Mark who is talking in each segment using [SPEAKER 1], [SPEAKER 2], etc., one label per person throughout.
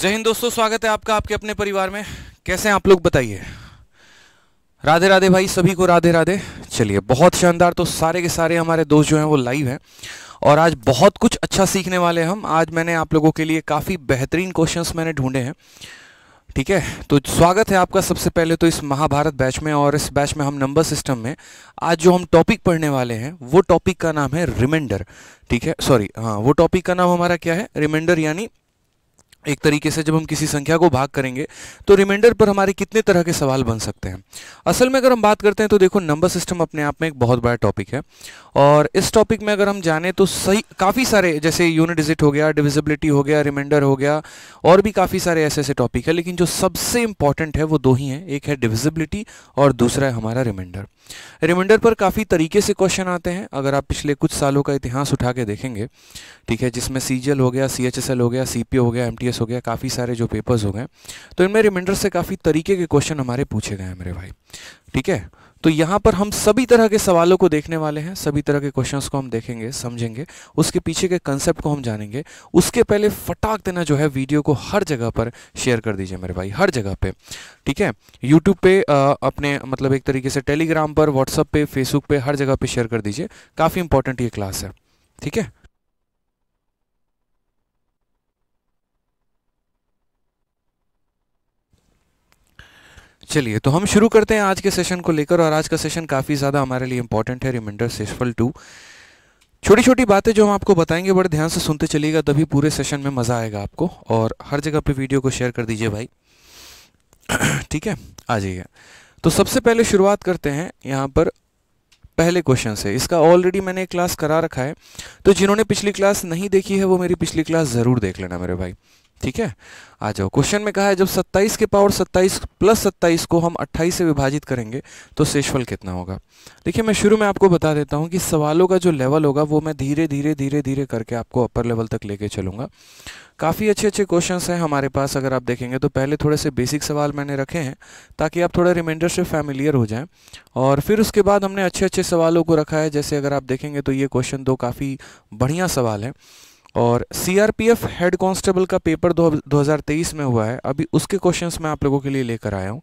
[SPEAKER 1] जय हिंद दोस्तों स्वागत है आपका आपके अपने परिवार में कैसे हैं आप लोग बताइए राधे राधे भाई सभी को राधे राधे चलिए बहुत शानदार तो सारे के सारे हमारे दोस्त जो हैं वो लाइव हैं और आज बहुत कुछ अच्छा सीखने वाले हम आज मैंने आप लोगों के लिए काफ़ी बेहतरीन क्वेश्चंस मैंने ढूंढे हैं ठीक है तो स्वागत है आपका सबसे पहले तो इस महाभारत बैच में और इस बैच में हम नंबर सिस्टम में आज जो हम टॉपिक पढ़ने वाले हैं वो टॉपिक का नाम है रिमाइंडर ठीक है सॉरी हाँ वो टॉपिक का नाम हमारा क्या है रिमाइंडर यानी एक तरीके से जब हम किसी संख्या को भाग करेंगे तो रिमाइंडर पर हमारे कितने तरह के सवाल बन सकते हैं असल में अगर हम बात करते हैं तो देखो नंबर सिस्टम अपने आप में एक बहुत बड़ा टॉपिक है और इस टॉपिक में अगर हम जाने तो सही काफ़ी सारे जैसे यूनिट डिजिट हो गया डिविजिबिलिटी हो गया रिमाइंडर हो गया और भी काफ़ी सारे ऐसे ऐसे टॉपिक है लेकिन जो सबसे इंपॉर्टेंट है वो दो ही हैं एक है डिविजिबिलिटी और दूसरा है हमारा रिमाइंडर रिमाइंडर पर काफ़ी तरीके से क्वेश्चन आते हैं अगर आप पिछले कुछ सालों का इतिहास उठा के देखेंगे ठीक है जिसमें सी हो गया सी हो गया सी हो गया एम हो गया काफ़ी सारे जो पेपर्स हो गए तो इनमें रिमाइंडर से काफ़ी तरीके के क्वेश्चन हमारे पूछे गए हैं मेरे भाई ठीक है तो यहाँ पर हम सभी तरह के सवालों को देखने वाले हैं सभी तरह के क्वेश्चंस को हम देखेंगे समझेंगे उसके पीछे के कंसेप्ट को हम जानेंगे उसके पहले फटाक देना जो है वीडियो को हर जगह पर शेयर कर दीजिए मेरे भाई हर जगह पे ठीक है यूट्यूब पे आ, अपने मतलब एक तरीके से टेलीग्राम पर व्हाट्सअप पे फेसबुक पे हर जगह पे शेयर कर दीजिए काफ़ी इंपॉर्टेंट ये क्लास है ठीक है चलिए तो हम शुरू करते हैं आज के सेशन को लेकर और आज का सेशन काफ़ी ज़्यादा हमारे लिए इंपॉर्टेंट है रिमाइंडर सेशफल टू छोटी छोटी बातें जो हम आपको बताएंगे बड़े ध्यान से सुनते चलिएगा तभी पूरे सेशन में मज़ा आएगा आपको और हर जगह पे वीडियो को शेयर कर दीजिए भाई ठीक है आ जाइए तो सबसे पहले शुरुआत करते हैं यहाँ पर पहले क्वेश्चन से इसका ऑलरेडी मैंने एक क्लास करा रखा है तो जिन्होंने पिछली क्लास नहीं देखी है वो मेरी पिछली क्लास ज़रूर देख लेना मेरे भाई ठीक है आ जाओ क्वेश्चन में कहा है जब 27 के पावर 27 प्लस 27 को हम 28 से विभाजित करेंगे तो शेषफल कितना होगा देखिए मैं शुरू में आपको बता देता हूँ कि सवालों का जो लेवल होगा वो मैं धीरे धीरे धीरे धीरे करके आपको अपर लेवल तक लेके चलूँगा काफ़ी अच्छे अच्छे क्वेश्चंस हैं हमारे पास अगर आप देखेंगे तो पहले थोड़े से बेसिक सवाल मैंने रखे हैं ताकि आप थोड़ा रिमाइंडर से फैमिलियर हो जाएं और फिर उसके बाद हमने अच्छे अच्छे सवालों को रखा है जैसे अगर आप देखेंगे तो ये क्वेश्चन दो काफ़ी बढ़िया सवाल है और सीआरपीएफ हेड कांस्टेबल का पेपर दो 2023 में हुआ है अभी उसके क्वेश्चंस मैं आप लोगों के लिए लेकर आया हूँ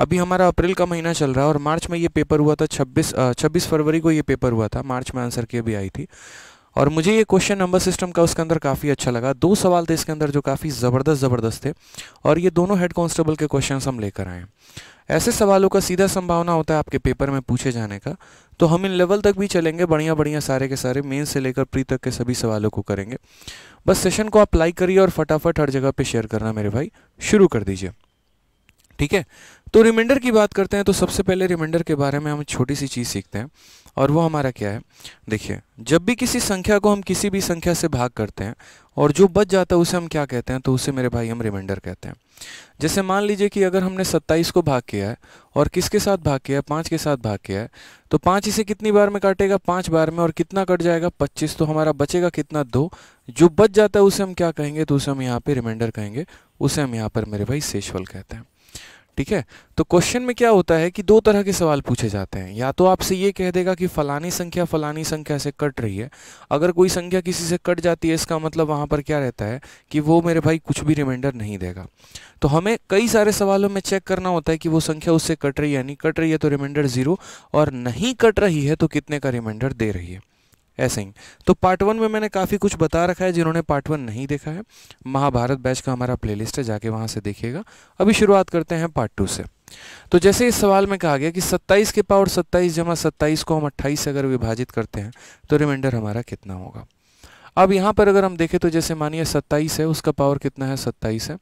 [SPEAKER 1] अभी हमारा अप्रैल का महीना चल रहा है और मार्च में ये पेपर हुआ था 26 26 फरवरी को ये पेपर हुआ था मार्च में आंसर की भी आई थी और मुझे ये क्वेश्चन नंबर सिस्टम का उसके अंदर काफ़ी अच्छा लगा दो सवाल थे इसके अंदर जो काफ़ी ज़बरदस्त ज़बरदस्त थे और ये दोनों हेड कांस्टेबल के क्वेश्चन हम लेकर आए ऐसे सवालों का सीधा संभावना होता है आपके पेपर में पूछे जाने का तो हम इन लेवल तक भी चलेंगे बढ़िया बढ़िया सारे के सारे मेन से लेकर प्री तक के सभी सवालों को करेंगे बस सेशन को आप लाइक करिए और फटाफट हर जगह पर शेयर करना मेरे भाई शुरू कर दीजिए ठीक है तो रिमाइंडर की बात करते हैं तो सबसे पहले रिमाइंडर के बारे में हम छोटी सी चीज़ सीखते हैं और वो हमारा क्या है देखिए जब भी किसी संख्या को हम किसी भी संख्या से भाग करते हैं और जो बच जाता है उसे हम क्या कहते हैं तो उसे मेरे भाई हम रिमाइंडर कहते हैं जैसे मान लीजिए कि अगर हमने सत्ताईस को भाग किया है और किसके साथ भाग किया है पाँच के साथ भाग किया है तो पाँच इसे कितनी बार में काटेगा पाँच बार में और कितना कट जाएगा पच्चीस तो हमारा बचेगा कितना दो जो बच जाता है उसे हम क्या कहेंगे तो उसे हम यहाँ पर रिमाइंडर कहेंगे उसे हम यहाँ पर मेरे भाई सेशवल कहते हैं ठीक है तो क्वेश्चन में क्या होता है कि दो तरह के सवाल पूछे जाते हैं या तो आपसे ये कह देगा कि फलानी संख्या फलानी संख्या से कट रही है अगर कोई संख्या किसी से कट जाती है इसका मतलब वहाँ पर क्या रहता है कि वो मेरे भाई कुछ भी रिमाइंडर नहीं देगा तो हमें कई सारे सवालों में चेक करना होता है कि वो संख्या उससे कट रही है यानी कट रही है तो रिमाइंडर ज़ीरो और नहीं कट रही है तो कितने का रिमाइंडर दे रही है ऐसे ही तो पार्ट वन में मैंने काफ़ी कुछ बता रखा है जिन्होंने पार्ट वन नहीं देखा है महाभारत बैच का हमारा प्लेलिस्ट है जाके वहाँ से देखिएगा अभी शुरुआत करते हैं पार्ट टू से तो जैसे इस सवाल में कहा गया कि 27 के पावर 27 जमा 27 को हम 28 से अगर विभाजित करते हैं तो रिमाइंडर हमारा कितना होगा अब यहाँ पर अगर हम देखें तो जैसे मानिए 27 है उसका पावर कितना है 27 है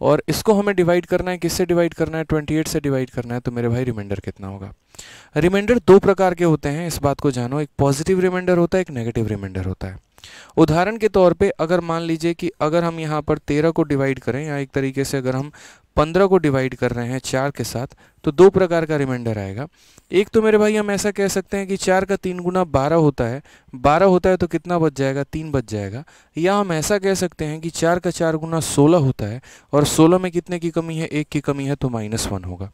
[SPEAKER 1] और इसको हमें डिवाइड करना है किससे डिवाइड करना है 28 से डिवाइड करना है तो मेरे भाई रिमाइंडर कितना होगा रिमाइंडर दो प्रकार के होते हैं इस बात को जानो एक पॉजिटिव रिमाइंडर होता है एक नेगेटिव रिमाइंडर होता है उदाहरण के तौर पे अगर मान लीजिए कि अगर हम यहाँ पर तेरह को डिवाइड करें या एक तरीके से अगर हम पंद्रह को डिवाइड कर रहे हैं चार के साथ तो दो प्रकार का रिमाइंडर आएगा एक तो मेरे भाई हम ऐसा कह सकते हैं कि चार का तीन गुना बारह होता है बारह होता है तो कितना बच जाएगा तीन बच जाएगा या हम ऐसा कह सकते हैं कि चार का चार गुना सोलह होता है और सोलह में कितने की कमी है एक की कमी है तो माइनस वन होगा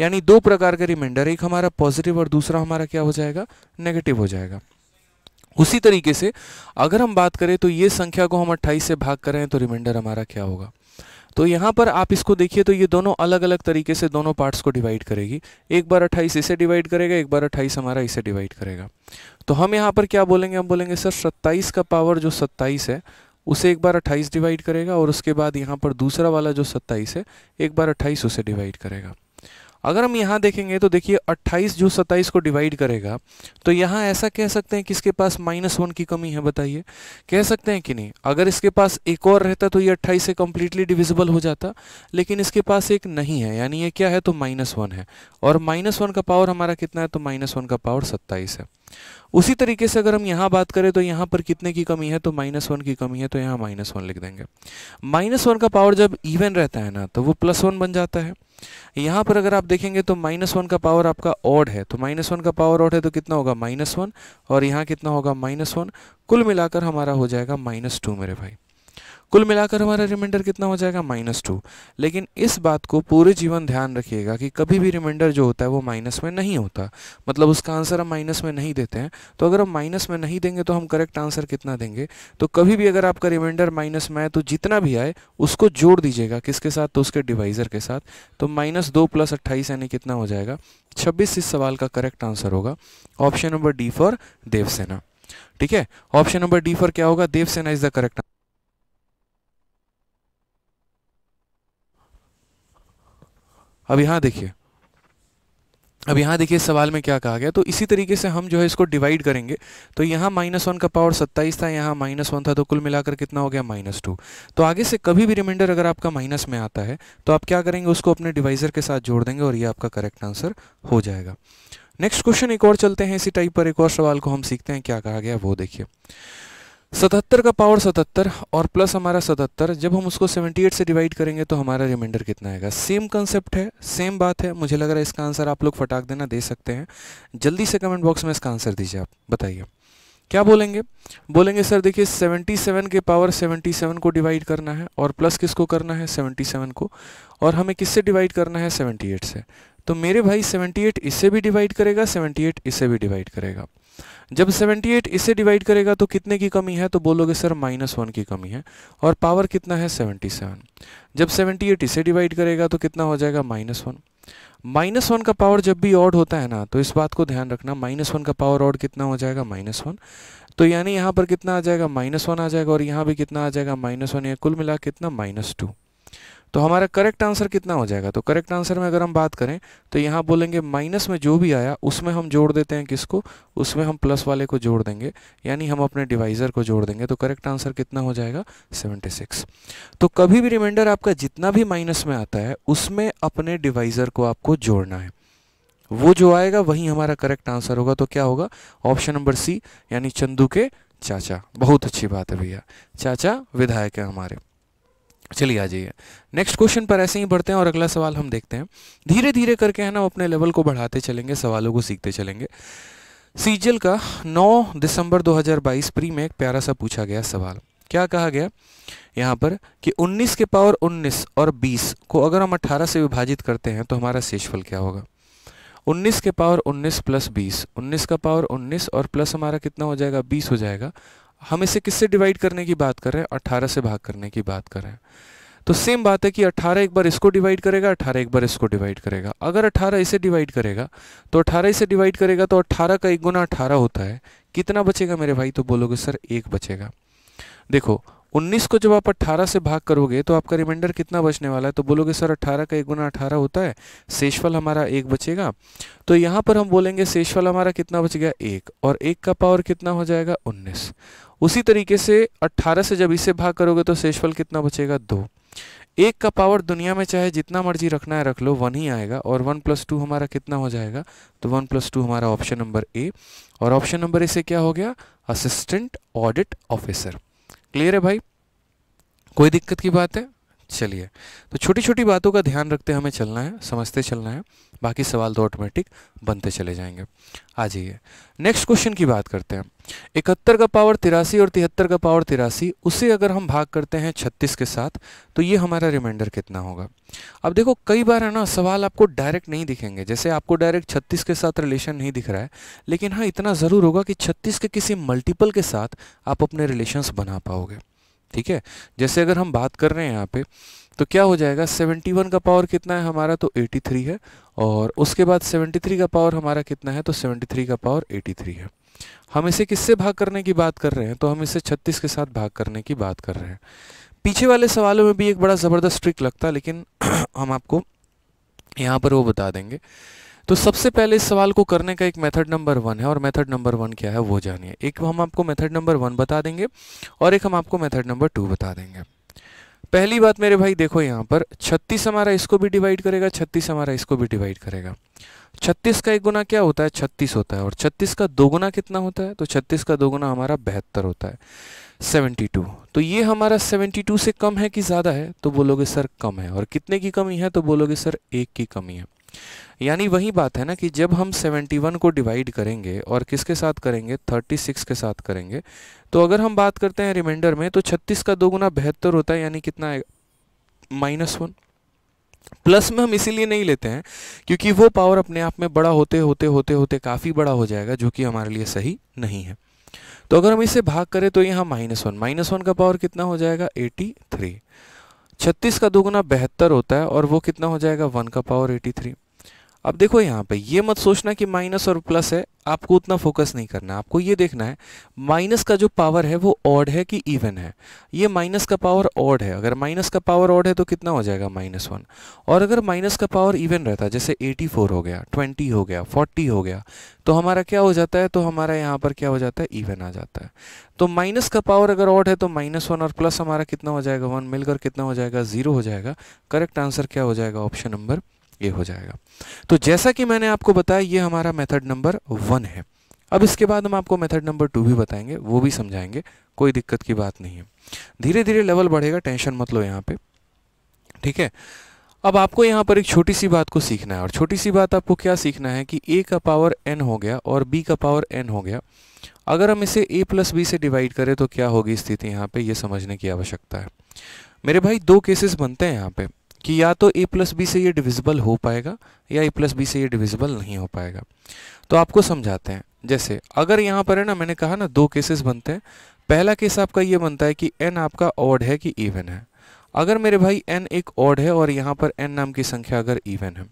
[SPEAKER 1] यानी दो प्रकार का रिमाइंडर एक हमारा पॉजिटिव और दूसरा हमारा क्या हो जाएगा नेगेटिव हो जाएगा उसी तरीके से अगर हम बात करें तो ये संख्या को हम अट्ठाईस से भाग करें तो रिमाइंडर हमारा क्या होगा तो यहाँ पर आप इसको देखिए तो ये दोनों अलग अलग तरीके से दोनों पार्ट्स को डिवाइड करेगी एक बार अट्ठाईस इसे डिवाइड करेगा एक बार अट्ठाईस हमारा इसे डिवाइड करेगा तो हम यहाँ पर क्या बोलेंगे हम बोलेंगे सर सत्ताईस का पावर जो सत्ताईस है उसे एक बार अट्ठाईस डिवाइड करेगा और उसके बाद यहाँ पर दूसरा वाला जो सत्ताईस है एक बार अट्ठाईस उसे डिवाइड करेगा अगर हम यहाँ देखेंगे तो देखिए 28 जो 27 को डिवाइड करेगा तो यहाँ ऐसा कह सकते हैं कि इसके पास माइनस वन की कमी है बताइए कह सकते हैं कि नहीं अगर इसके पास एक और रहता तो ये 28 से कम्प्लीटली डिविजिबल हो जाता लेकिन इसके पास एक नहीं है यानी ये क्या है तो माइनस वन है और माइनस वन का पावर हमारा कितना है तो माइनस वन का पावर सत्ताईस है उसी तरीके से अगर हम यहाँ बात करें तो यहाँ पर कितने की कमी है तो माइनस वन की कमी है तो यहाँ माइनस वन लिख देंगे माइनस वन का पावर जब इवन रहता है ना तो वो प्लस वन बन जाता है यहाँ पर अगर आप देखेंगे तो माइनस वन का पावर आपका ऑड है तो माइनस वन का पावर ऑड है तो कितना होगा माइनस वन और यहाँ कितना होगा माइनस वन कुल मिलाकर हमारा हो जाएगा माइनस टू मेरे भाई कुल मिलाकर हमारा रिमाइंडर कितना हो जाएगा माइनस टू लेकिन इस बात को पूरे जीवन ध्यान रखिएगा कि कभी भी रिमाइंडर जो होता है वो माइनस में नहीं होता मतलब उसका आंसर हम माइनस में नहीं देते हैं तो अगर हम माइनस में नहीं देंगे तो हम करेक्ट आंसर कितना देंगे तो कभी भी अगर आपका रिमाइंडर माइनस में आए तो जितना भी आए उसको जोड़ दीजिएगा किसके साथ तो उसके डिवाइज़र के साथ तो माइनस दो प्लस अट्ठाईस यानी कितना हो जाएगा छब्बीस इस सवाल का करेक्ट आंसर होगा option number D for Devsena ठीक है ऑप्शन नंबर डी फॉर क्या होगा देवसेना इज द करेक्ट अब यहां देखिए अब यहां देखिए सवाल में क्या कहा गया तो इसी तरीके से हम जो है इसको डिवाइड करेंगे तो यहां माइनस वन का पावर सत्ताईस था यहां माइनस वन था तो कुल मिलाकर कितना हो गया माइनस टू तो आगे से कभी भी रिमाइंडर अगर आपका माइनस में आता है तो आप क्या करेंगे उसको अपने डिवाइजर के साथ जोड़ देंगे और ये आपका करेक्ट आंसर हो जाएगा नेक्स्ट क्वेश्चन एक और चलते हैं इसी टाइप पर एक और सवाल को हम सीखते हैं क्या कहा गया वो देखिए सतहत्तर का पावर सतहत्तर और प्लस हमारा सतहत्तर जब हम उसको 78 से डिवाइड करेंगे तो हमारा रिमाइंडर कितना आएगा सेम कंसेप्ट है सेम बात है मुझे लग रहा है इसका आंसर आप लोग फटाक देना दे सकते हैं जल्दी से कमेंट बॉक्स में इसका आंसर दीजिए आप बताइए क्या बोलेंगे बोलेंगे सर देखिए 77 के पावर 77 को डिवाइड करना है और प्लस किसको करना है 77 को और हमें किससे डिवाइड करना है 78 से तो मेरे भाई 78 इससे भी डिवाइड करेगा 78 इससे भी डिवाइड करेगा जब 78 इसे डिवाइड करेगा तो कितने की कमी है तो बोलोगे सर माइनस वन की कमी है और पावर कितना है 77 जब 78 इसे डिवाइड करेगा तो कितना हो जाएगा माइनस वन माइनस वन का पावर जब भी ऑड होता है ना तो इस बात को ध्यान रखना माइनस वन का पावर ऑड कितना हो जाएगा माइनस वन तो यानी यहाँ पर कितना आ जाएगा माइनस वन आ जाएगा और यहाँ भी कितना आ जाएगा माइनस वन या कुल मिला कितना माइनस टू तो हमारा करेक्ट आंसर कितना हो जाएगा तो करेक्ट आंसर में अगर हम बात करें तो यहाँ बोलेंगे माइनस में जो भी आया उसमें हम जोड़ देते हैं किसको उसमें हम प्लस वाले को जोड़ देंगे यानी हम अपने डिवाइज़र को जोड़ देंगे तो करेक्ट आंसर कितना हो जाएगा 76 तो कभी भी रिमाइंडर आपका जितना भी माइनस में आता है उसमें अपने डिवाइज़र को आपको जोड़ना है वो जो आएगा वही हमारा करेक्ट आंसर होगा तो क्या होगा ऑप्शन नंबर सी यानी चंदू के चाचा बहुत अच्छी बात है भैया चाचा विधायक हैं हमारे चलिए आ जाइए नेक्स्ट क्वेश्चन पर ऐसे ही बढ़ते हैं और अगला सवाल हम देखते हैं धीरे धीरे करके है ना अपने लेवल को बढ़ाते चलेंगे सवालों को सीखते चलेंगे सीजल का 9 दिसंबर 2022 प्री में एक प्यारा सा पूछा गया सवाल क्या कहा गया यहाँ पर कि 19 के पावर 19 और 20 को अगर हम 18 से विभाजित करते हैं तो हमारा शेषफल क्या होगा 19 के पावर 19 प्लस 20 19 का पावर 19 और प्लस हमारा कितना हो जाएगा 20 हो जाएगा हम इसे किससे डिवाइड करने की बात कर रहे हैं 18 से भाग करने की बात कर रहे हैं तो सेम बात है कि 18 एक बार इसको डिवाइड करेगा 18 एक बार इसको डिवाइड करेगा अगर 18 इसे डिवाइड करेगा तो 18 इसे डिवाइड करेगा तो 18 का एक गुना अठारह होता है कितना बचेगा मेरे भाई तो बोलोगे सर एक बचेगा देखो 19 को जब आप 18 से भाग करोगे तो आपका रिमाइंडर कितना बचने वाला है तो बोलोगे सर 18 का एक गुना अठारह होता है शेषफल हमारा एक बचेगा तो यहाँ पर हम बोलेंगे शेषफल हमारा कितना बच गया एक और एक का पावर कितना हो जाएगा 19 उसी तरीके से 18 से जब इसे भाग करोगे तो शेषफल कितना बचेगा दो एक का पावर दुनिया में चाहे जितना मर्जी रखना है रख लो वन ही आएगा और वन प्लस टू हमारा कितना हो जाएगा तो वन प्लस टू हमारा ऑप्शन नंबर ए और ऑप्शन नंबर ए से क्या हो गया असिस्टेंट ऑडिट ऑफिसर क्लियर है भाई कोई दिक्कत की बात है चलिए तो छोटी छोटी बातों का ध्यान रखते हमें चलना है समझते चलना है बाकी सवाल तो ऑटोमेटिक बनते चले जाएंगे आ जाइए नेक्स्ट क्वेश्चन की बात करते हैं इकहत्तर का पावर तिरासी और तिहत्तर का पावर तिरासी उसे अगर हम भाग करते हैं छत्तीस के साथ तो ये हमारा रिमाइंडर कितना होगा अब देखो कई बार है ना सवाल आपको डायरेक्ट नहीं दिखेंगे जैसे आपको डायरेक्ट छत्तीस के साथ रिलेशन नहीं दिख रहा है लेकिन हाँ इतना ज़रूर होगा कि छत्तीस के किसी मल्टीपल के साथ आप अपने रिलेशंस बना पाओगे ठीक है जैसे अगर हम बात कर रहे हैं यहाँ पे तो क्या हो जाएगा 71 का पावर कितना है हमारा तो 83 है और उसके बाद 73 का पावर हमारा कितना है तो 73 का पावर 83 है हम इसे किससे भाग करने की बात कर रहे हैं तो हम इसे 36 के साथ भाग करने की बात कर रहे हैं पीछे वाले सवालों में भी एक बड़ा ज़बरदस्त ट्रिक लगता लेकिन हम आपको यहाँ पर वो बता देंगे तो सबसे पहले इस सवाल को करने का एक मेथड नंबर वन है और मेथड नंबर वन क्या है वो जानिए एक हम आपको मेथड नंबर वन बता देंगे और एक हम आपको मेथड नंबर टू बता देंगे पहली बात मेरे भाई देखो यहाँ पर छत्तीस हमारा इसको भी डिवाइड करेगा छत्तीस हमारा इसको भी डिवाइड करेगा छत्तीस का एक गुना क्या होता है छत्तीस होता है और छत्तीस का दो गुना कितना होता है तो छत्तीस का दो गुना हमारा बेहतर होता है सेवेंटी टू तो ये हमारा सेवेंटी टू से कम है कि ज़्यादा है तो बोलोगे सर कम है और कितने की कमी है तो बोलोगे सर एक की कमी है यानी वही बात है ना कि जब हम 71 को डिवाइड करेंगे और किसके साथ करेंगे 36 के साथ करेंगे तो अगर हम बात करते हैं रिमाइंडर में तो 36 का दो गुना बेहतर होता है यानी कितना आएगा माइनस वन प्लस में हम इसीलिए नहीं लेते हैं क्योंकि वो पावर अपने आप में बड़ा होते होते होते होते काफ़ी बड़ा हो जाएगा जो कि हमारे लिए सही नहीं है तो अगर हम इसे भाग करें तो यहाँ माइनस वन माइनस वन का पावर कितना हो जाएगा एटी थ्री छत्तीस का दोगुना बेहतर होता है और वो कितना हो जाएगा वन का पावर एटी थ्री अब देखो यहाँ पे ये मत सोचना कि माइनस और प्लस है आपको उतना फोकस नहीं करना है आपको ये देखना है माइनस का जो पावर है वो ऑड है कि इवन है ये माइनस का पावर ऑड है अगर माइनस का पावर ऑड है तो कितना हो जाएगा माइनस वन और अगर माइनस का पावर इवन रहता जैसे 84 हो गया 20 हो गया 40 हो गया तो हमारा क्या हो जाता है तो हमारा यहाँ पर क्या हो जाता है इवन आ जाता है तो माइनस का पावर अगर ऑड है तो माइनस वन और प्लस हमारा कितना हो जाएगा वन मिलकर कितना हो जाएगा जीरो हो जाएगा करेक्ट आंसर क्या हो जाएगा ऑप्शन नंबर ये हो जाएगा तो जैसा कि मैंने आपको बताया ये हमारा मेथड नंबर वन है अब इसके बाद हम आपको मेथड नंबर टू भी बताएंगे वो भी समझाएंगे कोई दिक्कत की बात नहीं है धीरे धीरे लेवल बढ़ेगा टेंशन मत लो यहाँ पे ठीक है अब आपको यहाँ पर एक छोटी सी बात को सीखना है और छोटी सी बात आपको क्या सीखना है कि ए का पावर एन हो गया और बी का पावर एन हो गया अगर हम इसे ए प्लस बी से डिवाइड करें तो क्या होगी स्थिति यहाँ पे ये समझने की आवश्यकता है मेरे भाई दो केसेस बनते हैं यहाँ पे कि या तो ए प्लस बी से ये डिविजिबल हो पाएगा या ए प्लस बी से ये डिविजिबल नहीं हो पाएगा तो आपको समझाते हैं जैसे अगर यहाँ पर है ना मैंने कहा ना दो केसेस बनते हैं पहला केस आपका ये बनता है कि एन आपका ऑड है कि इवन है अगर मेरे भाई एन एक ऑड है और यहाँ पर एन नाम की संख्या अगर इवन है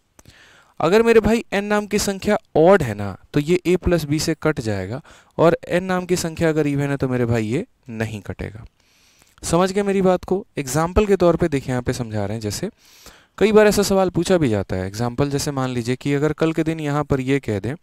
[SPEAKER 1] अगर मेरे भाई एन नाम की संख्या ऑड है ना तो ये ए प्लस बी से कट जाएगा और एन नाम की संख्या अगर इवन है तो मेरे भाई ये नहीं कटेगा समझ गए मेरी बात को एग्जाम्पल के तौर पे देखिए यहाँ पे समझा रहे हैं जैसे कई बार ऐसा सवाल पूछा भी जाता है एग्जाम्पल जैसे मान लीजिए कि अगर कल के दिन यहाँ पर ये कह दें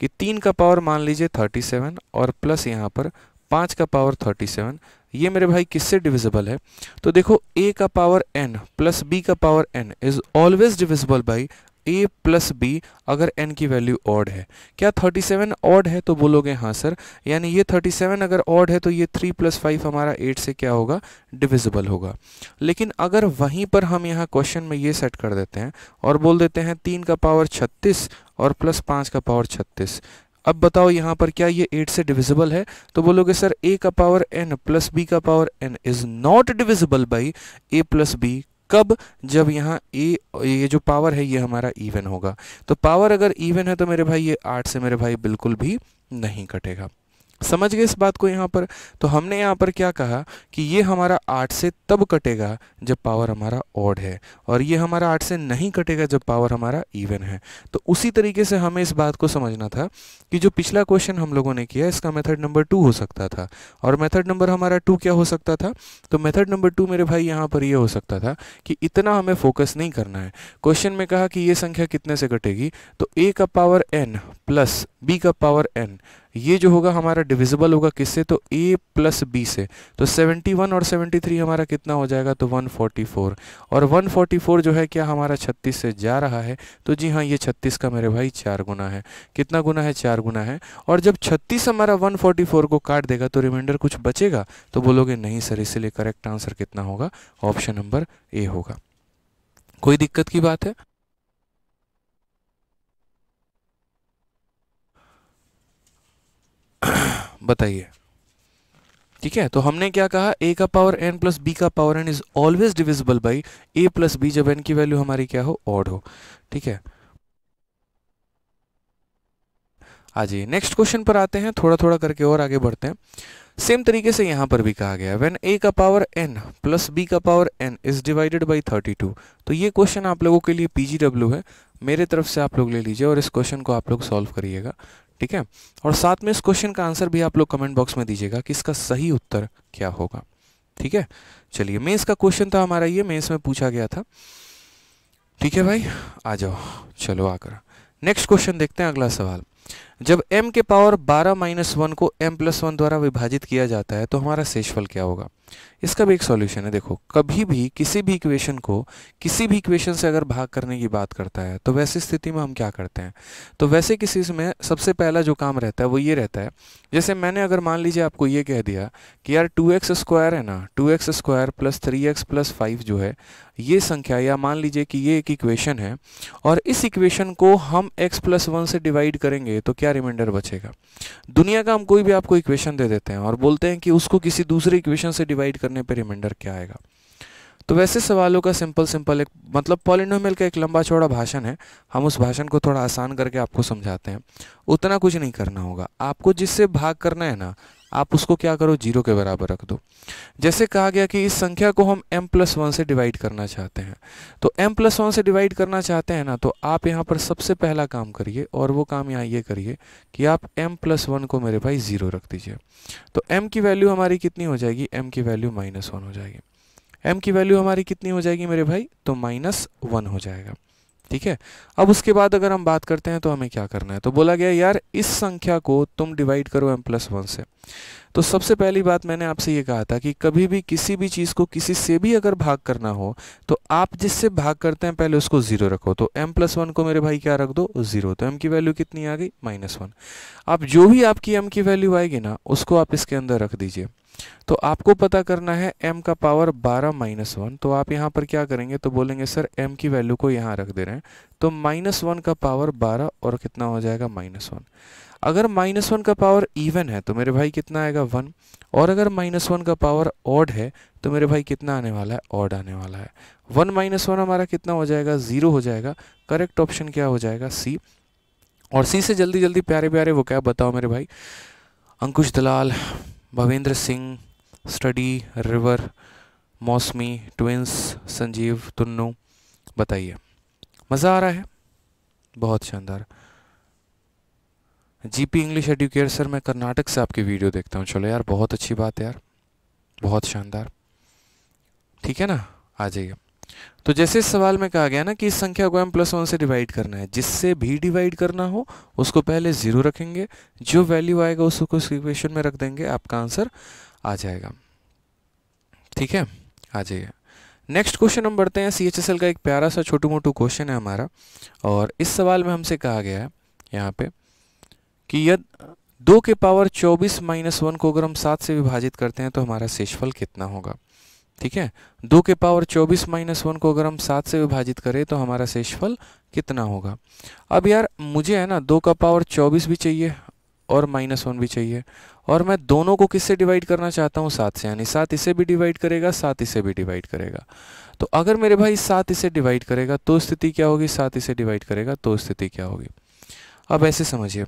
[SPEAKER 1] कि तीन का पावर मान लीजिए थर्टी सेवन और प्लस यहाँ पर पाँच का पावर थर्टी सेवन ये मेरे भाई किससे डिविजिबल है तो देखो ए का पावर एन प्लस बी का power N is always divisible by A plus B अगर एन की वैल्यू ऑड है क्या 37 ऑड है तो बोलोगे हाँ सर यानी ये 37 अगर ऑड है तो ये 3 प्लस फाइव हमारा 8 से क्या होगा डिविजिबल होगा लेकिन अगर वहीं पर हम यहाँ क्वेश्चन में ये सेट कर देते हैं और बोल देते हैं तीन का पावर छत्तीस और प्लस पाँच का पावर छत्तीस अब बताओ यहाँ पर क्या ये 8 से डिविजिबल है तो बोलोगे सर a का पावर n प्लस बी का power n is not divisible by a plus B कब जब यहाँ ए ये जो पावर है ये हमारा इवन होगा तो पावर अगर इवन है तो मेरे भाई ये आठ से मेरे भाई बिल्कुल भी नहीं कटेगा समझ गए इस बात को यहाँ पर तो हमने यहाँ पर क्या कहा कि ये हमारा आठ से तब कटेगा जब पावर हमारा ऑड है और ये हमारा आठ से नहीं कटेगा जब पावर हमारा इवन है तो उसी तरीके से हमें इस बात को समझना था कि जो पिछला क्वेश्चन हम लोगों ने किया इसका मेथड नंबर टू हो सकता था और मेथड नंबर हमारा टू क्या हो सकता था तो मेथड नंबर टू मेरे भाई यहाँ पर ये हो सकता था कि इतना हमें फोकस नहीं करना है क्वेश्चन में कहा कि ये संख्या कितने से कटेगी तो ए का पावर एन प्लस बी का पावर एन ये जो होगा हमारा डिविजिबल होगा किससे तो ए प्लस बी से तो 71 और 73 हमारा कितना हो जाएगा तो 144 और 144 जो है क्या हमारा 36 से जा रहा है तो जी हाँ ये 36 का मेरे भाई चार गुना है कितना गुना है चार गुना है और जब 36 हमारा 144 को काट देगा तो रिमाइंडर कुछ बचेगा तो बोलोगे नहीं सर इसीलिए करेक्ट आंसर कितना होगा ऑप्शन नंबर ए होगा कोई दिक्कत की बात है बताइए ठीक है तो हमने क्या कहा ए का पावर एन प्लस बी का power N is always divisible by A plus B जब एन की वैल्यू हमारी क्या हो ऑड हो ठीक है आ जाइए नेक्स्ट क्वेश्चन पर आते हैं थोड़ा थोड़ा करके और आगे बढ़ते हैं सेम तरीके से यहां पर भी कहा गया वेन ए का पावर एन प्लस बी का power N is divided by thirty two तो ये क्वेश्चन आप लोगों के लिए पीजीडब्ल्यू है मेरे तरफ से आप लोग ले लीजिए और इस क्वेश्चन को आप लोग सॉल्व करिएगा ठीक है और साथ में इस क्वेश्चन का आंसर भी आप लोग कमेंट बॉक्स में दीजिएगा कि इसका सही उत्तर क्या होगा ठीक है चलिए मेन्स का क्वेश्चन था हमारा ये मेन्स में पूछा गया था ठीक है भाई आ जाओ चलो आकर नेक्स्ट क्वेश्चन देखते हैं अगला सवाल जब m के पावर 12 माइनस वन को m प्लस वन द्वारा विभाजित किया जाता है तो हमारा शेषफल क्या होगा इसका भी एक सॉल्यूशन है देखो कभी भी किसी भी इक्वेशन को किसी भी इक्वेशन से अगर भाग करने की बात करता है तो वैसे स्थिति में हम क्या करते हैं तो वैसे किसी में सबसे पहला जो काम रहता है वो ये रहता है जैसे मैंने अगर मान लीजिए आपको ये कह दिया कि यार टू एक्स स्क्वायर है ना two X square plus three X plus five जो है ये संख्या या मान लीजिए कि ये एक इक्वेशन है और इस इक्वेशन को हम एक्स प्लस वन से डिवाइड करेंगे तो क्या क्या रिमाइंडर बचेगा दुनिया का हम कोई भी आपको इक्वेशन दे देते हैं और बोलते हैं कि उसको किसी दूसरे इक्वेशन से डिवाइड करने पर रिमाइंडर क्या आएगा तो वैसे सवालों का सिंपल सिंपल एक मतलब पॉलिनोमियल का एक लंबा चौड़ा भाषण है हम उस भाषण को थोड़ा आसान करके आपको समझाते हैं उतना कुछ नहीं करना होगा आपको जिससे भाग करना है ना आप उसको क्या करो जीरो के बराबर रख दो जैसे कहा गया कि इस संख्या को हम m प्लस वन से डिवाइड करना चाहते हैं तो m प्लस वन से डिवाइड करना चाहते हैं ना तो आप यहाँ पर सबसे पहला काम करिए और वो काम यहाँ ये करिए कि आप m प्लस वन को मेरे भाई ज़ीरो रख दीजिए तो m की वैल्यू हमारी कितनी हो जाएगी m की वैल्यू माइनस वन हो जाएगी एम की वैल्यू हमारी कितनी हो जाएगी मेरे भाई तो माइनस वन हो जाएगा ठीक है अब उसके बाद अगर हम बात करते हैं तो हमें क्या करना है तो बोला गया यार इस संख्या को तुम डिवाइड करो एम प्लस वन से तो सबसे पहली बात मैंने आपसे ये कहा था कि कभी भी किसी भी चीज़ को किसी से भी अगर भाग करना हो तो आप जिससे भाग करते हैं पहले उसको ज़ीरो रखो तो एम प्लस वन को मेरे भाई क्या रख दो ज़ीरो तो एम की वैल्यू कितनी आ गई माइनस वन आप जो भी आपकी एम की वैल्यू आएगी ना उसको आप इसके अंदर रख दीजिए तो आपको पता करना है m का पावर 12 माइनस वन तो आप यहाँ पर क्या करेंगे तो बोलेंगे सर m की वैल्यू को यहाँ रख दे रहे हैं तो माइनस वन का पावर 12 और कितना हो जाएगा माइनस वन अगर माइनस वन का पावर इवन है तो मेरे भाई कितना आएगा वन और अगर माइनस वन का पावर ऑड है तो मेरे भाई कितना आने वाला है ऑड आने वाला है वन माइनस वन हमारा कितना हो जाएगा ज़ीरो हो जाएगा करेक्ट ऑप्शन क्या हो जाएगा सी और सी से जल्दी जल्दी प्यारे प्यारे वो क्या बताओ मेरे भाई Ankush Dalal Bhavendra Singh study river Mausami twins Sanjeev Tunnu बताइए मज़ा आ रहा है बहुत शानदार जीपी इंग्लिश एडुकेयर सर मैं कर्नाटक से आपकी वीडियो देखता हूँ चलो यार बहुत अच्छी बात है यार बहुत शानदार ठीक है ना आ जाइए तो जैसे इस सवाल में कहा गया ना कि इस संख्या को हम प्लस वन से डिवाइड करना है जिससे भी डिवाइड करना हो उसको पहले ज़ीरो रखेंगे जो वैल्यू आएगा उसको उस इक्वेशन में रख देंगे आपका आंसर आ जाएगा ठीक है आ जाइए नेक्स्ट क्वेश्चन हम बढ़ते हैं सी एच एस एल का एक प्यारा सा छोटू मोटू क्वेश्चन है हमारा और इस सवाल में हमसे कहा गया है यहाँ पे कि यद दो के पावर चौबीस माइनस वन को अगर हम सात से विभाजित करते हैं तो हमारा शेषफल कितना होगा ठीक है दो के पावर चौबीस माइनस वन को अगर हम सात से विभाजित करें तो हमारा शेषफल कितना होगा अब यार मुझे है ना दो का पावर चौबीस भी चाहिए और माइनस वन भी चाहिए और मैं दोनों को किससे डिवाइड करना चाहता हूँ सात से यानी सात इसे भी डिवाइड करेगा सात इसे भी डिवाइड करेगा तो अगर मेरे भाई सात इसे डिवाइड करेगा तो स्थिति क्या होगी सात इसे डिवाइड करेगा तो स्थिति क्या होगी अब ऐसे समझिए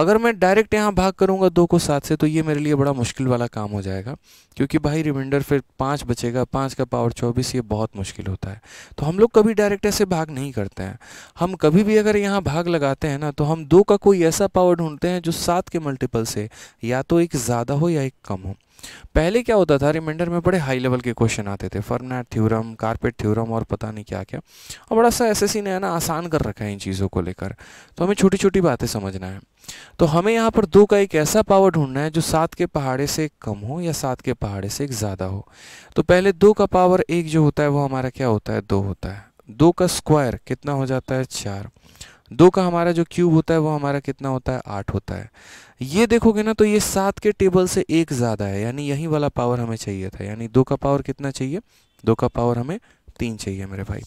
[SPEAKER 1] अगर मैं डायरेक्ट यहाँ भाग करूँगा दो को सात से तो ये मेरे लिए बड़ा मुश्किल वाला काम हो जाएगा क्योंकि भाई रिमाइंडर फिर पाँच बचेगा पाँच का पावर चौबीस ये बहुत मुश्किल होता है तो हम लोग कभी डायरेक्ट ऐसे भाग नहीं करते हैं हम कभी भी अगर यहाँ भाग लगाते हैं ना तो हम दो का कोई ऐसा पावर ढूंढते हैं जो सात के मल्टीपल से या तो एक ज़्यादा हो या एक कम हो पहले क्या होता था रिमाइंडर में बड़े हाई लेवल के क्वेश्चन आते थे फर्मनेट थ्योरम कारपेट थ्योरम और पता नहीं क्या क्या और बड़ा सा एसएससी ने है ना आसान कर रखा है इन चीज़ों को लेकर तो हमें छोटी छोटी बातें समझना है तो हमें यहाँ पर दो का एक ऐसा पावर ढूंढना है जो सात के पहाड़े से कम हो या सात के पहाड़े से ज़्यादा हो तो पहले दो का पावर एक जो होता है वो हमारा क्या होता है दो होता है दो का स्क्वायर कितना हो जाता है चार दो का हमारा जो क्यूब होता है वो हमारा कितना होता है आठ होता है ये देखोगे ना तो ये सात के टेबल से एक ज़्यादा है यानी यही वाला पावर हमें चाहिए था यानी दो का पावर कितना चाहिए दो का पावर हमें तीन चाहिए मेरे भाई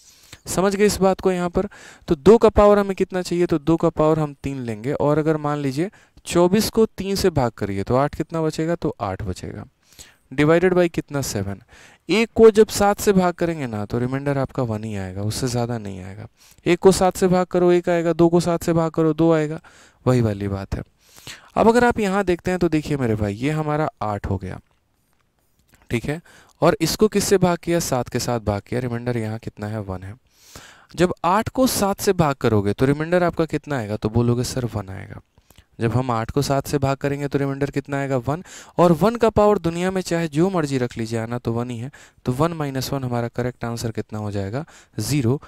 [SPEAKER 1] समझ गए इस बात को यहाँ पर तो दो का पावर हमें कितना चाहिए तो दो का पावर हम तीन लेंगे और अगर मान लीजिए चौबीस को तीन से भाग करिए तो आठ कितना बचेगा तो आठ बचेगा डिवाइडेड बाई कितना सेवन एक को जब सात से भाग करेंगे ना तो रिमाइंडर आपका वन ही आएगा उससे ज़्यादा नहीं आएगा एक को सात से भाग करो एक आएगा दो को सात से भाग करो दो आएगा वही वाली बात है अब अगर आप यहाँ देखते हैं तो देखिए मेरे भाई ये हमारा आठ हो गया ठीक है और इसको किससे भाग किया सात के साथ भाग किया रिमाइंडर यहाँ कितना है वन है जब आठ को सात से भाग करोगे तो रिमाइंडर आपका कितना आएगा तो बोलोगे सर वन आएगा जब हम आठ को सात से भाग करेंगे तो रिमाइंडर कितना आएगा वन और वन का पावर दुनिया में चाहे जो मर्जी रख लीजिए आना तो वन ही है तो वन माइनस वन हमारा करेक्ट आंसर कितना हो जाएगा ज़ीरो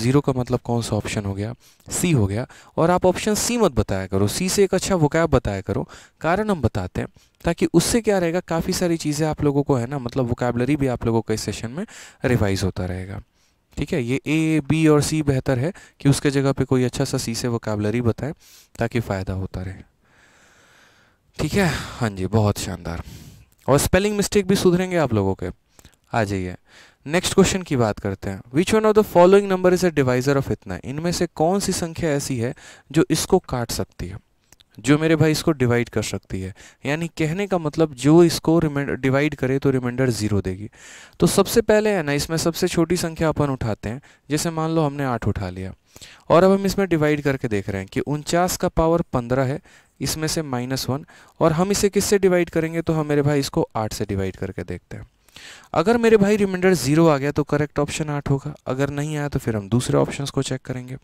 [SPEAKER 1] ज़ीरो का मतलब कौन सा ऑप्शन हो गया सी हो गया और आप ऑप्शन सी मत बताया करो सी से एक अच्छा वकैब बताया करो कारण हम बताते हैं ताकि उससे क्या रहेगा काफ़ी सारी चीज़ें आप लोगों को है ना मतलब वोकैबलरी भी आप लोगों का इस सेशन में रिवाइज़ होता रहेगा ठीक है ये ए बी और सी बेहतर है कि उसके जगह पे कोई अच्छा सा सी से वोकेबलरी बताएं ताकि फ़ायदा होता रहे ठीक है हाँ जी बहुत शानदार और स्पेलिंग मिस्टेक भी सुधरेंगे आप लोगों के आ जाइए नेक्स्ट क्वेश्चन की बात करते हैं which one of the following number is a divisor of इतना इनमें से कौन सी संख्या ऐसी है जो इसको काट सकती है जो मेरे भाई इसको डिवाइड कर सकती है यानी कहने का मतलब जो इसको डिवाइड करे तो रिमाइंडर ज़ीरो देगी तो सबसे पहले है ना इसमें सबसे छोटी संख्या अपन उठाते हैं जैसे मान लो हमने आठ उठा लिया और अब हम इसमें डिवाइड करके देख रहे हैं कि उनचास का पावर पंद्रह है इसमें से माइनस वन और हम इसे किससे डिवाइड करेंगे तो हम मेरे भाई इसको आठ से डिवाइड करके देखते हैं अगर मेरे भाई रिमाइंडर ज़ीरो आ गया तो करेक्ट ऑप्शन आठ होगा अगर नहीं आया तो फिर हम दूसरे ऑप्शन को चेक करेंगे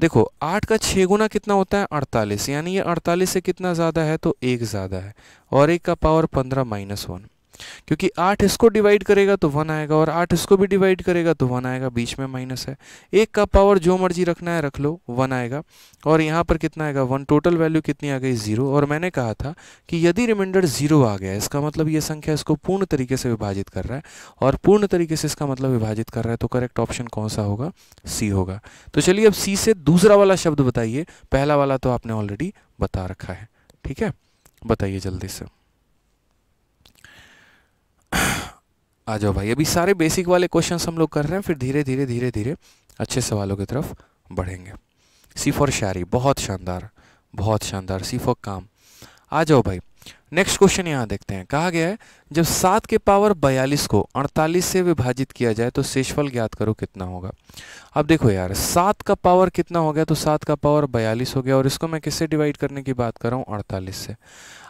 [SPEAKER 1] देखो आठ का छः गुना कितना होता है अड़तालीस यानी ये अड़तालीस से कितना ज़्यादा है तो एक ज़्यादा है और एक का पावर पंद्रह माइनस वन क्योंकि आठ इसको डिवाइड करेगा तो वन आएगा और आठ इसको भी डिवाइड करेगा तो वन आएगा बीच में माइनस है एक का पावर जो मर्जी रखना है रख लो वन आएगा और यहाँ पर कितना आएगा वन टोटल वैल्यू कितनी आ गई ज़ीरो और मैंने कहा था कि यदि रिमाइंडर ज़ीरो आ गया इसका मतलब ये संख्या इसको पूर्ण तरीके से विभाजित कर रहा है और पूर्ण तरीके से इसका मतलब विभाजित कर रहा है तो करेक्ट ऑप्शन कौन सा होगा सी होगा तो चलिए अब सी से दूसरा वाला शब्द बताइए पहला वाला तो आपने ऑलरेडी बता रखा है ठीक है बताइए जल्दी से आ जाओ भाई अभी सारे बेसिक वाले क्वेश्चन हम लोग कर रहे हैं फिर धीरे धीरे धीरे धीरे अच्छे सवालों की तरफ बढ़ेंगे सी फॉर शायरी बहुत शानदार बहुत शानदार सी फॉर काम आ जाओ भाई नेक्स्ट क्वेश्चन यहाँ देखते हैं कहा गया है जब सात के पावर बयालीस को अड़तालीस से विभाजित किया जाए तो शेषफल ज्ञात करो कितना होगा अब देखो यार सात का पावर कितना हो गया तो सात का पावर बयालीस हो गया और इसको मैं किससे डिवाइड करने की बात कर रहा हूँ अड़तालीस से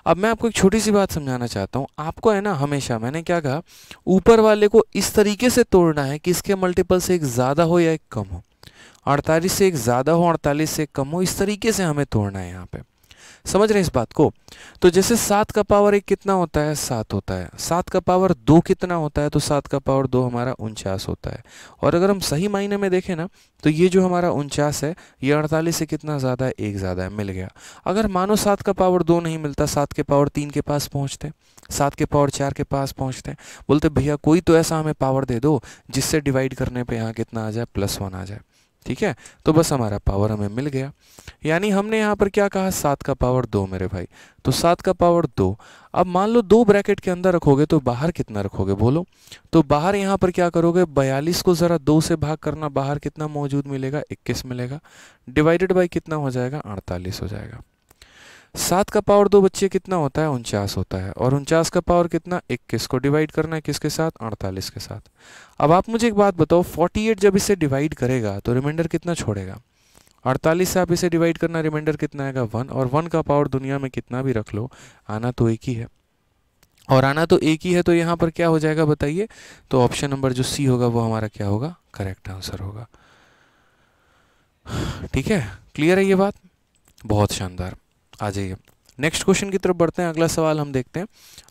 [SPEAKER 1] अब मैं आपको एक छोटी सी बात समझाना चाहता हूँ आपको है ना हमेशा मैंने क्या कहा ऊपर वाले को इस तरीके से तोड़ना है कि इसके मल्टीपल से एक ज़्यादा हो या एक कम हो अड़तालीस से एक ज़्यादा हो अड़तालीस से कम हो इस तरीके से हमें तोड़ना है यहाँ पर समझ रहे इस बात को तो जैसे सात का पावर एक कितना होता है सात होता है सात का पावर दो कितना होता है तो सात का पावर दो हमारा उनचास होता है और अगर हम सही मायने में देखें ना तो ये जो हमारा उनचास है ये अड़तालीस से कितना ज़्यादा है एक ज़्यादा है मिल गया अगर मानो सात का पावर दो नहीं मिलता सात के पावर तीन के पास पहुँचते सात के पावर चार के पास पहुँचते बोलते भैया कोई तो ऐसा हमें पावर दे दो जिससे डिवाइड करने पर यहाँ कितना आ जाए प्लस वन आ जाए ठीक है तो बस हमारा पावर हमें मिल गया यानी हमने यहाँ पर क्या कहा सात का पावर दो मेरे भाई तो सात का पावर दो अब मान लो दो ब्रैकेट के अंदर रखोगे तो बाहर कितना रखोगे बोलो तो बाहर यहाँ पर क्या करोगे बयालीस को ज़रा दो से भाग करना बाहर कितना मौजूद मिलेगा इक्कीस मिलेगा डिवाइडेड बाई कितना हो जाएगा अड़तालीस हो जाएगा सात का पावर दो बच्चे कितना होता है उनचास होता है और उनचास का पावर कितना इक्कीस को डिवाइड करना है किसके साथ अड़तालीस के साथ अब आप मुझे एक बात बताओ फोर्टी एट जब इसे डिवाइड करेगा तो रिमाइंडर कितना छोड़ेगा अड़तालीस से आप इसे डिवाइड करना रिमाइंडर कितना आएगा वन और वन का पावर दुनिया में कितना भी रख लो आना तो एक ही है और आना तो एक ही है तो यहाँ पर क्या हो जाएगा बताइए तो ऑप्शन नंबर जो सी होगा वो हमारा क्या होगा करेक्ट आंसर होगा ठीक है क्लियर है ये बात बहुत शानदार आ जाइए नेक्स्ट क्वेश्चन की तरफ बढ़ते हैं अगला सवाल हम देखते हैं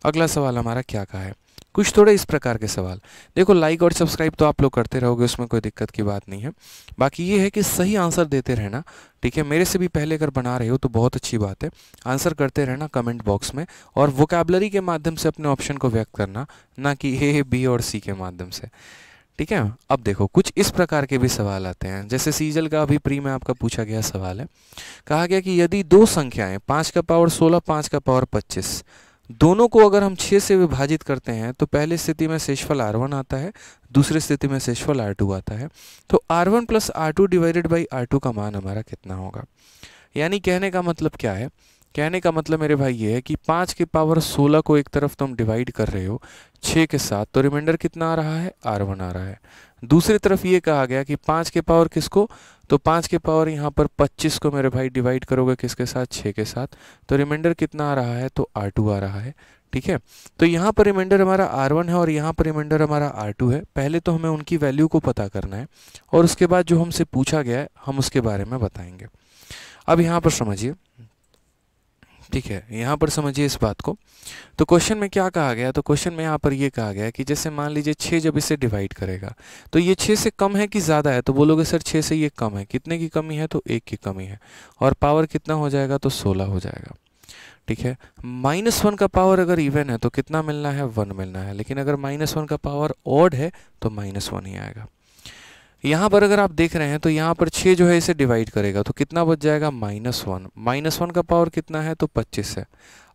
[SPEAKER 1] अगला सवाल हमारा क्या का है कुछ थोड़े इस प्रकार के सवाल देखो लाइक और सब्सक्राइब तो आप लोग करते रहोगे उसमें कोई दिक्कत की बात नहीं है बाकी ये है कि सही आंसर देते रहना ठीक है मेरे से भी पहले अगर बना रहे हो तो बहुत अच्छी बात है आंसर करते रहना कमेंट बॉक्स में और वोकेबलरी के माध्यम से अपने ऑप्शन को व्यक्त करना ना कि ए बी और सी के माध्यम से ठीक है अब देखो कुछ इस प्रकार के भी सवाल आते हैं जैसे सीजल का अभी प्री में आपका पूछा गया सवाल है कहा गया कि यदि दो संख्याएं पाँच का पावर सोलह पाँच का पावर पच्चीस दोनों को अगर हम छः से विभाजित करते हैं तो पहली स्थिति में शेषफल आर वन आता है दूसरी स्थिति में शेषफल आर टू आता है तो R one plus R two divided by R two का मान हमारा कितना होगा यानी कहने का मतलब क्या है कहने का मतलब मेरे भाई ये है कि पाँच के पावर सोलह को एक तरफ तुम डिवाइड कर रहे हो छः के साथ तो रिमाइंडर कितना आ रहा है आर वन आ रहा है दूसरी तरफ ये कहा गया कि पाँच के पावर किसको तो पाँच के पावर यहाँ पर पच्चीस को मेरे भाई डिवाइड करोगे किसके साथ छः के साथ तो रिमाइंडर कितना आ रहा है तो आर टू आ रहा है ठीक है तो यहाँ पर रिमाइंडर हमारा वन है और यहाँ पर रिमाइंडर हमारा टू है पहले तो हमें उनकी वैल्यू को पता करना है और उसके बाद जो हमसे पूछा गया है हम उसके बारे में बताएंगे अब यहाँ पर समझिए ठीक है यहाँ पर समझिए इस बात को तो क्वेश्चन में क्या कहा गया तो क्वेश्चन में यहाँ पर ये कहा गया कि जैसे मान लीजिए छः जब इसे डिवाइड करेगा तो ये छः से कम है कि ज़्यादा है तो बोलोगे सर छः से ये कम है कितने की कमी है तो एक की कमी है और पावर कितना हो जाएगा तो सोलह हो जाएगा ठीक है माइनस वन का पावर अगर इवन है तो कितना मिलना है वन मिलना है लेकिन अगर माइनस वन का पावर ऑड है तो माइनस वन ही आएगा यहाँ पर अगर आप देख रहे हैं तो यहाँ पर छः जो है इसे डिवाइड करेगा तो कितना बच जाएगा माइनस वन माइनस वन का पावर कितना है तो पच्चीस है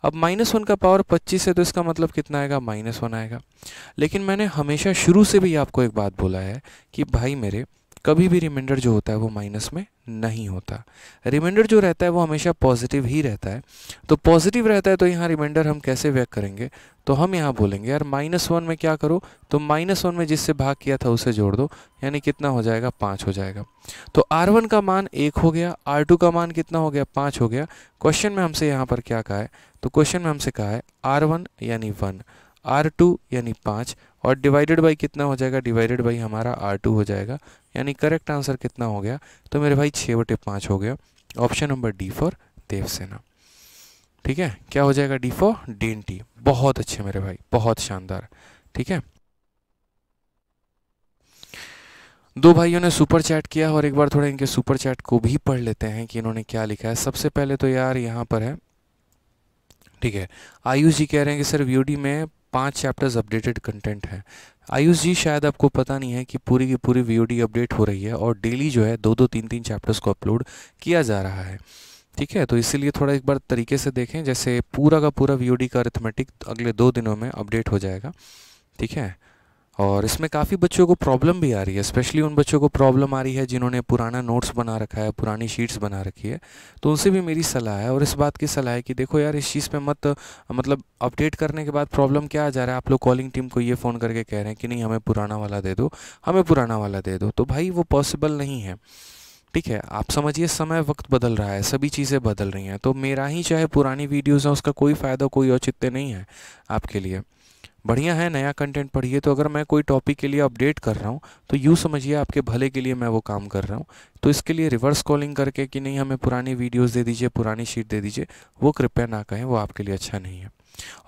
[SPEAKER 1] अब माइनस वन का पावर पच्चीस है तो इसका मतलब कितना आएगा माइनस वन आएगा लेकिन मैंने हमेशा शुरू से भी आपको एक बात बोला है कि भाई मेरे कभी भी रिमाइंडर जो होता है वो माइनस में नहीं होता रिमाइंडर जो रहता है वो हमेशा पॉजिटिव ही रहता है तो पॉजिटिव रहता है तो यहाँ रिमाइंडर हम कैसे व्यक्त करेंगे तो हम यहाँ बोलेंगे यार माइनस वन में क्या करो तो माइनस वन में जिससे भाग किया था उसे जोड़ दो यानी कितना हो जाएगा पाँच हो जाएगा तो आर वन का मान एक हो गया आर टू का मान कितना हो गया पाँच हो गया क्वेश्चन में हमसे यहाँ पर क्या कहा है तो क्वेश्चन में हमसे कहा है आर वन यानी वन आर टू यानी पाँच और डिवाइडेड बाई कितना हो जाएगा डिवाइडेड बाई हमारा आर टू हो जाएगा यानी करेक्ट आंसर कितना हो गया तो मेरे भाई छः बटे पाँच हो गया option number D for Devsena ठीक है क्या हो जाएगा डी फॉर डी बहुत अच्छे मेरे भाई बहुत शानदार ठीक है दो भाइयों ने सुपर चैट किया और एक बार थोड़ा इनके सुपर चैट को भी पढ़ लेते हैं कि इन्होंने क्या लिखा है सबसे पहले तो यार यहाँ पर है ठीक है आयुष जी कह रहे हैं कि सर वीडी में पांच चैप्टर्स अपडेटेड कंटेंट है आयुष जी शायद आपको पता नहीं है कि पूरी की पूरी वी अपडेट हो रही है और डेली जो है दो दो तीन तीन चैप्टर्स को अपलोड किया जा रहा है ठीक है तो इसीलिए थोड़ा एक बार तरीके से देखें जैसे पूरा का पूरा वी का अरिथमेटिक अगले दो दिनों में अपडेट हो जाएगा ठीक है और इसमें काफ़ी बच्चों को प्रॉब्लम भी आ रही है स्पेशली उन बच्चों को प्रॉब्लम आ रही है जिन्होंने पुराना नोट्स बना रखा है पुरानी शीट्स बना रखी है तो उनसे भी मेरी सलाह है और इस बात की सलाह है कि देखो यार इस चीज़ पे मत मतलब अपडेट करने के बाद प्रॉब्लम क्या आ जा रहा है आप लोग कॉलिंग टीम को ये फ़ोन करके कह रहे हैं कि नहीं हमें पुराना वाला दे दो हमें पुराना वाला दे दो तो भाई वो पॉसिबल नहीं है ठीक है आप समझिए समय वक्त बदल रहा है सभी चीज़ें बदल रही हैं तो मेरा ही चाहे पुरानी वीडियोज़ हैं उसका कोई फ़ायदा कोई औचित्य नहीं है आपके लिए बढ़िया है नया कंटेंट पढ़िए तो अगर मैं कोई टॉपिक के लिए अपडेट कर रहा हूँ तो यूँ समझिए आपके भले के लिए मैं वो काम कर रहा हूँ तो इसके लिए रिवर्स कॉलिंग करके कि नहीं हमें पुरानी वीडियोस दे दीजिए पुरानी शीट दे दीजिए वो कृपया ना कहें वो आपके लिए अच्छा नहीं है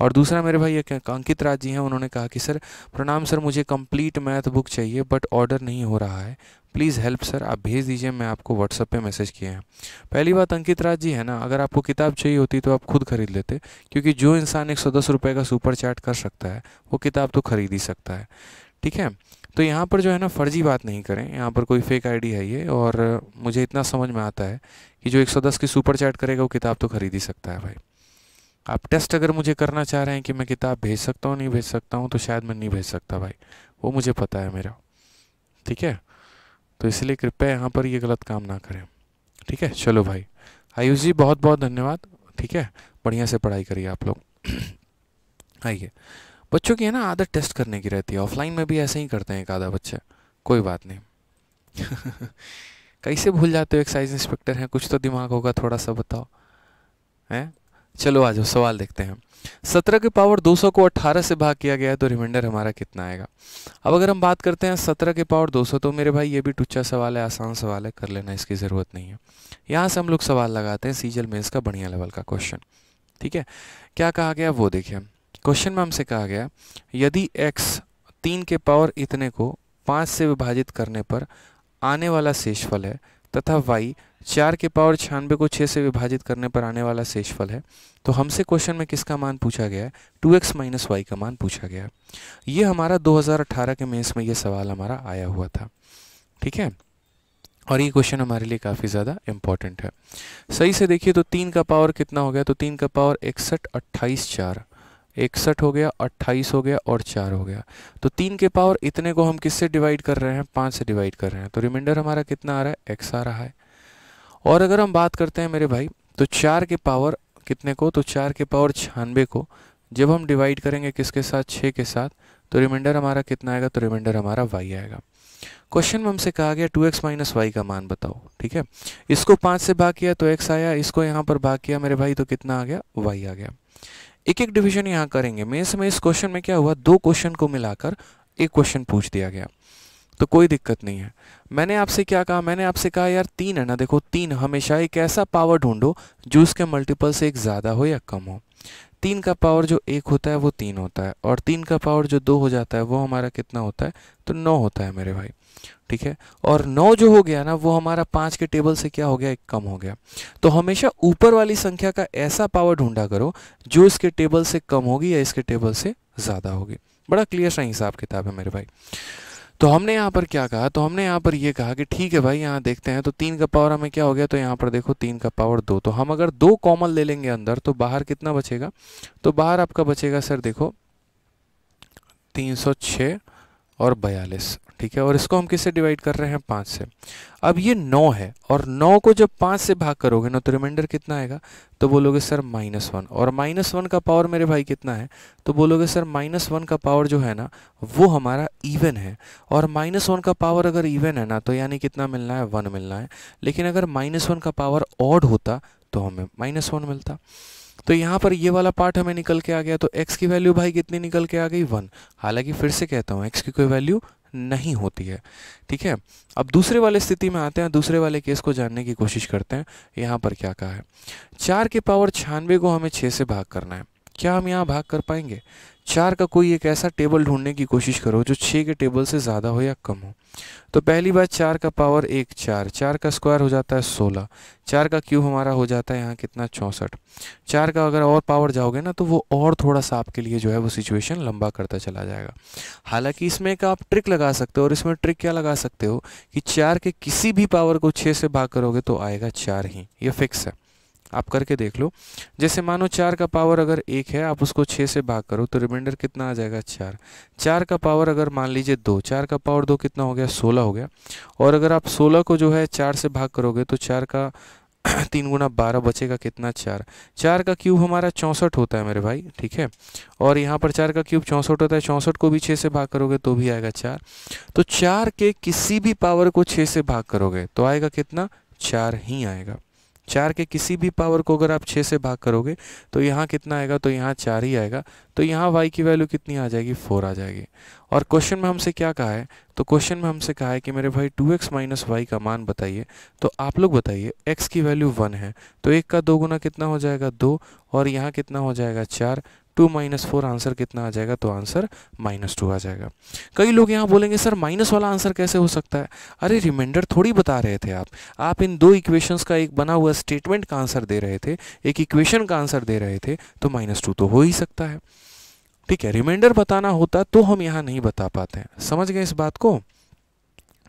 [SPEAKER 1] और दूसरा मेरे भाई एक अंकित राज जी हैं उन्होंने कहा कि सर प्रणाम सर मुझे कंप्लीट मैथ बुक चाहिए बट ऑर्डर नहीं हो रहा है प्लीज़ हेल्प सर आप भेज दीजिए मैं आपको व्हाट्सअप पे मैसेज किए हैं पहली बात अंकित राज जी है ना अगर आपको किताब चाहिए होती तो आप खुद खरीद लेते क्योंकि जो इंसान एक सौ दस रुपये का सुपर चैट कर सकता है वो किताब तो खरीद ही सकता है ठीक है तो यहाँ पर जो है ना फर्जी बात नहीं करें यहाँ पर कोई फेक आईडी है ये और मुझे इतना समझ में आता है कि जो 110 की सुपर चैट करेगा वो किताब तो खरीद ही सकता है भाई आप टेस्ट अगर मुझे करना चाह रहे हैं कि मैं किताब भेज सकता हूँ नहीं भेज सकता हूँ तो शायद मैं नहीं भेज सकता भाई वो मुझे पता है मेरा ठीक है तो इसलिए कृपया यहाँ पर ये गलत काम ना करें ठीक है चलो भाई आयुष जी बहुत बहुत धन्यवाद ठीक है बढ़िया से पढ़ाई करिए आप लोग आइए बच्चों की है ना आदत टेस्ट करने की रहती है ऑफलाइन में भी ऐसे ही करते हैं एक आधा बच्चे कोई बात नहीं कैसे भूल जाते हो एक्साइज इंस्पेक्टर हैं कुछ तो दिमाग होगा थोड़ा सा बताओ हैं चलो आ जाओ सवाल देखते हैं सत्रह के पावर 200 को 18 से भाग किया गया है तो रिमाइंडर हमारा कितना आएगा अब अगर हम बात करते हैं सत्रह के पावर 200 तो मेरे भाई ये भी टुच्चा सवाल है आसान सवाल है कर लेना इसकी ज़रूरत नहीं है यहाँ से हम लोग सवाल लगाते हैं सीजल मेंस का बढ़िया लेवल का क्वेश्चन ठीक है क्या कहा गया वो देखिए क्वेश्चन में हमसे कहा गया यदि एक्स तीन के पावर इतने को पाँच से विभाजित करने पर आने वाला शेषफल है तथा वाई चार के पावर छियानवे को छः से विभाजित करने पर आने वाला शेषफल है तो हमसे क्वेश्चन में किसका मान पूछा गया है टू एक्स माइनस वाई का मान पूछा गया है ये हमारा 2018 के मेंस में ये सवाल हमारा आया हुआ था ठीक है और ये क्वेश्चन हमारे लिए काफ़ी ज़्यादा इम्पॉर्टेंट है सही से देखिए तो तीन का पावर कितना हो गया तो तीन का पावर इकसठ अट्ठाईस चार इकसठ हो गया अट्ठाईस हो गया और चार हो गया तो तीन के पावर इतने को हम किससे डिवाइड कर रहे हैं पाँच से डिवाइड कर रहे हैं तो रिमाइंडर हमारा कितना आ रहा है एक्स आ रहा है और अगर हम बात करते हैं मेरे भाई तो चार के पावर कितने को तो चार के पावर छियानवे को जब हम डिवाइड करेंगे किसके साथ छः के साथ तो रिमाइंडर हमारा कितना आएगा तो रिमाइंडर हमारा वाई आएगा क्वेश्चन में हमसे कहा गया टू एक्स माइनस वाई का मान बताओ ठीक है इसको पाँच से भाग किया तो एक्स आया इसको यहाँ पर भाग किया मेरे भाई तो कितना आ गया वाई आ गया एक एक डिवीजन यहाँ करेंगे मेन्स में इस क्वेश्चन में क्या हुआ दो क्वेश्चन को मिलाकर एक क्वेश्चन पूछ दिया गया तो कोई दिक्कत नहीं है मैंने आपसे क्या कहा मैंने आपसे कहा यार तीन है ना देखो तीन हमेशा एक ऐसा पावर ढूंढो जो उसके मल्टीपल से एक ज़्यादा हो या कम हो तीन का पावर जो एक होता है वो तीन होता है और तीन का पावर जो दो हो जाता है वो हमारा कितना होता है तो नौ होता है मेरे भाई ठीक है और नौ जो हो गया ना वो हमारा पाँच के टेबल से क्या हो गया एक कम हो गया तो हमेशा ऊपर वाली संख्या का ऐसा पावर ढूंढा करो जो इसके टेबल से कम होगी या इसके टेबल से ज़्यादा होगी बड़ा क्लियर सा हिसाब किताब है मेरे भाई तो हमने यहाँ पर क्या कहा तो हमने यहाँ पर ये कहा कि ठीक है भाई यहाँ देखते हैं तो तीन का पावर हमें क्या हो गया तो यहाँ पर देखो तीन का पावर दो तो हम अगर दो कॉमन ले लेंगे अंदर तो बाहर कितना बचेगा तो बाहर आपका बचेगा सर देखो तीन सौ छः और बयालीस ठीक है और इसको हम किससे डिवाइड कर रहे हैं पाँच से अब ये नौ है और नौ को जब पाँच से भाग करोगे ना तो रिमाइंडर कितना आएगा तो बोलोगे सर माइनस वन और माइनस वन का पावर मेरे भाई कितना है तो बोलोगे सर माइनस वन का पावर जो है ना वो हमारा इवन है और माइनस वन का पावर अगर इवन है ना तो यानी कितना मिलना है वन मिलना है लेकिन अगर माइनस वन का पावर ऑड होता तो हमें माइनस वन मिलता तो यहाँ पर ये वाला पार्ट हमें निकल के आ गया तो x की वैल्यू भाई कितनी निकल के आ गई वन हालांकि फिर से कहता हूँ x की कोई वैल्यू नहीं होती है ठीक है अब दूसरे वाले स्थिति में आते हैं दूसरे वाले केस को जानने की कोशिश करते हैं यहाँ पर क्या कहा है चार के पावर छियानवे को हमें छः से भाग करना है क्या हम यहाँ भाग कर पाएंगे चार का कोई एक ऐसा टेबल ढूंढने की कोशिश करो जो छः के टेबल से ज़्यादा हो या कम हो तो पहली बात चार का पावर एक चार चार का स्क्वायर हो जाता है सोलह चार का क्यूब हमारा हो जाता है यहाँ कितना चौंसठ चार का अगर और पावर जाओगे ना तो वो और थोड़ा सा आपके लिए जो है वो सिचुएशन लंबा करता चला जाएगा हालांकि इसमें एक आप ट्रिक लगा सकते हो और इसमें ट्रिक क्या लगा सकते हो कि चार के किसी भी पावर को छः से भाग करोगे तो आएगा चार ही ये फिक्स है आप करके देख लो जैसे मानो चार का पावर अगर एक है आप उसको छः से भाग करो तो रिमाइंडर कितना आ जाएगा चार चार का पावर अगर मान लीजिए दो चार का पावर दो कितना हो गया सोलह हो गया और अगर आप सोलह को जो है चार से भाग करोगे तो चार का तीन गुना बारह बचेगा कितना चार चार का क्यूब हमारा चौंसठ होता है मेरे भाई ठीक है और यहाँ पर चार का क्यूब चौंसठ होता है चौंसठ को भी छः से भाग करोगे तो भी आएगा चार तो चार के किसी भी पावर को छः से भाग करोगे तो आएगा कितना चार ही आएगा चार के किसी भी पावर को अगर आप छः से भाग करोगे तो यहाँ कितना आएगा तो यहाँ चार ही आएगा तो यहाँ वाई की वैल्यू कितनी आ जाएगी फोर आ जाएगी और क्वेश्चन में हमसे क्या कहा है तो क्वेश्चन में हमसे कहा है कि मेरे भाई टू एक्स माइनस वाई का मान बताइए तो आप लोग बताइए एक्स की वैल्यू वन है तो एक का दो गुना कितना हो जाएगा दो और यहाँ कितना हो जाएगा चार टू माइनस फोर आंसर कितना आ जाएगा तो आंसर माइनस टू आ जाएगा कई लोग यहाँ बोलेंगे सर माइनस वाला आंसर कैसे हो सकता है अरे रिमाइंडर थोड़ी बता रहे थे आप आप इन दो इक्वेशंस का एक बना हुआ स्टेटमेंट का आंसर दे रहे थे एक इक्वेशन का आंसर दे रहे थे तो माइनस टू तो हो ही सकता है ठीक है रिमाइंडर बताना होता तो हम यहाँ नहीं बता पाते हैं समझ गए इस बात को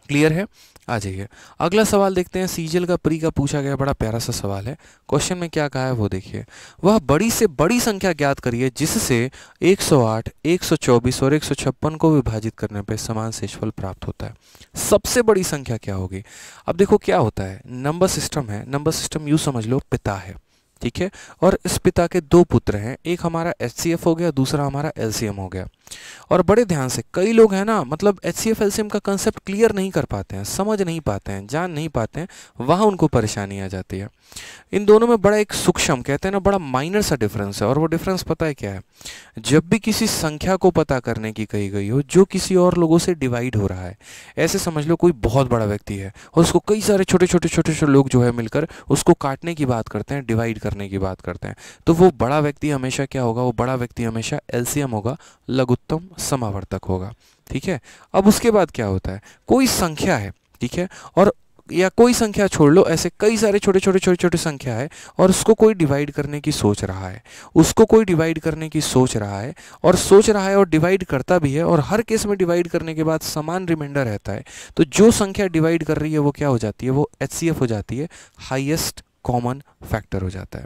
[SPEAKER 1] क्लियर है आ हाँ, जाइए अगला सवाल देखते हैं सीजल का प्री का पूछा गया बड़ा प्यारा सा सवाल है क्वेश्चन में क्या कहा है वो देखिए वह बड़ी से बड़ी संख्या ज्ञात करिए जिससे 108, 124 और 156 को विभाजित करने पर समान शेषफल प्राप्त होता है सबसे बड़ी संख्या क्या होगी अब देखो क्या होता है नंबर सिस्टम है नंबर सिस्टम यूँ समझ लो पिता है ठीक है और इस पिता के दो पुत्र हैं एक हमारा एच हो गया दूसरा हमारा एल हो गया और बड़े ध्यान से कई लोग हैं ना मतलब H C F L C M का कंसेप्ट क्लियर नहीं कर पाते हैं समझ नहीं पाते हैं जान नहीं पाते हैं वहाँ उनको परेशानी आ जाती है इन दोनों में बड़ा एक सूक्ष्म कहते हैं ना बड़ा माइनर सा डिफरेंस है और वो डिफरेंस पता है क्या है जब भी किसी संख्या को पता करने की कही गई हो जो किसी और लोगों से डिवाइड हो रहा है ऐसे समझ लो कोई बहुत बड़ा व्यक्ति है और उसको कई सारे छोटे छोटे छोटे छोटे लोग जो है मिलकर उसको काटने की बात करते हैं डिवाइड करने की बात करते हैं तो वो बड़ा व्यक्ति हमेशा क्या होगा वो बड़ा व्यक्ति हमेशा एल्सियम होगा लघु अधिकतम समावर्तक होगा ठीक है अब उसके बाद क्या होता है कोई संख्या है ठीक है और या कोई संख्या छोड़ लो ऐसे कई सारे छोटे छोटे छोटे छोटे संख्या है और उसको कोई डिवाइड करने की सोच रहा है उसको कोई डिवाइड करने की सोच रहा है और सोच रहा है और डिवाइड करता भी है और हर केस में डिवाइड करने के बाद समान रिमाइंडर रहता है तो जो संख्या डिवाइड कर रही है वो क्या हो जाती है वो एच हो जाती है हाइएस्ट कॉमन फैक्टर हो जाता है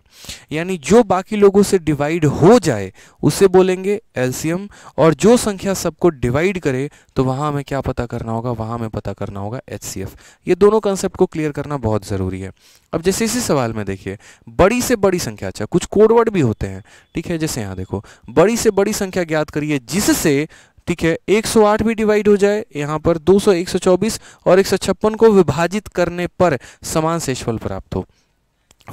[SPEAKER 1] यानी जो बाकी लोगों से डिवाइड हो जाए उसे बोलेंगे एलसीएम और जो संख्या सबको डिवाइड करे तो वहां हमें क्या पता करना होगा वहां हमें पता करना होगा एच ये दोनों कंसेप्ट को क्लियर करना बहुत ज़रूरी है अब जैसे इसी सवाल में देखिए बड़ी से बड़ी संख्या अच्छा कुछ कोडवर्ड भी होते हैं ठीक है जैसे यहाँ देखो बड़ी से बड़ी संख्या ज्ञात करिए जिससे ठीक है 108 भी डिवाइड हो जाए यहाँ पर 200, 124 और एक को विभाजित करने पर समान शेषफल प्राप्त हो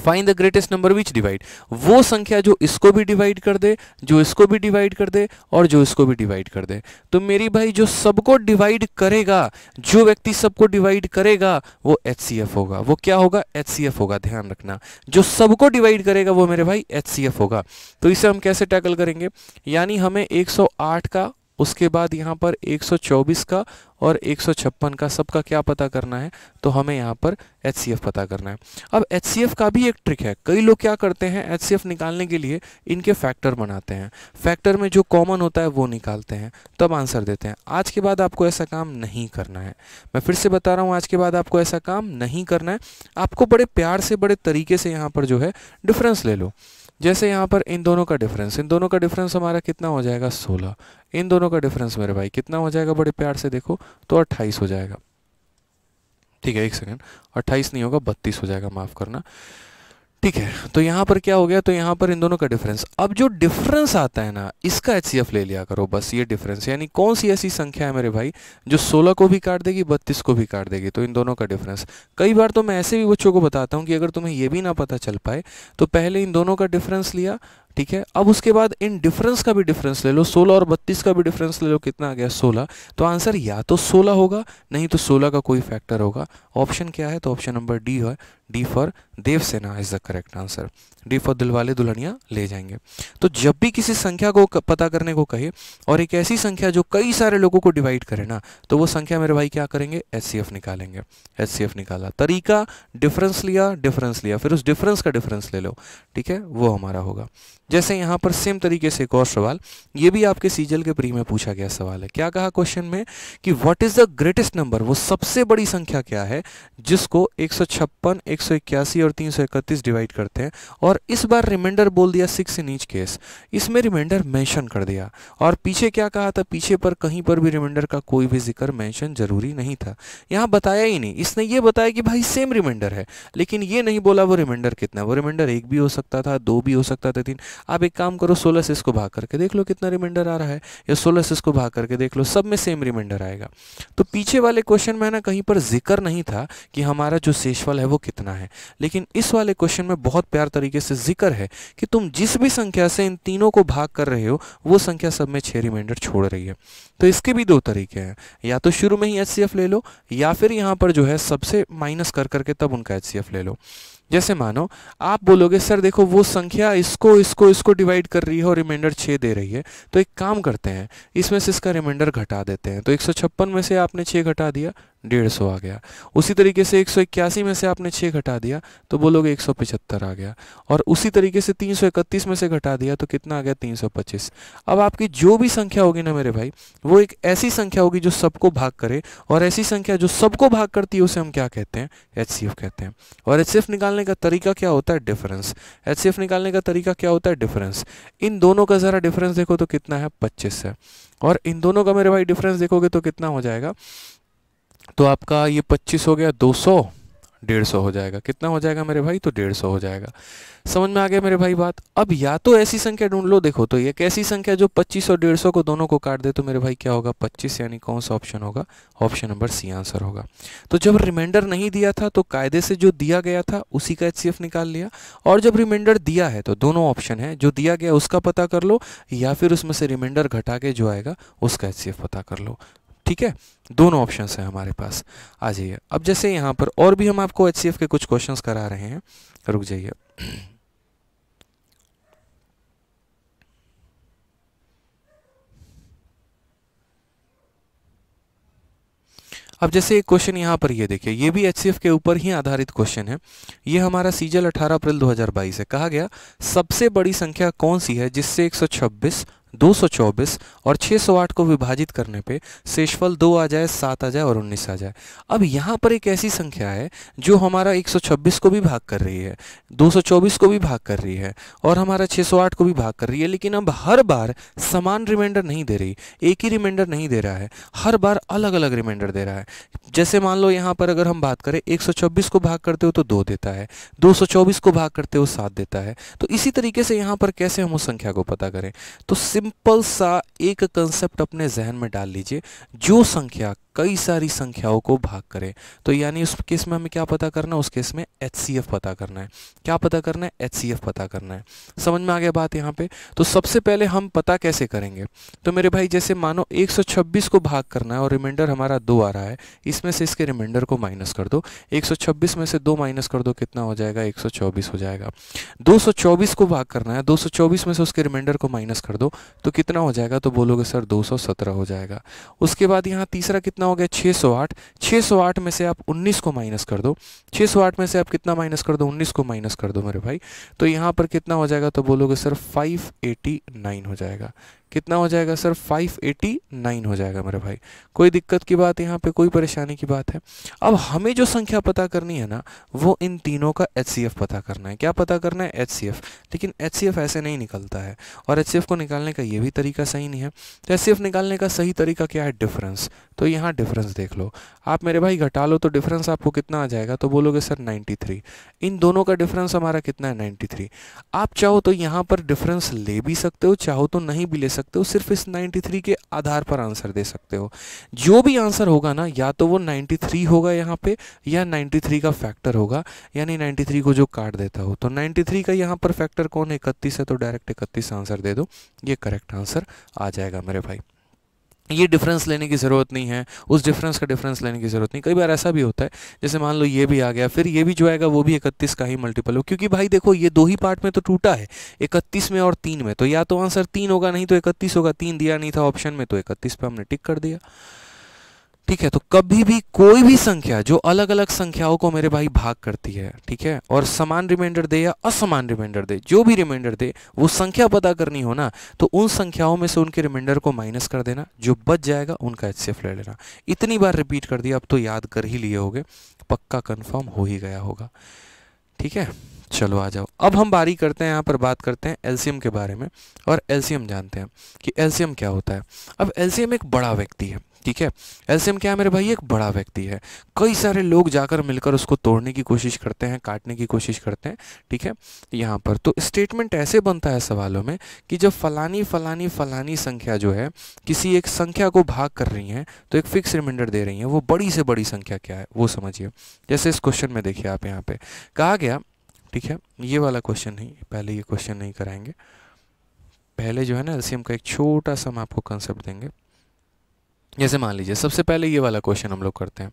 [SPEAKER 1] find the greatest number which divide वो संख्या जो इसको भी डिवाइड कर दे जो इसको भी डिवाइड कर दे और जो इसको भी डिवाइड कर दे तो मेरी भाई जो सबको डिवाइड करेगा जो व्यक्ति सबको डिवाइड करेगा वो एच होगा वो क्या होगा एच होगा ध्यान रखना जो सबको डिवाइड करेगा वो मेरे भाई एच होगा तो इसे हम कैसे टैकल करेंगे यानी हमें 108 का उसके बाद यहाँ पर 124 का और एक का सबका क्या पता करना है तो हमें यहाँ पर एच पता करना है अब एच का भी एक ट्रिक है कई लोग क्या करते हैं एच निकालने के लिए इनके फैक्टर बनाते हैं फैक्टर में जो कॉमन होता है वो निकालते हैं तब आंसर देते हैं आज के बाद आपको ऐसा काम नहीं करना है मैं फिर से बता रहा हूँ आज के बाद आपको ऐसा काम नहीं करना है आपको बड़े प्यार से बड़े तरीके से यहाँ पर जो है डिफरेंस ले लो जैसे यहाँ पर इन दोनों का डिफरेंस इन दोनों का डिफरेंस हमारा कितना हो जाएगा सोलह इन दोनों का डिफरेंस मेरे भाई कितना हो जाएगा बड़े प्यार से देखो तो अट्ठाईस हो जाएगा ठीक है एक सेकेंड अट्ठाईस नहीं होगा बत्तीस हो जाएगा माफ़ करना ठीक है तो यहाँ पर क्या हो गया तो यहाँ पर इन दोनों का डिफरेंस अब जो डिफरेंस आता है ना इसका एच ले लिया करो बस ये डिफरेंस यानी कौन सी ऐसी संख्या है मेरे भाई जो 16 को भी काट देगी 32 को भी काट देगी तो इन दोनों का डिफरेंस कई बार तो मैं ऐसे भी बच्चों को बताता हूँ कि अगर तुम्हें ये भी ना पता चल पाए तो पहले इन दोनों का डिफरेंस लिया ठीक है अब उसके बाद इन डिफरेंस का भी डिफरेंस ले लो 16 और 32 का भी डिफरेंस ले लो कितना आ गया 16 तो आंसर या तो 16 होगा नहीं तो 16 का कोई फैक्टर होगा ऑप्शन क्या है तो ऑप्शन नंबर डी है D for Devsena is the correct answer D for Dilwale Dulhania Le Jayenge तो जब भी किसी संख्या को पता करने को कहे और एक ऐसी संख्या जो कई सारे लोगों को डिवाइड करे ना तो वो संख्या मेरे भाई क्या करेंगे एच निकालेंगे एच निकाला तरीका डिफरेंस लिया डिफरेंस लिया फिर उस डिफरेंस का डिफरेंस ले लो ठीक है वो हमारा होगा जैसे यहाँ पर सेम तरीके से एक और सवाल ये भी आपके सीजल के प्री में पूछा गया सवाल है क्या कहा क्वेश्चन में कि what is the greatest number वो सबसे बड़ी संख्या क्या है जिसको एक सौ छप्पन एक 181 और 331 डिवाइड करते हैं और इस बार रिमाइंडर बोल दिया सिक्स इन ईच केस इसमें रिमाइंडर मेंशन कर दिया और पीछे क्या कहा था पीछे पर कहीं पर भी रिमाइंडर का कोई भी जिक्र मेंशन जरूरी नहीं था यहाँ बताया ही नहीं इसने ये बताया कि भाई सेम रिमाइंडर है लेकिन ये नहीं बोला वो रिमाइंडर कितना वो रिमाइंडर एक भी हो सकता था दो भी हो सकता था तीन आप एक काम करो सोलह से इसको भाग करके देख लो कितना रिमाइंडर आ रहा है या सोलह से इसको भाग करके देख लो सब में सेम रिमाइंडर आएगा तो पीछे वाले क्वेश्चन में ना कहीं पर जिक्र नहीं था कि हमारा जो सेशफल है वो कितना लिखना है लेकिन इस वाले क्वेश्चन में बहुत प्यार तरीके से जिक्र है कि तुम जिस भी संख्या से इन तीनों को भाग कर रहे हो वो संख्या सब में छह रिमाइंडर छोड़ रही है तो इसके भी दो तरीके हैं या तो शुरू में ही एच ले लो या फिर यहाँ पर जो है सबसे माइनस कर करके तब उनका एच ले लो जैसे मानो आप बोलोगे सर देखो वो संख्या इसको इसको इसको डिवाइड कर रही है और रिमाइंडर छः दे रही है तो एक काम करते हैं इसमें से इसका रिमाइंडर घटा देते हैं तो एक में से आपने छः घटा दिया डेढ़ सौ आ गया उसी तरीके से एक सौ इक्यासी में से आपने छः घटा दिया तो बोलोगे एक सौ पचहत्तर आ गया और उसी तरीके से तीन सौ इकतीस में से घटा दिया तो कितना आ गया तीन सौ पच्चीस अब आपकी जो भी संख्या होगी ना मेरे भाई वो एक ऐसी संख्या होगी जो सबको भाग करे और ऐसी संख्या जो सबको भाग करती है उसे हम क्या कहते हैं एच कहते हैं और एच निकालने का तरीका क्या होता है डिफरेंस एच निकालने का तरीका क्या होता है डिफरेंस इन दोनों का ज़रा डिफरेंस देखो तो कितना है पच्चीस है और इन दोनों का मेरे भाई डिफरेंस देखोगे तो कितना हो जाएगा तो आपका ये पच्चीस हो गया दो सौ डेढ़ सौ हो जाएगा कितना हो जाएगा मेरे भाई तो डेढ़ सौ हो जाएगा समझ में आ गया मेरे भाई बात अब या तो ऐसी संख्या ढूंढ लो देखो तो एक ऐसी संख्या जो पच्चीस और डेढ़ सौ को दोनों को काट दे तो मेरे भाई क्या होगा पच्चीस यानी कौन सा ऑप्शन होगा ऑप्शन नंबर सी आंसर होगा तो जब रिमाइंडर नहीं दिया था तो कायदे से जो दिया गया था उसी का एच निकाल लिया और जब रिमाइंडर दिया है तो दोनों ऑप्शन है जो दिया गया उसका पता कर लो या फिर उसमें से रिमाइंडर घटा के जो आएगा उसका एच पता कर लो ठीक है दोनों ऑप्शन हैं हमारे पास आ जाइए अब जैसे यहाँ पर और भी हम आपको एच के कुछ क्वेश्चंस करा रहे हैं रुक जाइए अब जैसे एक क्वेश्चन यहाँ पर ये देखिए ये भी एच के ऊपर ही आधारित क्वेश्चन है ये हमारा सीजल 18 अप्रैल 2022 है कहा गया सबसे बड़ी संख्या कौन सी है जिससे 224 और 608 को विभाजित करने पे शेषफल दो आ जाए सात आ जाए और उन्नीस आ जाए अब यहाँ पर एक ऐसी संख्या है जो हमारा 126 को भी भाग कर रही है 224 को भी भाग कर रही है और हमारा 608 को भी भाग कर रही है लेकिन अब हर बार समान रिमाइंडर नहीं दे रही एक ही रिमाइंडर नहीं दे रहा है हर बार अलग अलग रिमाइंडर दे रहा है जैसे मान लो यहाँ पर अगर हम बात करें एक को भाग करते हो तो दो देता है दो को भाग करते हो सात देता है तो इसी तरीके से यहाँ पर कैसे हम उस संख्या को पता करें तो सिंपल सा एक कंसेप्ट अपने जहन में डाल लीजिए जो संख्या कई सारी संख्याओं को भाग करे तो यानी उस केस में हमें क्या पता करना है उस केस में एच पता करना है क्या पता करना है एच पता करना है समझ में आ गया बात यहाँ पे तो सबसे पहले हम पता कैसे करेंगे तो मेरे भाई जैसे मानो 126 को भाग करना है और रिमाइंडर हमारा दो आ रहा है इसमें से इसके रिमाइंडर को माइनस कर दो एक में से दो माइनस कर दो कितना हो जाएगा एक हो जाएगा दो को भाग करना है दो में से उसके रिमाइंडर को माइनस कर दो तो कितना हो जाएगा तो बोलोगे सर दो हो जाएगा उसके बाद यहाँ तीसरा कितना कितना हो गया 608 608 में से आप 19 को माइनस कर दो 608 में से आप कितना माइनस कर दो 19 को माइनस कर दो मेरे भाई तो यहाँ पर कितना हो जाएगा तो बोलोगे सर 589 हो जाएगा कितना हो जाएगा सर 589 हो जाएगा मेरे भाई कोई दिक्कत की बात यहाँ पे कोई परेशानी की बात है अब हमें जो संख्या पता करनी है ना वो इन तीनों का एच पता करना है क्या पता करना है एच लेकिन एच ऐसे नहीं निकलता है और एच को निकालने का ये भी तरीका सही नहीं है तो एच निकालने का सही तरीका क्या है डिफरेंस तो यहाँ डिफरेंस देख लो आप मेरे भाई घटा लो तो डिफरेंस आपको कितना आ जाएगा तो बोलोगे सर नाइन्टी इन दोनों का डिफरेंस हमारा कितना है नाइन्टी आप चाहो तो यहाँ पर डिफरेंस ले भी सकते हो चाहो तो नहीं भी ले सकते सकते हो सिर्फ इस 93 के आधार पर आंसर दे सकते हो जो भी आंसर होगा ना या तो वो 93 होगा यहाँ पे या 93 का फैक्टर होगा यानी 93 को जो काट देता हो तो 93 का यहाँ पर फैक्टर कौन है इकतीस है तो डायरेक्ट इकतीस आंसर दे दो ये करेक्ट आंसर आ जाएगा मेरे भाई ये डिफरेंस लेने की ज़रूरत नहीं है उस डिफरेंस का डिफरेंस लेने की ज़रूरत नहीं कई बार ऐसा भी होता है जैसे मान लो ये भी आ गया फिर ये भी जो आएगा वो भी इकतीस का ही मल्टीपल हो क्योंकि भाई देखो ये दो ही पार्ट में तो टूटा है इकतीस में और तीन में तो या तो आंसर तीन होगा नहीं तो इकतीस होगा तीन दिया नहीं था ऑप्शन में तो इकतीस पर हमने टिक कर दिया ठीक है तो कभी भी कोई भी संख्या जो अलग अलग संख्याओं को मेरे भाई भाग करती है ठीक है और समान रिमाइंडर दे या असमान रिमाइंडर दे जो भी रिमाइंडर दे वो संख्या पता करनी हो ना तो उन संख्याओं में से उनके रिमाइंडर को माइनस कर देना जो बच जाएगा उनका एच ले लेना इतनी बार रिपीट कर दिया अब तो याद कर ही लिए होगे पक्का कन्फर्म हो ही गया होगा ठीक है चलो आ जाओ अब हम बारी करते हैं यहाँ पर बात करते हैं एल्सियम के बारे में और एल्सियम जानते हैं कि एल्सियम क्या होता है अब एल्सियम एक बड़ा व्यक्ति है ठीक है एलसीएम क्या है मेरे भाई एक बड़ा व्यक्ति है कई सारे लोग जाकर मिलकर उसको तोड़ने की कोशिश करते हैं काटने की कोशिश करते हैं ठीक है यहाँ पर तो स्टेटमेंट ऐसे बनता है सवालों में कि जब फलानी फलानी फलानी संख्या जो है किसी एक संख्या को भाग कर रही है तो एक फिक्स रिमाइंडर दे रही है वो बड़ी से बड़ी संख्या क्या है वो समझिए जैसे इस क्वेश्चन में देखिए आप यहाँ पे कहा गया ठीक है ये वाला क्वेश्चन नहीं पहले ये क्वेश्चन नहीं कराएंगे पहले जो है ना एलसीएम का एक छोटा सा हम आपको कंसेप्ट देंगे जैसे मान लीजिए सबसे पहले ये वाला क्वेश्चन हम लोग करते हैं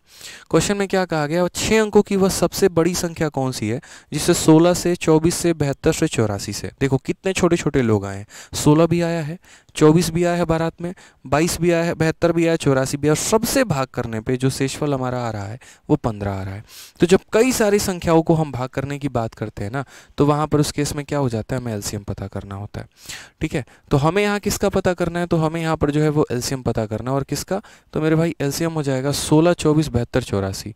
[SPEAKER 1] क्वेश्चन में क्या कहा गया छः अंकों की वह सबसे बड़ी संख्या कौन सी है जिससे 16 से 24 से बहत्तर से चौरासी से देखो कितने छोटे छोटे लोग आए हैं 16 भी आया है 24 भी आया है बारात में 22 भी आया है बहत्तर भी आया है चौरासी भी आया और सबसे भाग करने पर जो शेषफल हमारा आ रहा है वो पंद्रह आ रहा है तो जब कई सारी संख्याओं को हम भाग करने की बात करते हैं ना तो वहाँ पर उस केस में क्या हो जाता है हमें एल्सियम पता करना होता है ठीक है तो हमें यहाँ किसका पता करना है तो हमें यहाँ पर जो है वो एल्सियम पता करना और किसका का तो मेरे भाई एलसीएम हो जाएगा सोलह चौबीस बहत्तर चौरासी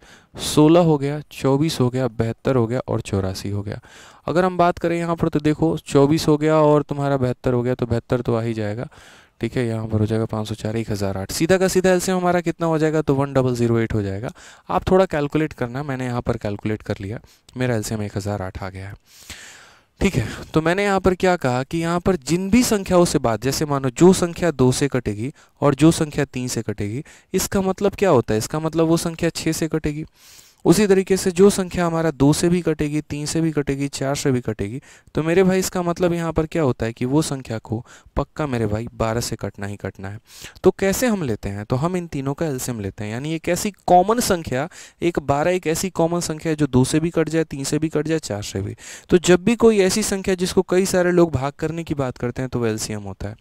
[SPEAKER 1] सोलह हो गया चौबीस हो गया बहत्तर हो गया और चौरासी हो गया अगर हम बात करें यहाँ पर तो देखो चौबीस हो गया और तुम्हारा बेहतर हो गया तो बेहतर तो आ ही जाएगा ठीक है यहाँ पर हो जाएगा पाँच सौ चार एक हज़ार आठ सीधा का सीधा एलसीएम हमारा कितना हो जाएगा तो वन डबल ज़ीरो एट हो जाएगा आप थोड़ा कैलकुलेट करना मैंने यहाँ पर कैलकुलेट कर लिया मेरा एलसीएम एक हज़ार आठ आ गया है ठीक है तो मैंने यहाँ पर क्या कहा कि यहाँ पर जिन भी संख्याओं से बात जैसे मानो जो संख्या दो से कटेगी और जो संख्या तीन से कटेगी इसका मतलब क्या होता है इसका मतलब वो संख्या छः से कटेगी उसी तरीके से जो संख्या हमारा दो से भी कटेगी तीन से भी कटेगी चार से भी कटेगी तो मेरे भाई इसका मतलब यहाँ पर क्या होता है कि वो संख्या को पक्का मेरे भाई बारह से कटना ही कटना है तो कैसे हम लेते हैं तो हम इन तीनों का एल्सियम लेते हैं यानी एक ऐसी कॉमन संख्या एक बारह एक ऐसी कॉमन संख्या है जो दो से भी कट जाए तीन से भी कट जाए चार से भी तो जब भी कोई ऐसी संख्या जिसको कई सारे लोग भाग करने की बात करते हैं तो वो एल्सियम होता है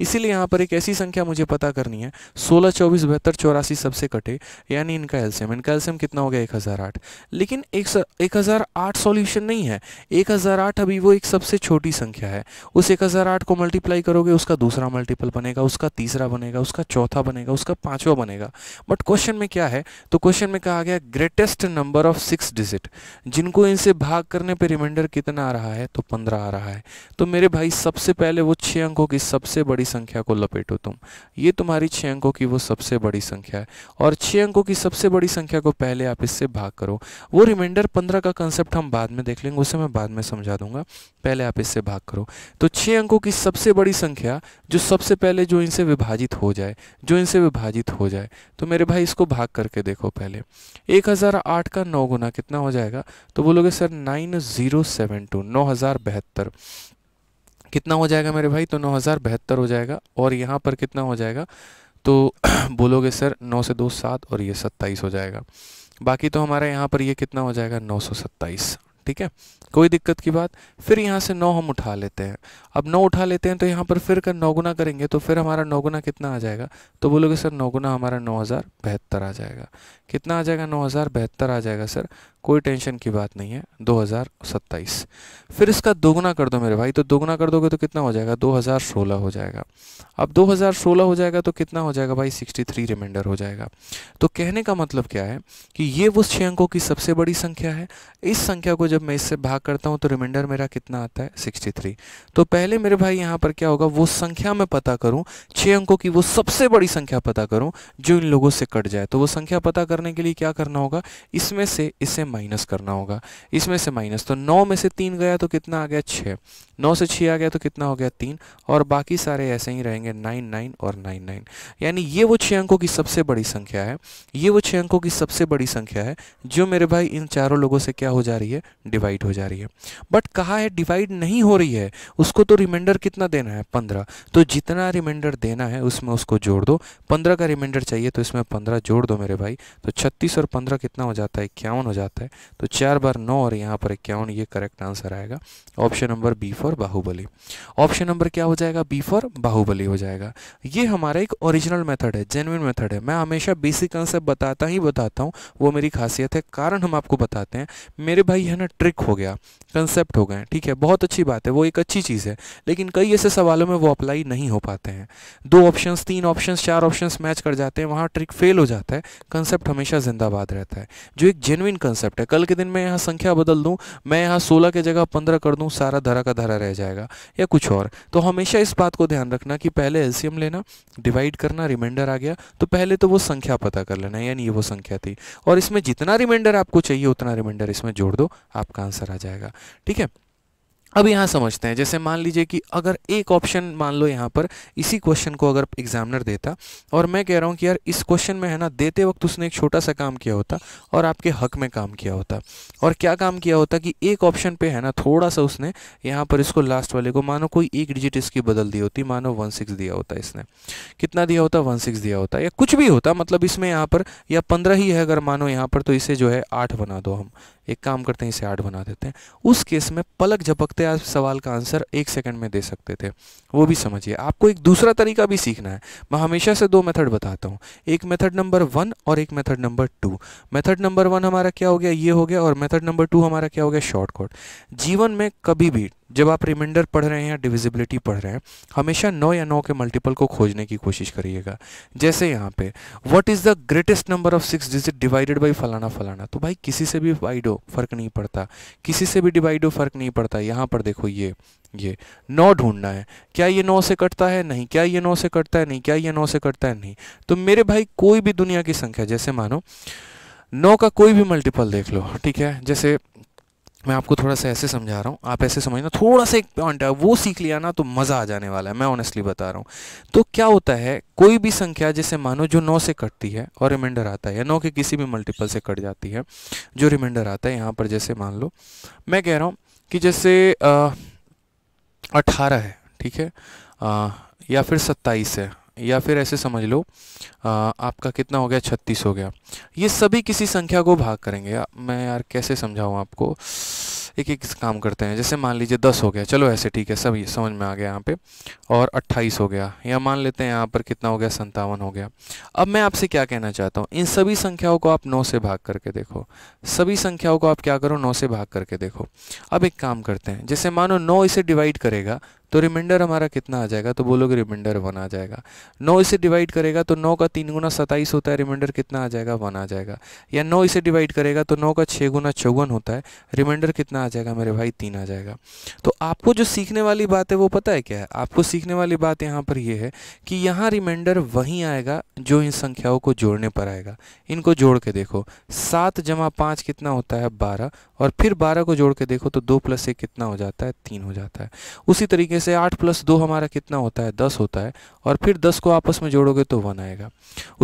[SPEAKER 1] इसीलिए यहाँ पर एक ऐसी संख्या मुझे पता करनी है सोलह चौबीस बहत्तर चौरासी सबसे कटे यानी इनका एल्सियम इनका एल्सियम कितना हो गया एक हज़ार आठ लेकिन एक, एक हज़ार आठ सॉल्यूशन नहीं है एक हज़ार आठ अभी वो एक सबसे छोटी संख्या है उस एक हज़ार आठ को मल्टीप्लाई करोगे उसका दूसरा मल्टीपल बनेगा उसका तीसरा बनेगा उसका चौथा बनेगा उसका पाँचवा बनेगा बट क्वेश्चन में क्या है तो क्वेश्चन में कहा गया greatest number of six digit जिनको इनसे भाग करने पर रिमाइंडर कितना आ रहा है तो पंद्रह आ रहा है तो मेरे भाई सबसे पहले वो छः अंकों की सबसे बड़ी संख्या को लपेटो तुम ये तुम्हारी छः अंकों की वो सबसे बड़ी संख्या है और छः अंकों की सबसे बड़ी संख्या को पहले आप इससे भाग करो वो रिमाइंडर पंद्रह का कंसेप्ट हम बाद में देख लेंगे उसे मैं बाद में समझा दूंगा पहले आप इससे भाग करो तो छः अंकों की सबसे बड़ी संख्या जो सबसे पहले जो इनसे विभाजित हो जाए जो इनसे विभाजित हो जाए तो मेरे भाई इसको भाग करके देखो पहले एक हज़ार आठ का नौ गुना कितना हो जाएगा तो बोलोगे sir nine zero seven two नौ हज़ार बहत्तर कितना हो जाएगा मेरे भाई तो नौ हज़ार बहत्तर हो जाएगा और यहाँ पर कितना हो जाएगा तो बोलोगे सर नौ से दो सात और ये सत्ताईस हो जाएगा बाकी तो हमारे यहाँ पर ये कितना हो जाएगा नौ सौ सत्ताईस ठीक है कोई दिक्कत की बात फिर यहाँ से नौ हम उठा लेते हैं अब नौ उठा लेते हैं तो यहाँ पर फिर कर नौगुना करेंगे तो फिर हमारा नौगुना कितना आ जाएगा तो बोलोगे सर नौगुना हमारा नौ हज़ार बहत्तर आ जाएगा कितना आ जाएगा नौ हज़ार बहत्तर आ जाएगा सर कोई टेंशन की बात नहीं है दो हज़ार सत्ताईस फिर इसका दोगुना कर दो मेरे भाई तो दोगुना कर दोगे तो कितना हो जाएगा दो हज़ार सोलह हो जाएगा अब दो हज़ार सोलह हो जाएगा तो कितना हो जाएगा भाई सिक्सटी थ्री रिमाइंडर हो जाएगा तो कहने का मतलब क्या है कि ये उस छः अंकों की सबसे बड़ी संख्या है इस संख्या को जब मैं इससे भाग करता हूँ तो रिमाइंडर मेरा कितना आता है सिक्सटी थ्री तो पहले मेरे भाई यहाँ पर क्या होगा वो संख्या मैं पता करूँ छः अंकों की वो सबसे बड़ी संख्या पता करूँ जो इन लोगों से कट जाए तो वो संख्या पता कर करने के लिए क्या करना होगा इसमें से इसे माइनस करना होगा इसमें से माइनस तो नौ में से तीन गया तो कितना आ गया छः नौ से छः आ गया तो कितना हो गया तीन और बाकी सारे ऐसे ही रहेंगे नाइन नाइन और नाइन नाइन यानी ये वो छः अंकों की सबसे बड़ी संख्या है ये वो छः अंकों की सबसे बड़ी संख्या है जो मेरे भाई इन चारों लोगों से क्या हो जा रही है डिवाइड हो जा रही है बट कहा है डिवाइड नहीं हो रही है उसको तो रिमाइंडर कितना देना है पंद्रह तो जितना रिमाइंडर देना है उसमें उसको जोड़ दो पंद्रह का रिमाइंडर चाहिए तो इसमें पंद्रह जोड़ दो मेरे भाई तो तो छत्तीस और पंद्रह कितना हो जाता है इक्यावन हो जाता है तो चार बार नौ और यहाँ पर इक्यावन ये करेक्ट आंसर आएगा option number B for Baahubali option number क्या हो जाएगा बी फॉर बाहुबली हो जाएगा ये हमारा एक ओरिजिनल मेथड है जेनविन मेथड है मैं हमेशा बेसिक कंसेप्ट बताता ही बताता हूँ वो मेरी खासियत है कारण हम आपको बताते हैं मेरे भाई है ना ट्रिक हो गया कंसेप्ट हो गए ठीक है बहुत अच्छी बात है वो एक अच्छी चीज़ है लेकिन कई ऐसे सवालों में वो अप्लाई नहीं हो पाते हैं दो ऑप्शन तीन ऑप्शन चार ऑप्शन मैच कर जाते हैं वहाँ ट्रिक फेल हो जाता है कंसेप्ट हमें हमेशा जिंदाबाद रहता है जो एक जेनुइन कंसेप्ट है कल के दिन मैं यहाँ संख्या बदल दूँ मैं यहाँ सोलह के जगह पंद्रह कर दूँ सारा धरा का धरा रह जाएगा या कुछ और तो हमेशा इस बात को ध्यान रखना कि पहले एल्सियम लेना डिवाइड करना रिमाइंडर आ गया तो पहले तो वो संख्या पता कर लेना यानी ये वो संख्या थी और इसमें जितना रिमाइंडर आपको चाहिए उतना रिमाइंडर इसमें जोड़ दो आपका आंसर आ जाएगा ठीक है अब यहाँ समझते हैं जैसे मान लीजिए कि अगर एक ऑप्शन मान लो यहाँ पर इसी क्वेश्चन को अगर एग्जामिनर देता और मैं कह रहा हूँ कि यार इस क्वेश्चन में है ना देते वक्त उसने एक छोटा सा काम किया होता और आपके हक में काम किया होता और क्या काम किया होता कि एक ऑप्शन पे है ना थोड़ा सा उसने यहाँ पर इसको लास्ट वाले को मानो कोई एक डिजिट इसकी बदल दी होती मानो वन सिक्स दिया होता इसने कितना दिया होता वन सिक्स दिया होता या कुछ भी होता मतलब इसमें यहाँ पर या पंद्रह ही है अगर मानो यहाँ पर तो इसे जो है आठ बना दो हम एक काम करते हैं इसे आठ बना देते हैं उस केस में पलक झपकते आप सवाल का आंसर एक सेकंड में दे सकते थे वो भी समझिए आपको एक दूसरा तरीका भी सीखना है मैं हमेशा से दो मेथड बताता हूँ एक मेथड नंबर वन और एक method number two method number one हमारा क्या हो गया ये हो गया और मेथड नंबर टू हमारा क्या हो गया शॉर्टकट जीवन में कभी भी जब आप रिमाइंडर पढ़ रहे हैं या डिविजिबिलिटी पढ़ रहे हैं हमेशा नौ या नौ के मल्टीपल को खोजने की कोशिश करिएगा जैसे यहाँ पे what is the greatest number of six digit divided by फलाना फलाना तो भाई किसी से भी डिवाइड हो फर्क नहीं पड़ता किसी से भी डिवाइड हो फर्क नहीं पड़ता यहाँ पर देखो ये ये नौ ढूंढना है क्या ये नौ से कटता है नहीं क्या ये नौ से कटता है नहीं क्या ये नौ से कटता है नहीं तो मेरे भाई कोई भी दुनिया की संख्या जैसे मानो नौ का कोई भी मल्टीपल देख लो ठीक है जैसे मैं आपको थोड़ा सा ऐसे समझा रहा हूँ आप ऐसे समझना थोड़ा सा एक पॉइंट है वो सीख लिया ना तो मज़ा आ जाने वाला है मैं ऑनेस्टली बता रहा हूँ तो क्या होता है कोई भी संख्या जैसे मानो जो नौ से कटती है और रिमाइंडर आता है या नौ के किसी भी मल्टीपल से कट जाती है जो रिमाइंडर आता है यहाँ पर जैसे मान लो मैं कह रहा हूँ कि जैसे अठारह है ठीक है आ, या फिर सत्ताईस है या फिर ऐसे समझ लो आ, आपका कितना हो गया छत्तीस हो गया ये सभी किसी संख्या को भाग करेंगे मैं यार कैसे समझाऊँ आपको एक एक काम करते हैं जैसे मान लीजिए दस हो गया चलो ऐसे ठीक है सब ये समझ में आ गया यहाँ पे और अट्ठाईस हो गया या मान लेते हैं यहाँ पर कितना हो गया संतावन हो गया अब मैं आपसे क्या कहना चाहता हूँ इन सभी संख्याओं को आप नौ से भाग करके देखो सभी संख्याओं को आप क्या करो नौ से भाग करके देखो अब एक काम करते हैं जैसे मानो नौ इसे डिवाइड करेगा तो रिमाइंडर हमारा कितना आ जाएगा तो बोलोगे रिमाइंडर वन आ जाएगा नौ इसे डिवाइड करेगा तो नौ का तीन गुना सताइस होता है रिमाइंडर कितना आ जाएगा वन आ जाएगा या नौ इसे डिवाइड करेगा तो नौ का छः गुना चौवन होता है रिमाइंडर कितना आ जाएगा मेरे भाई तीन आ जाएगा तो आपको जो सीखने वाली बात है वो पता है क्या है आपको सीखने वाली बात यहाँ पर यह है कि यहाँ रिमाइंडर वहीं आएगा जो इन संख्याओं को जोड़ने पर आएगा इनको जोड़ के देखो सात जमा पाँच कितना होता है बारह और फिर बारह को जोड़ के देखो तो दो प्लस एक कितना हो जाता है तीन हो जाता है उसी तरीके में से आठ प्लस दो हमारा कितना होता है दस होता है और फिर दस को आपस में जोड़ोगे तो वन आएगा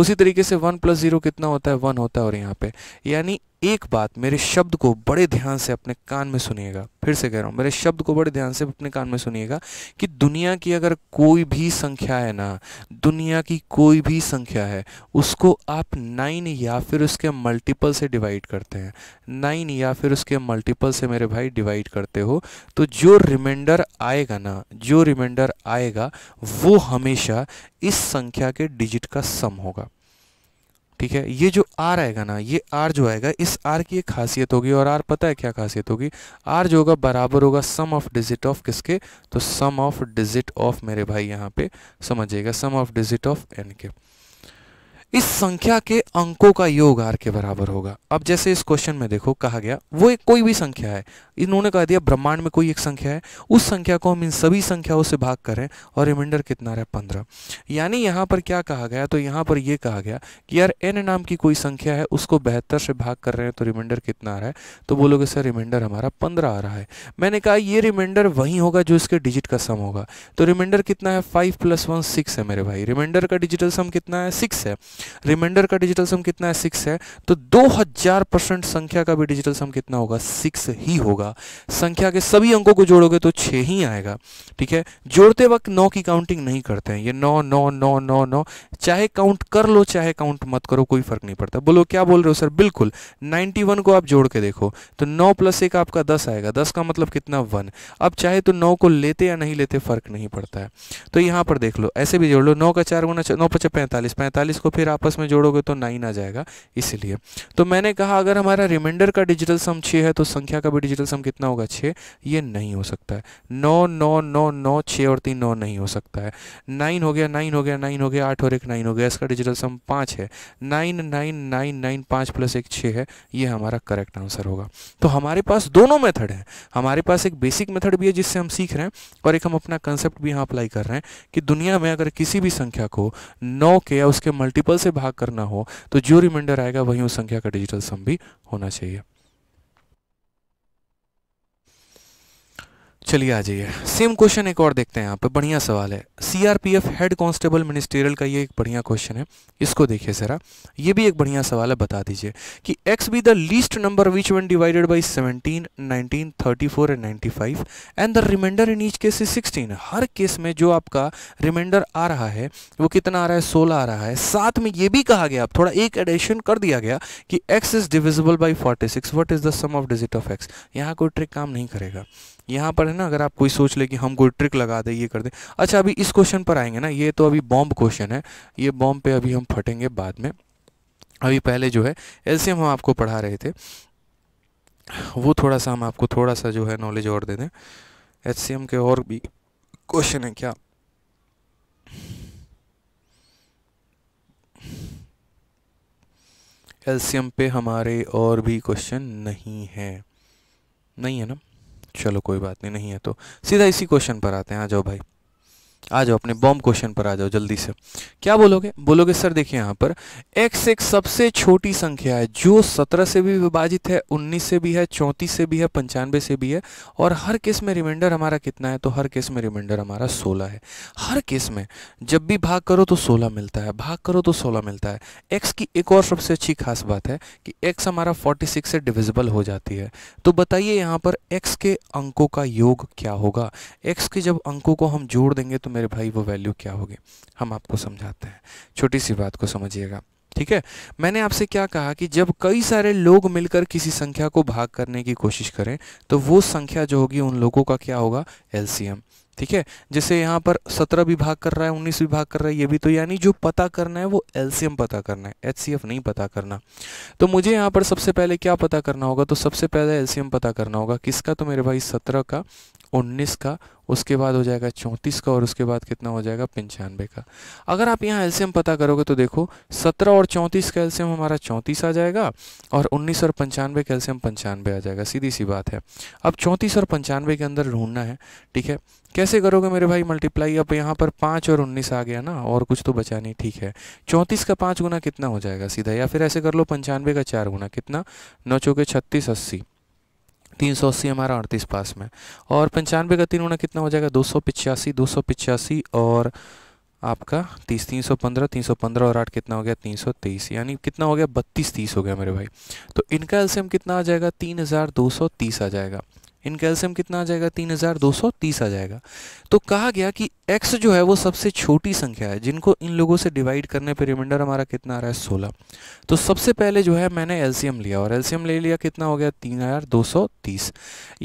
[SPEAKER 1] उसी तरीके से वन प्लस जीरो कितना होता है वन होता है और यहाँ पे यानी एक बात मेरे शब्द को बड़े ध्यान से अपने कान में सुनिएगा फिर से कह रहा हूँ मेरे शब्द को बड़े ध्यान से अपने कान में सुनिएगा कि दुनिया की अगर कोई भी संख्या है ना दुनिया की कोई भी संख्या है उसको आप नाइन या फिर उसके मल्टीपल से डिवाइड करते हैं नाइन या फिर उसके मल्टीपल से मेरे भाई डिवाइड करते हो तो जो रिमाइंडर आएगा ना जो रिमाइंडर आएगा वो हमेशा इस संख्या के डिजिट का सम होगा ठीक है ये जो आर आएगा ना ये आर जो आएगा इस आर की एक खासियत होगी और आर पता है क्या खासियत होगी आर जो होगा बराबर होगा सम ऑफ डिजिट ऑफ किसके तो सम ऑफ डिजिट ऑफ मेरे भाई यहाँ पे समझिएगा sum of digit of N के इस संख्या के अंकों का योग आर के बराबर होगा अब जैसे इस क्वेश्चन में देखो कहा गया वो एक कोई भी संख्या है इन्होंने कहा दिया ब्रह्मांड में कोई एक संख्या है उस संख्या को हम इन सभी संख्याओं से भाग करें और रिमाइंडर कितना रहा पंद्रह यानी यहाँ पर क्या कहा गया तो यहाँ पर यह कहा गया कि यार एन नाम की कोई संख्या है उसको बेहतर से भाग कर रहे हैं तो रिमाइंडर कितना आ रहा है तो बोलोगे सर रिमाइंडर हमारा पंद्रह आ रहा है मैंने कहा ये रिमाइंडर वही होगा जो इसके डिजिट का सम होगा तो रिमाइंडर कितना है फाइव प्लस वन सिक्स है मेरे भाई रिमाइंडर का डिजिटल सम कितना है सिक्स है रिमाइंडर का डिजिटल सम कितना है सिक्स है तो दो हजार परसेंट संख्या का भी डिजिटल सम कितना होगा सिक्स ही होगा होगा संख्या के सभी अंकों को जोड़ोगे तो छः ही आएगा ठीक है जोड़ते वक्त नौ की काउंटिंग नहीं करते हैं ये नौ नौ नौ नौ नौ चाहे काउंट कर लो चाहे काउंट मत करो कोई फर्क नहीं पड़ता बोलो क्या बोल रहे हो सर बिल्कुल 91 को आप जोड़ के देखो तो नौ प्लस एक आपका दस आएगा दस का मतलब कितना वन अब चाहे तो नौ को लेते या नहीं लेते फर्क नहीं पड़ता है तो यहाँ पर देख लो ऐसे भी जोड़ लो नौ का चार गुना नौ पचास पैंतालीस पैंतालीस को फिर आपस में जोड़ोगे तो नाइन आ जाएगा इसलिए तो मैंने कहा अगर हमारा रिमाइंडर का डिजिटल सम छः है तो संख्या का भी डिजिटल सम सम कितना होगा छः ये नहीं हो सकता है नौ नौ नौ नौ छः और तीन नौ नहीं हो सकता है नाइन हो गया नाइन हो गया नाइन हो गया आठ और एक नाइन हो गया इसका डिजिटल सम पाँच है नाइन नाइन नाइन नाइन पाँच प्लस एक छः है ये हमारा करेक्ट आंसर होगा तो हमारे पास दोनों मेथड हैं हमारे पास एक बेसिक मेथड भी है जिससे हम सीख रहे हैं और एक हम अपना कंसेप्ट भी यहाँ अप्लाई कर रहे हैं कि दुनिया में अगर किसी भी संख्या को नौ के या उसके मल्टीपल से भाग करना हो तो जो रिमाइंडर आएगा वही उस संख्या का डिजिटल सम भी होना चाहिए चलिए आ जाइए सेम क्वेश्चन एक और देखते हैं यहाँ पे बढ़िया सवाल है सीआरपीएफ हेड कांस्टेबल मिनिस्ट्रियल का ये एक बढ़िया क्वेश्चन है इसको देखिए जरा ये भी एक बढ़िया सवाल है बता दीजिए कि X be the least number which when divided by 17, 19, 34 and 95 and the remainder in each case is sixteen हर केस में जो आपका रिमाइंडर आ रहा है वो कितना आ रहा है सोलह आ रहा है साथ में ये भी कहा गया थोड़ा एक एडिशन कर दिया गया कि X is divisible by forty six what is the sum of digit of X यहाँ कोई ट्रिक काम नहीं करेगा यहाँ पर है ना अगर आप कोई सोच ले कि हम कोई ट्रिक लगा दें ये कर दें अच्छा अभी इस क्वेश्चन पर आएंगे ना ये तो अभी बॉम्ब क्वेश्चन है ये बॉम्ब पे अभी हम फटेंगे बाद में अभी पहले जो है एलसीएम हम आपको पढ़ा रहे थे वो थोड़ा सा हम आपको थोड़ा सा जो है नॉलेज और दे दें एच के और भी क्वेश्चन है क्या एलसीएम पे हमारे और भी क्वेश्चन नहीं है नहीं है ना चलो कोई बात नहीं नहीं है तो सीधा इसी क्वेश्चन पर आते हैं आ जाओ भाई आ जाओ अपने बॉम्ब क्वेश्चन पर आ जाओ जल्दी से क्या बोलोगे बोलोगे सर देखिए यहाँ पर एक्स एक सबसे छोटी संख्या है जो सत्रह से भी विभाजित है उन्नीस से भी है चौंतीस से भी है पंचानवे से भी है और हर केस में रिमाइंडर हमारा कितना है तो हर केस में रिमाइंडर हमारा सोलह है हर केस में जब भी भाग करो तो सोलह मिलता है भाग करो तो सोलह मिलता है एक्स की एक और सबसे अच्छी खास बात है कि एक्स हमारा फोर्टी सिक्स से डिविजिबल हो जाती है तो बताइए यहाँ पर एक्स के अंकों का योग क्या होगा एक्स के जब अंकों को हम जोड़ देंगे तो तो मेरे भाई वो वैल्यू क्या होगी हम आपको समझाते हैं छोटी सी बात को समझिएगा ठीक है मैंने आपसे क्या कहा कि जब कई सारे लोग मिलकर किसी संख्या को भाग करने की कोशिश करें तो वो संख्या जो होगी उन लोगों का क्या होगा एल ठीक है जैसे यहाँ पर सत्रह भी भाग कर रहा है उन्नीस भी भाग कर रहा है ये भी तो यानी जो पता करना है वो एल पता करना है एच नहीं पता करना तो मुझे यहाँ पर सबसे पहले क्या पता करना होगा तो सबसे पहले एल पता करना होगा किसका तो मेरे भाई सत्रह का उन्नीस का उसके बाद हो जाएगा चौंतीस का और उसके बाद कितना हो जाएगा पंचानवे का अगर आप यहाँ एल्सियम पता करोगे तो देखो सत्रह और चौंतीस का एल्सियम हमारा चौंतीस आ जाएगा और उन्नीस और पंचानवे का एल्सियम पंचानवे आ जाएगा सीधी सी बात है अब चौंतीस और पंचानवे के अंदर ढूंढना है ठीक है कैसे करोगे मेरे भाई मल्टीप्लाई अब यहाँ पर पाँच और उन्नीस आ गया ना और कुछ तो बचा नहीं ठीक है चौंतीस का पाँच गुना कितना हो जाएगा सीधा या फिर ऐसे कर लो पंचानवे का चार गुना कितना नौ चौके छत्तीस अस्सी तीन सौ अस्सी हमारा अड़तीस पास में और पंचानवे का तीन होना कितना हो जाएगा दो सौ पिचासी दो सौ पिचासी और आपका तीस तीन सौ पंद्रह तीन सौ पंद्रह और आठ कितना हो गया तीन सौ तेईस यानी कितना हो गया बत्तीस तीस हो गया मेरे भाई तो इनका एल्सियम कितना आ जाएगा तीन हज़ार दो सौ तीस आ जाएगा इन कैल्शियम कितना आ जाएगा तीन हज़ार दो सौ तीस आ जाएगा तो कहा गया कि एक्स जो है वो सबसे छोटी संख्या है जिनको इन लोगों से डिवाइड करने पर रिमाइंडर हमारा कितना आ रहा है सोलह तो सबसे पहले जो है मैंने एल्सियम लिया और एल्सियम ले लिया कितना हो गया तीन हज़ार दो सौ तीस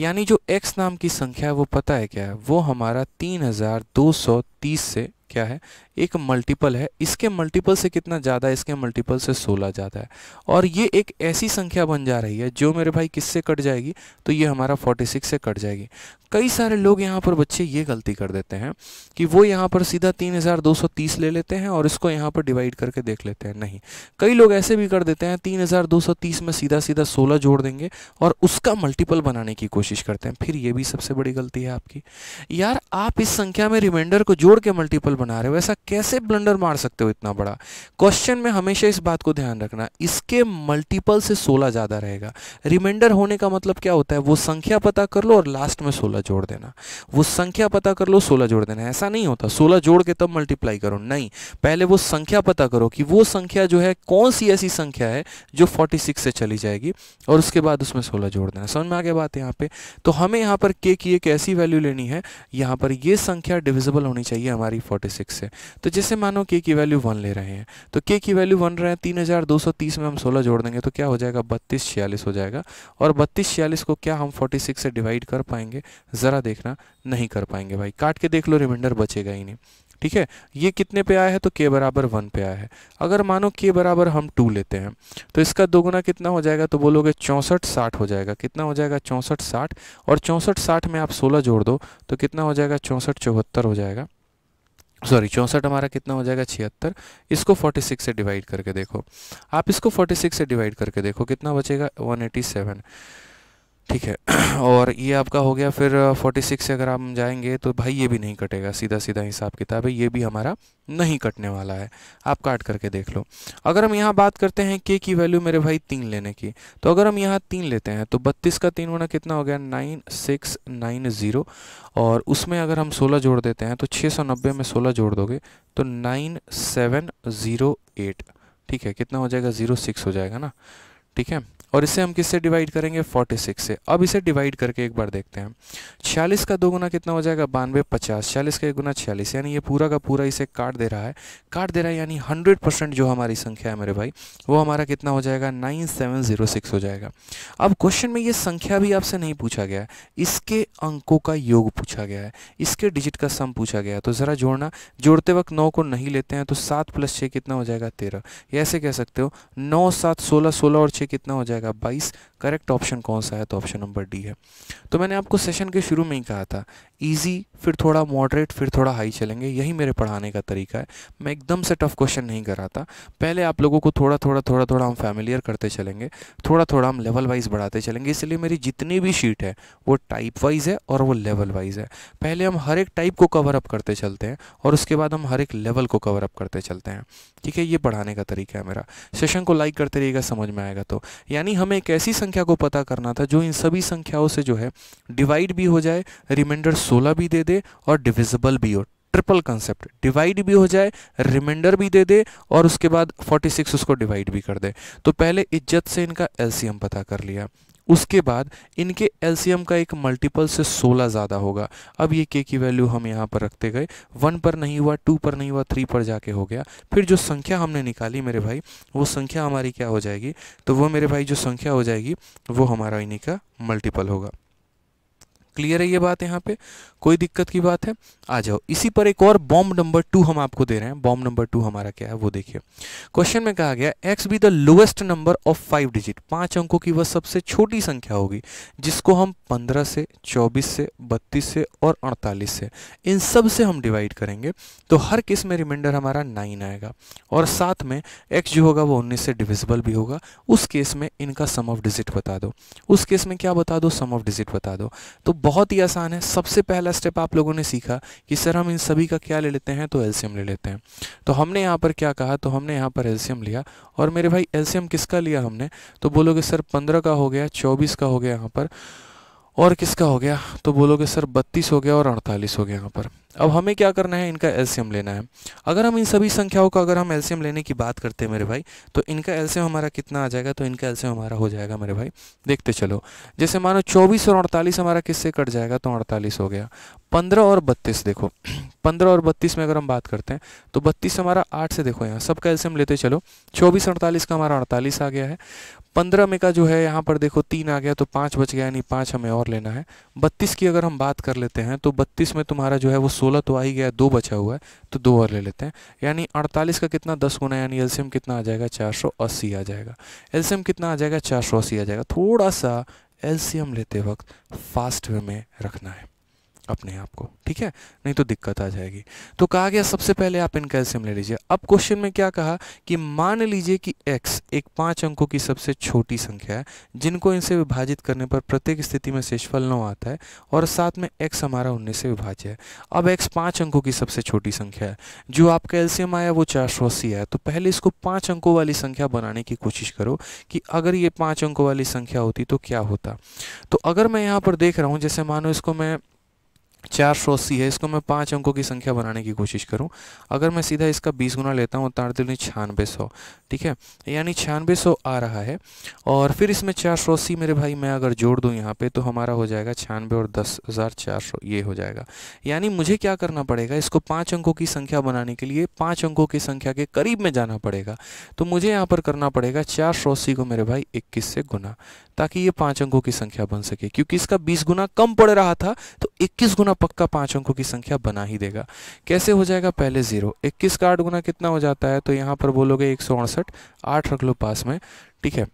[SPEAKER 1] यानी जो एक्स नाम की संख्या है वो पता है क्या है वो हमारा तीन हज़ार दो सौ तीस से क्या है एक मल्टीपल है इसके मल्टीपल से कितना ज़्यादा है इसके मल्टीपल से सोलह ज़्यादा है और ये एक ऐसी संख्या बन जा रही है जो मेरे भाई किससे कट जाएगी तो ये हमारा फोर्टी सिक्स से कट जाएगी कई सारे लोग यहाँ पर बच्चे ये गलती कर देते हैं कि वो यहाँ पर सीधा तीन हज़ार दो सौ तीस ले लेते हैं और इसको यहाँ पर डिवाइड करके देख लेते हैं नहीं कई लोग ऐसे भी कर देते हैं तीन हज़ार दो सौ तीस में सीधा सीधा सोलह जोड़ देंगे और उसका मल्टीपल बनाने की कोशिश करते हैं फिर ये भी सबसे बड़ी गलती है आपकी यार आप इस संख्या में रिमाइंडर को जोड़ के मल्टीपल बना रहे हो ऐसा कैसे ब्लंडर मार सकते हो इतना बड़ा क्वेश्चन में हमेशा इस बात को ध्यान रखना इसके मल्टीपल से सोलह ज़्यादा रहेगा रिमाइंडर होने का मतलब क्या होता है वो संख्या पता कर लो और लास्ट में सोलह जोड़ देना वो संख्या पता कर लो सोलह जोड़ देना ऐसा नहीं होता सोलह जोड़ के तब मल्टीप्लाई करो नहीं पहले वो संख्या पता करो कि वो संख्या जो है कौन सी ऐसी संख्या है जो फोर्टी से चली जाएगी और उसके बाद उसमें सोलह जोड़ देना समझ में आगे बात यहाँ पे तो हमें यहाँ पर के की एक ऐसी वैल्यू लेनी है यहाँ पर ये संख्या डिविजिबल होनी चाहिए हमारी फोर्टी से तो जैसे मानो के की वैल्यू वन ले रहे हैं तो के की वैल्यू वन रहे हैं तीन हज़ार दो सौ तीस में हम सोलह जोड़ देंगे तो क्या हो जाएगा बत्तीस छियालीस हो जाएगा और बत्तीस छियालीस को क्या हम फोर्टी सिक्स से डिवाइड कर पाएंगे ज़रा देखना नहीं कर पाएंगे भाई काट के देख लो रिमाइंडर बचेगा ही नहीं ठीक है ये कितने पे आया है तो के बराबर वन पे आया है अगर मानो के बराबर हम टू लेते हैं तो इसका दोगुना कितना हो जाएगा तो बोलोगे चौंसठ साठ हो जाएगा कितना हो जाएगा चौंसठ साठ और चौंसठ साठ में आप सोलह जोड़ दो तो कितना हो जाएगा चौंसठ चौहत्तर हो जाएगा सॉरी चौंसठ हमारा कितना हो जाएगा छिहत्तर इसको 46 से डिवाइड करके देखो आप इसको 46 से डिवाइड करके देखो कितना बचेगा 187 ठीक है और ये आपका हो गया फिर 46 से अगर हम जाएंगे तो भाई ये भी नहीं कटेगा सीधा सीधा हिसाब किताब है ये भी हमारा नहीं कटने वाला है आप काट करके देख लो अगर हम यहाँ बात करते हैं के की वैल्यू मेरे भाई तीन लेने की तो अगर हम यहाँ तीन लेते हैं तो बत्तीस का तीन होना कितना हो गया नाइन सिक्स नाइन ज़ीरो और उसमें अगर हम सोलह जोड़ देते हैं तो छः सौ नब्बे में सोलह जोड़ दोगे तो नाइन सेवन ज़ीरो एट ठीक है कितना हो जाएगा ज़ीरो सिक्स हो जाएगा ना ठीक है और इसे हम किससे डिवाइड करेंगे 46 से अब इसे डिवाइड करके एक बार देखते हैं छियालीस का दो गुना कितना हो जाएगा बानवे पचास चालीस का एक गुना छियालीस यानी ये पूरा का पूरा इसे काट दे रहा है काट दे रहा है यानी हंड्रेड परसेंट जो हमारी संख्या है मेरे भाई वो हमारा कितना हो जाएगा नाइन सेवन जीरो सिक्स हो जाएगा अब क्वेश्चन में ये संख्या भी आपसे नहीं पूछा गया है इसके अंकों का योग पूछा गया है इसके डिजिट का सम पूछा गया है तो ज़रा जोड़ना जोड़ते वक्त नौ को नहीं लेते हैं तो सात प्लस कितना हो जाएगा तेरह ऐसे कह सकते हो नौ सात सोलह सोलह और छः कितना हो जाएगा megabytes करेक्ट ऑप्शन कौन सा है तो ऑप्शन नंबर डी है तो मैंने आपको सेशन के शुरू में ही कहा था ईजी फिर थोड़ा मॉडरेट फिर थोड़ा हाई चलेंगे यही मेरे पढ़ाने का तरीका है मैं एकदम से टफ क्वेश्चन नहीं कराता पहले आप लोगों को थोड़ा थोड़ा थोड़ा थोड़ा हम फैमिलियर करते चलेंगे थोड़ा थोड़ा हम लेवल वाइज बढ़ाते चलेंगे इसलिए मेरी जितनी भी शीट है वो टाइप वाइज है और वो लेवल वाइज है पहले हम हर एक टाइप को कवर अप करते चलते हैं और उसके बाद हम हर एक लेवल को कवर अप करते चलते हैं ठीक है ये पढ़ाने का तरीका है मेरा सेशन को लाइक करते रहिएगा समझ में आएगा तो यानी हमें एक ऐसी संख्या को पता करना था जो इन सभी संख्याओं से जो है डिवाइड भी हो जाए रिमाइंडर सोलह भी दे दे और डिविजिबल भी हो ट्रिपल कंसेप्ट डिवाइड भी हो जाए रिमाइंडर भी दे दे और उसके बाद 46 उसको डिवाइड भी कर दे तो पहले इज्जत से इनका एलसीएम पता कर लिया उसके बाद इनके एलसीएम का एक मल्टीपल से 16 ज़्यादा होगा अब ये के की वैल्यू हम यहाँ पर रखते गए वन पर नहीं हुआ टू पर नहीं हुआ थ्री पर जाके हो गया फिर जो संख्या हमने निकाली मेरे भाई वो संख्या हमारी क्या हो जाएगी तो वो मेरे भाई जो संख्या हो जाएगी वो हमारा इन्हीं का मल्टीपल होगा क्लियर है ये बात यहाँ पे कोई दिक्कत की बात है आ जाओ इसी पर एक और बॉम्ब नंबर टू हम आपको दे रहे हैं बॉम्ब नंबर टू हमारा क्या है वो देखिए क्वेश्चन में कहा गया X be the lowest number of five digit पांच अंकों की वह सबसे छोटी संख्या होगी जिसको हम पंद्रह से चौबीस से बत्तीस से और अड़तालीस से इन सब से हम डिवाइड करेंगे तो हर किस में रिमाइंडर हमारा नाइन आएगा और साथ में एक्स जो होगा वो उन्नीस से डिविजिबल भी होगा उस केस में इनका सम ऑफ डिजिट बता दो उस केस में क्या बता दो सम ऑफ डिजिट बता दो तो बहुत ही आसान है सबसे पहला स्टेप आप लोगों ने सीखा कि सर हम इन सभी का क्या ले लेते हैं तो एल्शियम ले लेते हैं तो हमने यहाँ पर क्या कहा तो हमने यहाँ पर एल्शियम लिया और मेरे भाई एल्शियम किसका लिया हमने तो बोलोगे सर पंद्रह का हो गया चौबीस का हो गया यहाँ पर और किसका हो गया तो बोलोगे सर बत्तीस हो गया और अड़तालीस हो गया यहाँ पर अब हाँ। हमें क्या करना है इनका एल्सियम लेना है अगर हम इन सभी संख्याओं का अगर हम एल्सियम लेने की बात करते हैं मेरे भाई तो इनका एल्सियम हमारा कितना आ जाएगा तो इनका एल्सियम हमारा हो जाएगा मेरे भाई देखते चलो जैसे मानो चौबीस और अड़तालीस हमारा किससे कट जाएगा तो अड़तालीस हो गया पंद्रह और बत्तीस देखो पंद्रह और बत्तीस में अगर हम बात करते हैं तो बत्तीस हमारा आठ से देखो यहाँ सबका एल्सियम लेते चलो चौबीस अड़तालीस का हमारा अड़तालीस आ गया है पंद्रह में का जो है यहाँ पर देखो तीन आ गया तो पाँच बच गया यानी पाँच हमें और लेना है बत्तीस की अगर हम बात कर लेते हैं तो बत्तीस में तुम्हारा जो है वो सोलह तो आ ही गया दो बचा हुआ है तो दो और ले लेते हैं यानी अड़तालीस का कितना दस गुना यानी एल्सियम कितना आ जाएगा चार सौ अस्सी आ जाएगा एल्सियम कितना आ जाएगा चार सौ अस्सी आ जाएगा थोड़ा सा एल्सियम लेते वक्त फास्ट वे में रखना है अपने आप को ठीक है नहीं तो दिक्कत आ जाएगी तो कहा गया सबसे पहले आप इनका एल्सियम ले लीजिए अब क्वेश्चन में क्या कहा कि मान लीजिए कि x एक पांच अंकों की सबसे छोटी संख्या है जिनको इनसे विभाजित करने पर प्रत्येक स्थिति में शेषफल नौ आता है और साथ में x हमारा उन्नीस से विभाज्य है अब x पांच अंकों की सबसे छोटी संख्या है जो आपका एल्सियम आया वो चार सौ अस्सी है तो पहले इसको पाँच अंकों वाली संख्या बनाने की कोशिश करो कि अगर ये पाँच अंकों वाली संख्या होती तो क्या होता तो अगर मैं यहाँ पर देख रहा हूँ जैसे मानो इसको मैं चार सौ अस्सी है इसको मैं पाँच अंकों की संख्या बनाने की कोशिश करूं अगर मैं सीधा इसका बीस गुना लेता हूं तार दिल्ली छियानवे सौ ठीक है यानी छियानवे सौ आ रहा है और फिर इसमें चार सौ अस्सी मेरे भाई मैं अगर जोड़ दूं यहाँ पे तो हमारा हो जाएगा छियानबे और दस हज़ार चार सौ ये हो जाएगा यानी मुझे क्या करना पड़ेगा इसको पाँच अंकों की संख्या बनाने के लिए पाँच अंकों की संख्या के करीब में जाना पड़ेगा तो मुझे यहाँ पर करना पड़ेगा चार सौ अस्सी को मेरे भाई इक्कीस से गुना ताकि ये पाँच अंकों की संख्या बन सके क्योंकि इसका बीस गुना कम पड़ रहा था तो इक्कीस गुना ना पक्का पांच अंकों की संख्या बना ही देगा कैसे हो जाएगा पहले ज़ीरो इक्कीस का आठ गुना कितना हो जाता है तो यहाँ पर बोलोगे एक सौ अड़सठ आठ रख लो पास में ठीक है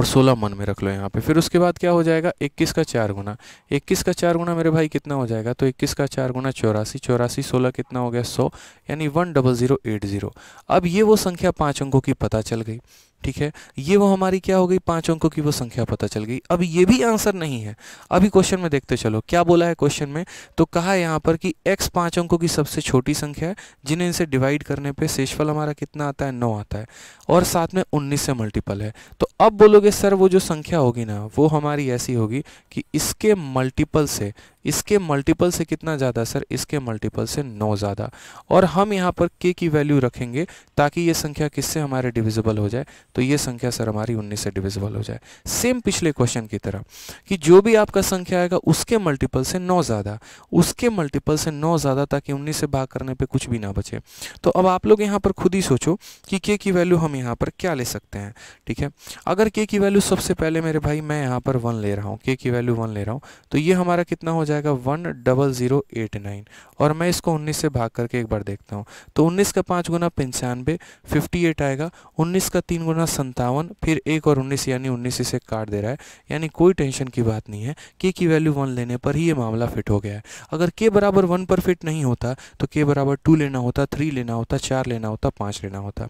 [SPEAKER 1] और 16 मन में रख लो यहाँ पे फिर उसके बाद क्या हो जाएगा 21 का चार गुना 21 का चार गुना मेरे भाई कितना हो जाएगा तो 21 का चार गुना चौरासी चौरासी सोलह कितना हो गया 100 यानी one double zero eight zero अब ये वो संख्या पाँच अंकों की पता चल गई ठीक है ये वो हमारी क्या हो गई पांच अंकों की वो संख्या पता चल गई अब ये भी आंसर नहीं है अभी क्वेश्चन में देखते चलो क्या बोला है क्वेश्चन में तो कहा है यहाँ पर कि x पांच अंकों की सबसे छोटी संख्या है जिन्हें इनसे डिवाइड करने पे शेषफल हमारा कितना आता है नौ आता है और साथ में उन्नीस से मल्टीपल है तो अब बोलोगे सर वो जो संख्या होगी ना वो हमारी ऐसी होगी कि इसके मल्टीपल से इसके मल्टीपल से कितना ज़्यादा सर इसके मल्टीपल से नौ ज़्यादा और हम यहाँ पर के की वैल्यू रखेंगे ताकि ये संख्या किससे हमारे डिविजिबल हो जाए तो ये संख्या सर हमारी उन्नीस से डिविजिबल हो जाए सेम पिछले क्वेश्चन की तरह कि जो भी आपका संख्या आएगा उसके मल्टीपल से नौ ज़्यादा उसके मल्टीपल से नौ ज़्यादा ताकि उन्नीस से भाग करने पर कुछ भी ना बचे तो अब आप लोग यहाँ पर खुद ही सोचो कि के की वैल्यू हम यहाँ पर क्या ले सकते हैं ठीक है अगर के की वैल्यू सबसे पहले मेरे भाई मैं यहाँ पर वन ले रहा हूँ के की वैल्यू वन ले रहा हूँ तो ये हमारा कितना हो जाए जाएगा one double zero eight nine और मैं इसको उन्नीस से भाग करके एक बार देखता हूँ तो उन्नीस का पाँच गुना पंचानवे फिफ्टी एट आएगा उन्नीस का तीन गुना संतावन फिर एक और उन्नीस यानी उन्नीस इसे काट दे रहा है यानी कोई टेंशन की बात नहीं है के की वैल्यू वन लेने पर ही ये मामला फिट हो गया है अगर के बराबर वन पर फिट नहीं होता तो के बराबर टू लेना होता थ्री लेना होता चार लेना होता पाँच लेना होता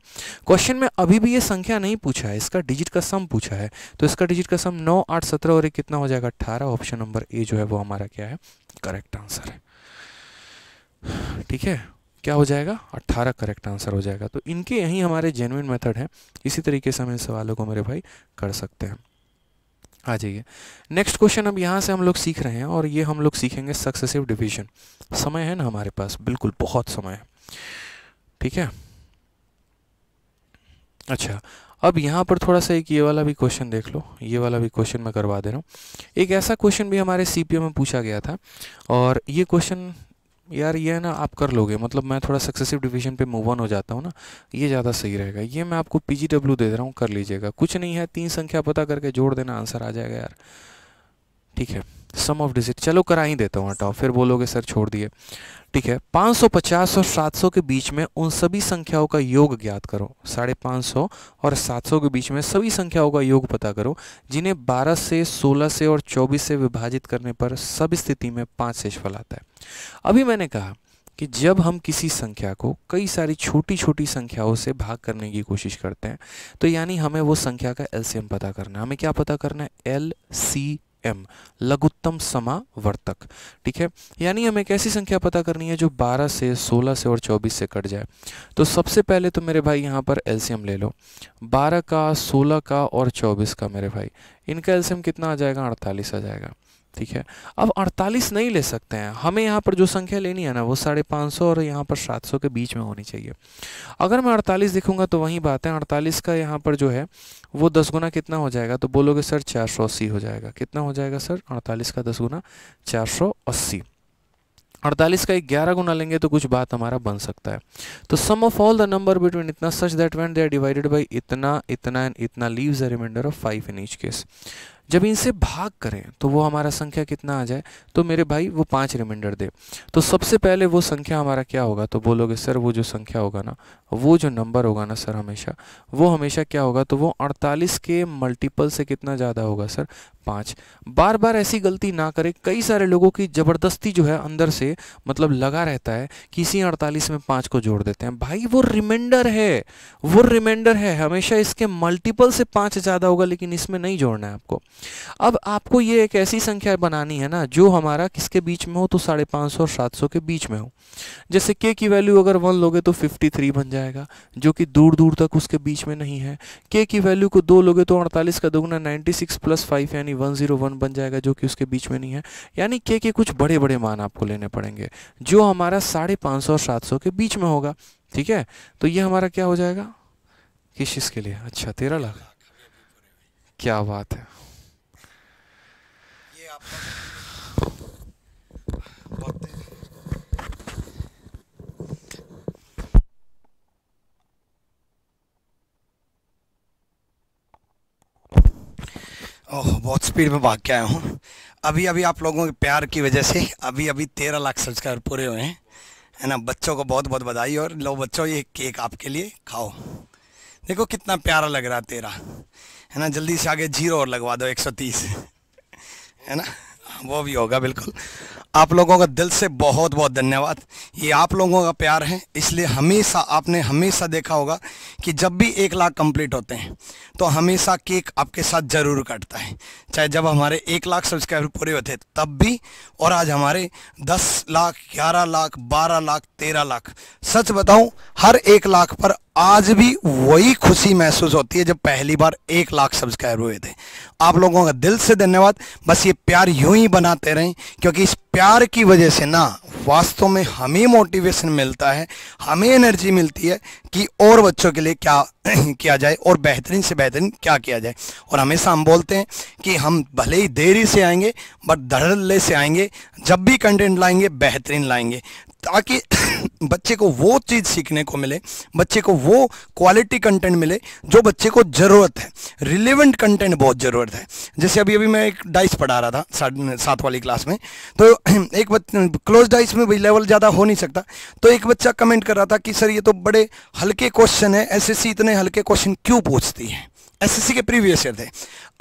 [SPEAKER 1] क्वेश्चन में अभी भी ये संख्या नहीं पूछा है इसका डिजिट का सम पूछा है तो इसका डिजिट का सम नौ आठ सत्रह और एक कितना हो जाएगा अट्ठारह ऑप्शन नंबर ए जो है वो हमारा क्या है है करेक्ट आंसर है ठीक है क्या हो जाएगा 18 करेक्ट आंसर हो जाएगा तो इनके यही हमारे जेनुइन मेथड हैं इसी तरीके से हम इन सवालों को मेरे भाई कर सकते हैं आ जाइए नेक्स्ट क्वेश्चन अब यहाँ से हम लोग सीख रहे हैं और ये हम लोग सीखेंगे सक्सेसिव डिवीजन समय है ना हमारे पास बिल्कुल बहुत समय है ठीक है अच्छा अब यहाँ पर थोड़ा सा एक ये वाला भी क्वेश्चन देख लो ये वाला भी क्वेश्चन मैं करवा दे रहा हूँ एक ऐसा क्वेश्चन भी हमारे सी में पूछा गया था और ये क्वेश्चन यार ये ना आप कर लोगे मतलब मैं थोड़ा सक्सेसिव डिवीजन पे मूव ऑन हो जाता हूँ ना ये ज़्यादा सही रहेगा ये मैं आपको पी दे रहा हूँ कर लीजिएगा कुछ नहीं है तीन संख्या पता करके जोड़ देना आंसर आ जाएगा यार ठीक है सम ऑफ डिजिट चलो करा ही देता हूँ हटाओ फिर बोलोगे सर छोड़ दिए ठीक है 550 और 700 के बीच में उन सभी संख्याओं का योग ज्ञात करो साढ़े पाँच और 700 के बीच में सभी संख्याओं का योग पता करो जिन्हें 12 से 16 से और 24 से विभाजित करने पर सब स्थिति में पाँच फल आता है अभी मैंने कहा कि जब हम किसी संख्या को कई सारी छोटी छोटी संख्याओं से भाग करने की कोशिश करते हैं तो यानी हमें वो संख्या का एल पता करना है हमें क्या पता करना है एल सी एम लघुत्तम समावर्तक ठीक है यानी हमें एक ऐसी संख्या पता करनी है जो 12 से 16 से और 24 से कट जाए तो सबसे पहले तो मेरे भाई यहाँ पर एल्सियम ले लो 12 का 16 का और 24 का मेरे भाई इनका एल्सियम कितना आ जाएगा 48 आ जाएगा ठीक है अब 48 नहीं ले सकते हैं हमें यहाँ पर जो संख्या लेनी है ना वो साढ़े पाँच सौ और यहाँ पर सात सौ के बीच में होनी चाहिए अगर मैं 48 देखूंगा तो वही बात है 48 का यहाँ पर जो है वो दस गुना कितना हो जाएगा तो बोलोगे सर चार सौ अस्सी हो जाएगा कितना हो जाएगा सर अड़तालीस का दस गुना चार सौ अस्सी अड़तालीस का ग्यारह गुना लेंगे तो कुछ बात हमारा बन सकता है तो sum of all the number between इतना such that when they are divided by इतना इतना एंड इतना leaves the remainder of five in each case जब इनसे भाग करें तो वो हमारा संख्या कितना आ जाए तो मेरे भाई वो पाँच रिमाइंडर दे तो सबसे पहले वो संख्या हमारा क्या होगा तो बोलोगे सर वो जो संख्या होगा ना वो जो नंबर होगा ना सर हमेशा वो हमेशा क्या होगा तो वो अड़तालीस के मल्टीपल से कितना ज़्यादा होगा सर पाँच बार बार ऐसी गलती ना करें कई सारे लोगों की ज़बरदस्ती जो है अंदर से मतलब लगा रहता है कि इसी अड़तालीस में पाँच को जोड़ देते हैं भाई वो रिमाइंडर है वो रिमाइंडर है हमेशा इसके मल्टीपल से पाँच ज़्यादा होगा लेकिन इसमें नहीं जोड़ना है आपको अब आपको ये एक ऐसी संख्या बनानी है ना जो हमारा किसके बीच में हो तो साढ़े पाँच सौ और सात सौ के बीच में हो जैसे के की वैल्यू अगर वन लोगे तो फिफ्टी थ्री बन जाएगा जो कि दूर दूर तक उसके बीच में नहीं है के की वैल्यू को दो लोगे तो अड़तालीस का दोगुना नाइन्टी सिक्स प्लस फाइव यानी वन जीरो वन बन जाएगा जो कि उसके बीच में नहीं है यानी के के कुछ बड़े बड़े मान आपको लेने पड़ेंगे जो हमारा साढ़े पाँच सौ और सात सौ के बीच में होगा ठीक है तो ये हमारा क्या हो जाएगा किस चीज़ के लिए अच्छा तेरह लाख क्या बात है
[SPEAKER 2] ओह बहुत स्पीड में भाग के आया हूँ अभी अभी आप लोगों के प्यार की वजह से अभी अभी तेरह लाख सब्सक्राइबर पूरे हुए हैं है ना बच्चों को बहुत बहुत बधाई और लो बच्चों ये केक आपके लिए खाओ देखो कितना प्यारा लग रहा है तेरा है ना जल्दी से आगे जीरो और लगवा दो एक सौ तीस है ना वो भी होगा बिल्कुल आप लोगों का दिल से बहुत बहुत धन्यवाद ये आप लोगों का प्यार है इसलिए हमेशा आपने हमेशा देखा होगा कि जब भी एक लाख कंप्लीट होते हैं तो हमेशा केक आपके साथ ज़रूर कटता है चाहे जब हमारे एक लाख सब्सक्राइबर पूरे होते तब भी और आज हमारे दस लाख ग्यारह लाख बारह लाख तेरह लाख सच बताऊँ हर एक लाख पर आज भी वही खुशी महसूस होती है जब पहली बार एक लाख सब्सक्राइबर हुए थे आप लोगों का दिल से धन्यवाद बस ये प्यार यूं ही बनाते रहें क्योंकि इस प्यार की वजह से ना वास्तव में हमें मोटिवेशन मिलता है हमें एनर्जी मिलती है कि और बच्चों के लिए क्या किया जाए और बेहतरीन से बेहतरीन क्या किया जाए और हमेशा हम बोलते हैं कि हम भले ही देरी से आएंगे बट धड़ल्ले से आएंगे जब भी कंटेंट लाएंगे बेहतरीन लाएंगे ताकि बच्चे को वो चीज़ सीखने को मिले बच्चे को वो क्वालिटी कंटेंट मिले जो बच्चे को ज़रूरत है रिलेवेंट कंटेंट बहुत ज़रूरत है जैसे अभी अभी मैं एक डाइस पढ़ा रहा था सात वाली क्लास में तो एक क्लोज डाइस में भी लेवल ज़्यादा हो नहीं सकता तो एक बच्चा कमेंट कर रहा था कि सर ये तो बड़े हल्के क्वेश्चन है एसएससी इतने हल्के क्वेश्चन क्यों पूछती है एसएससी के प्रीवियस ईयर थे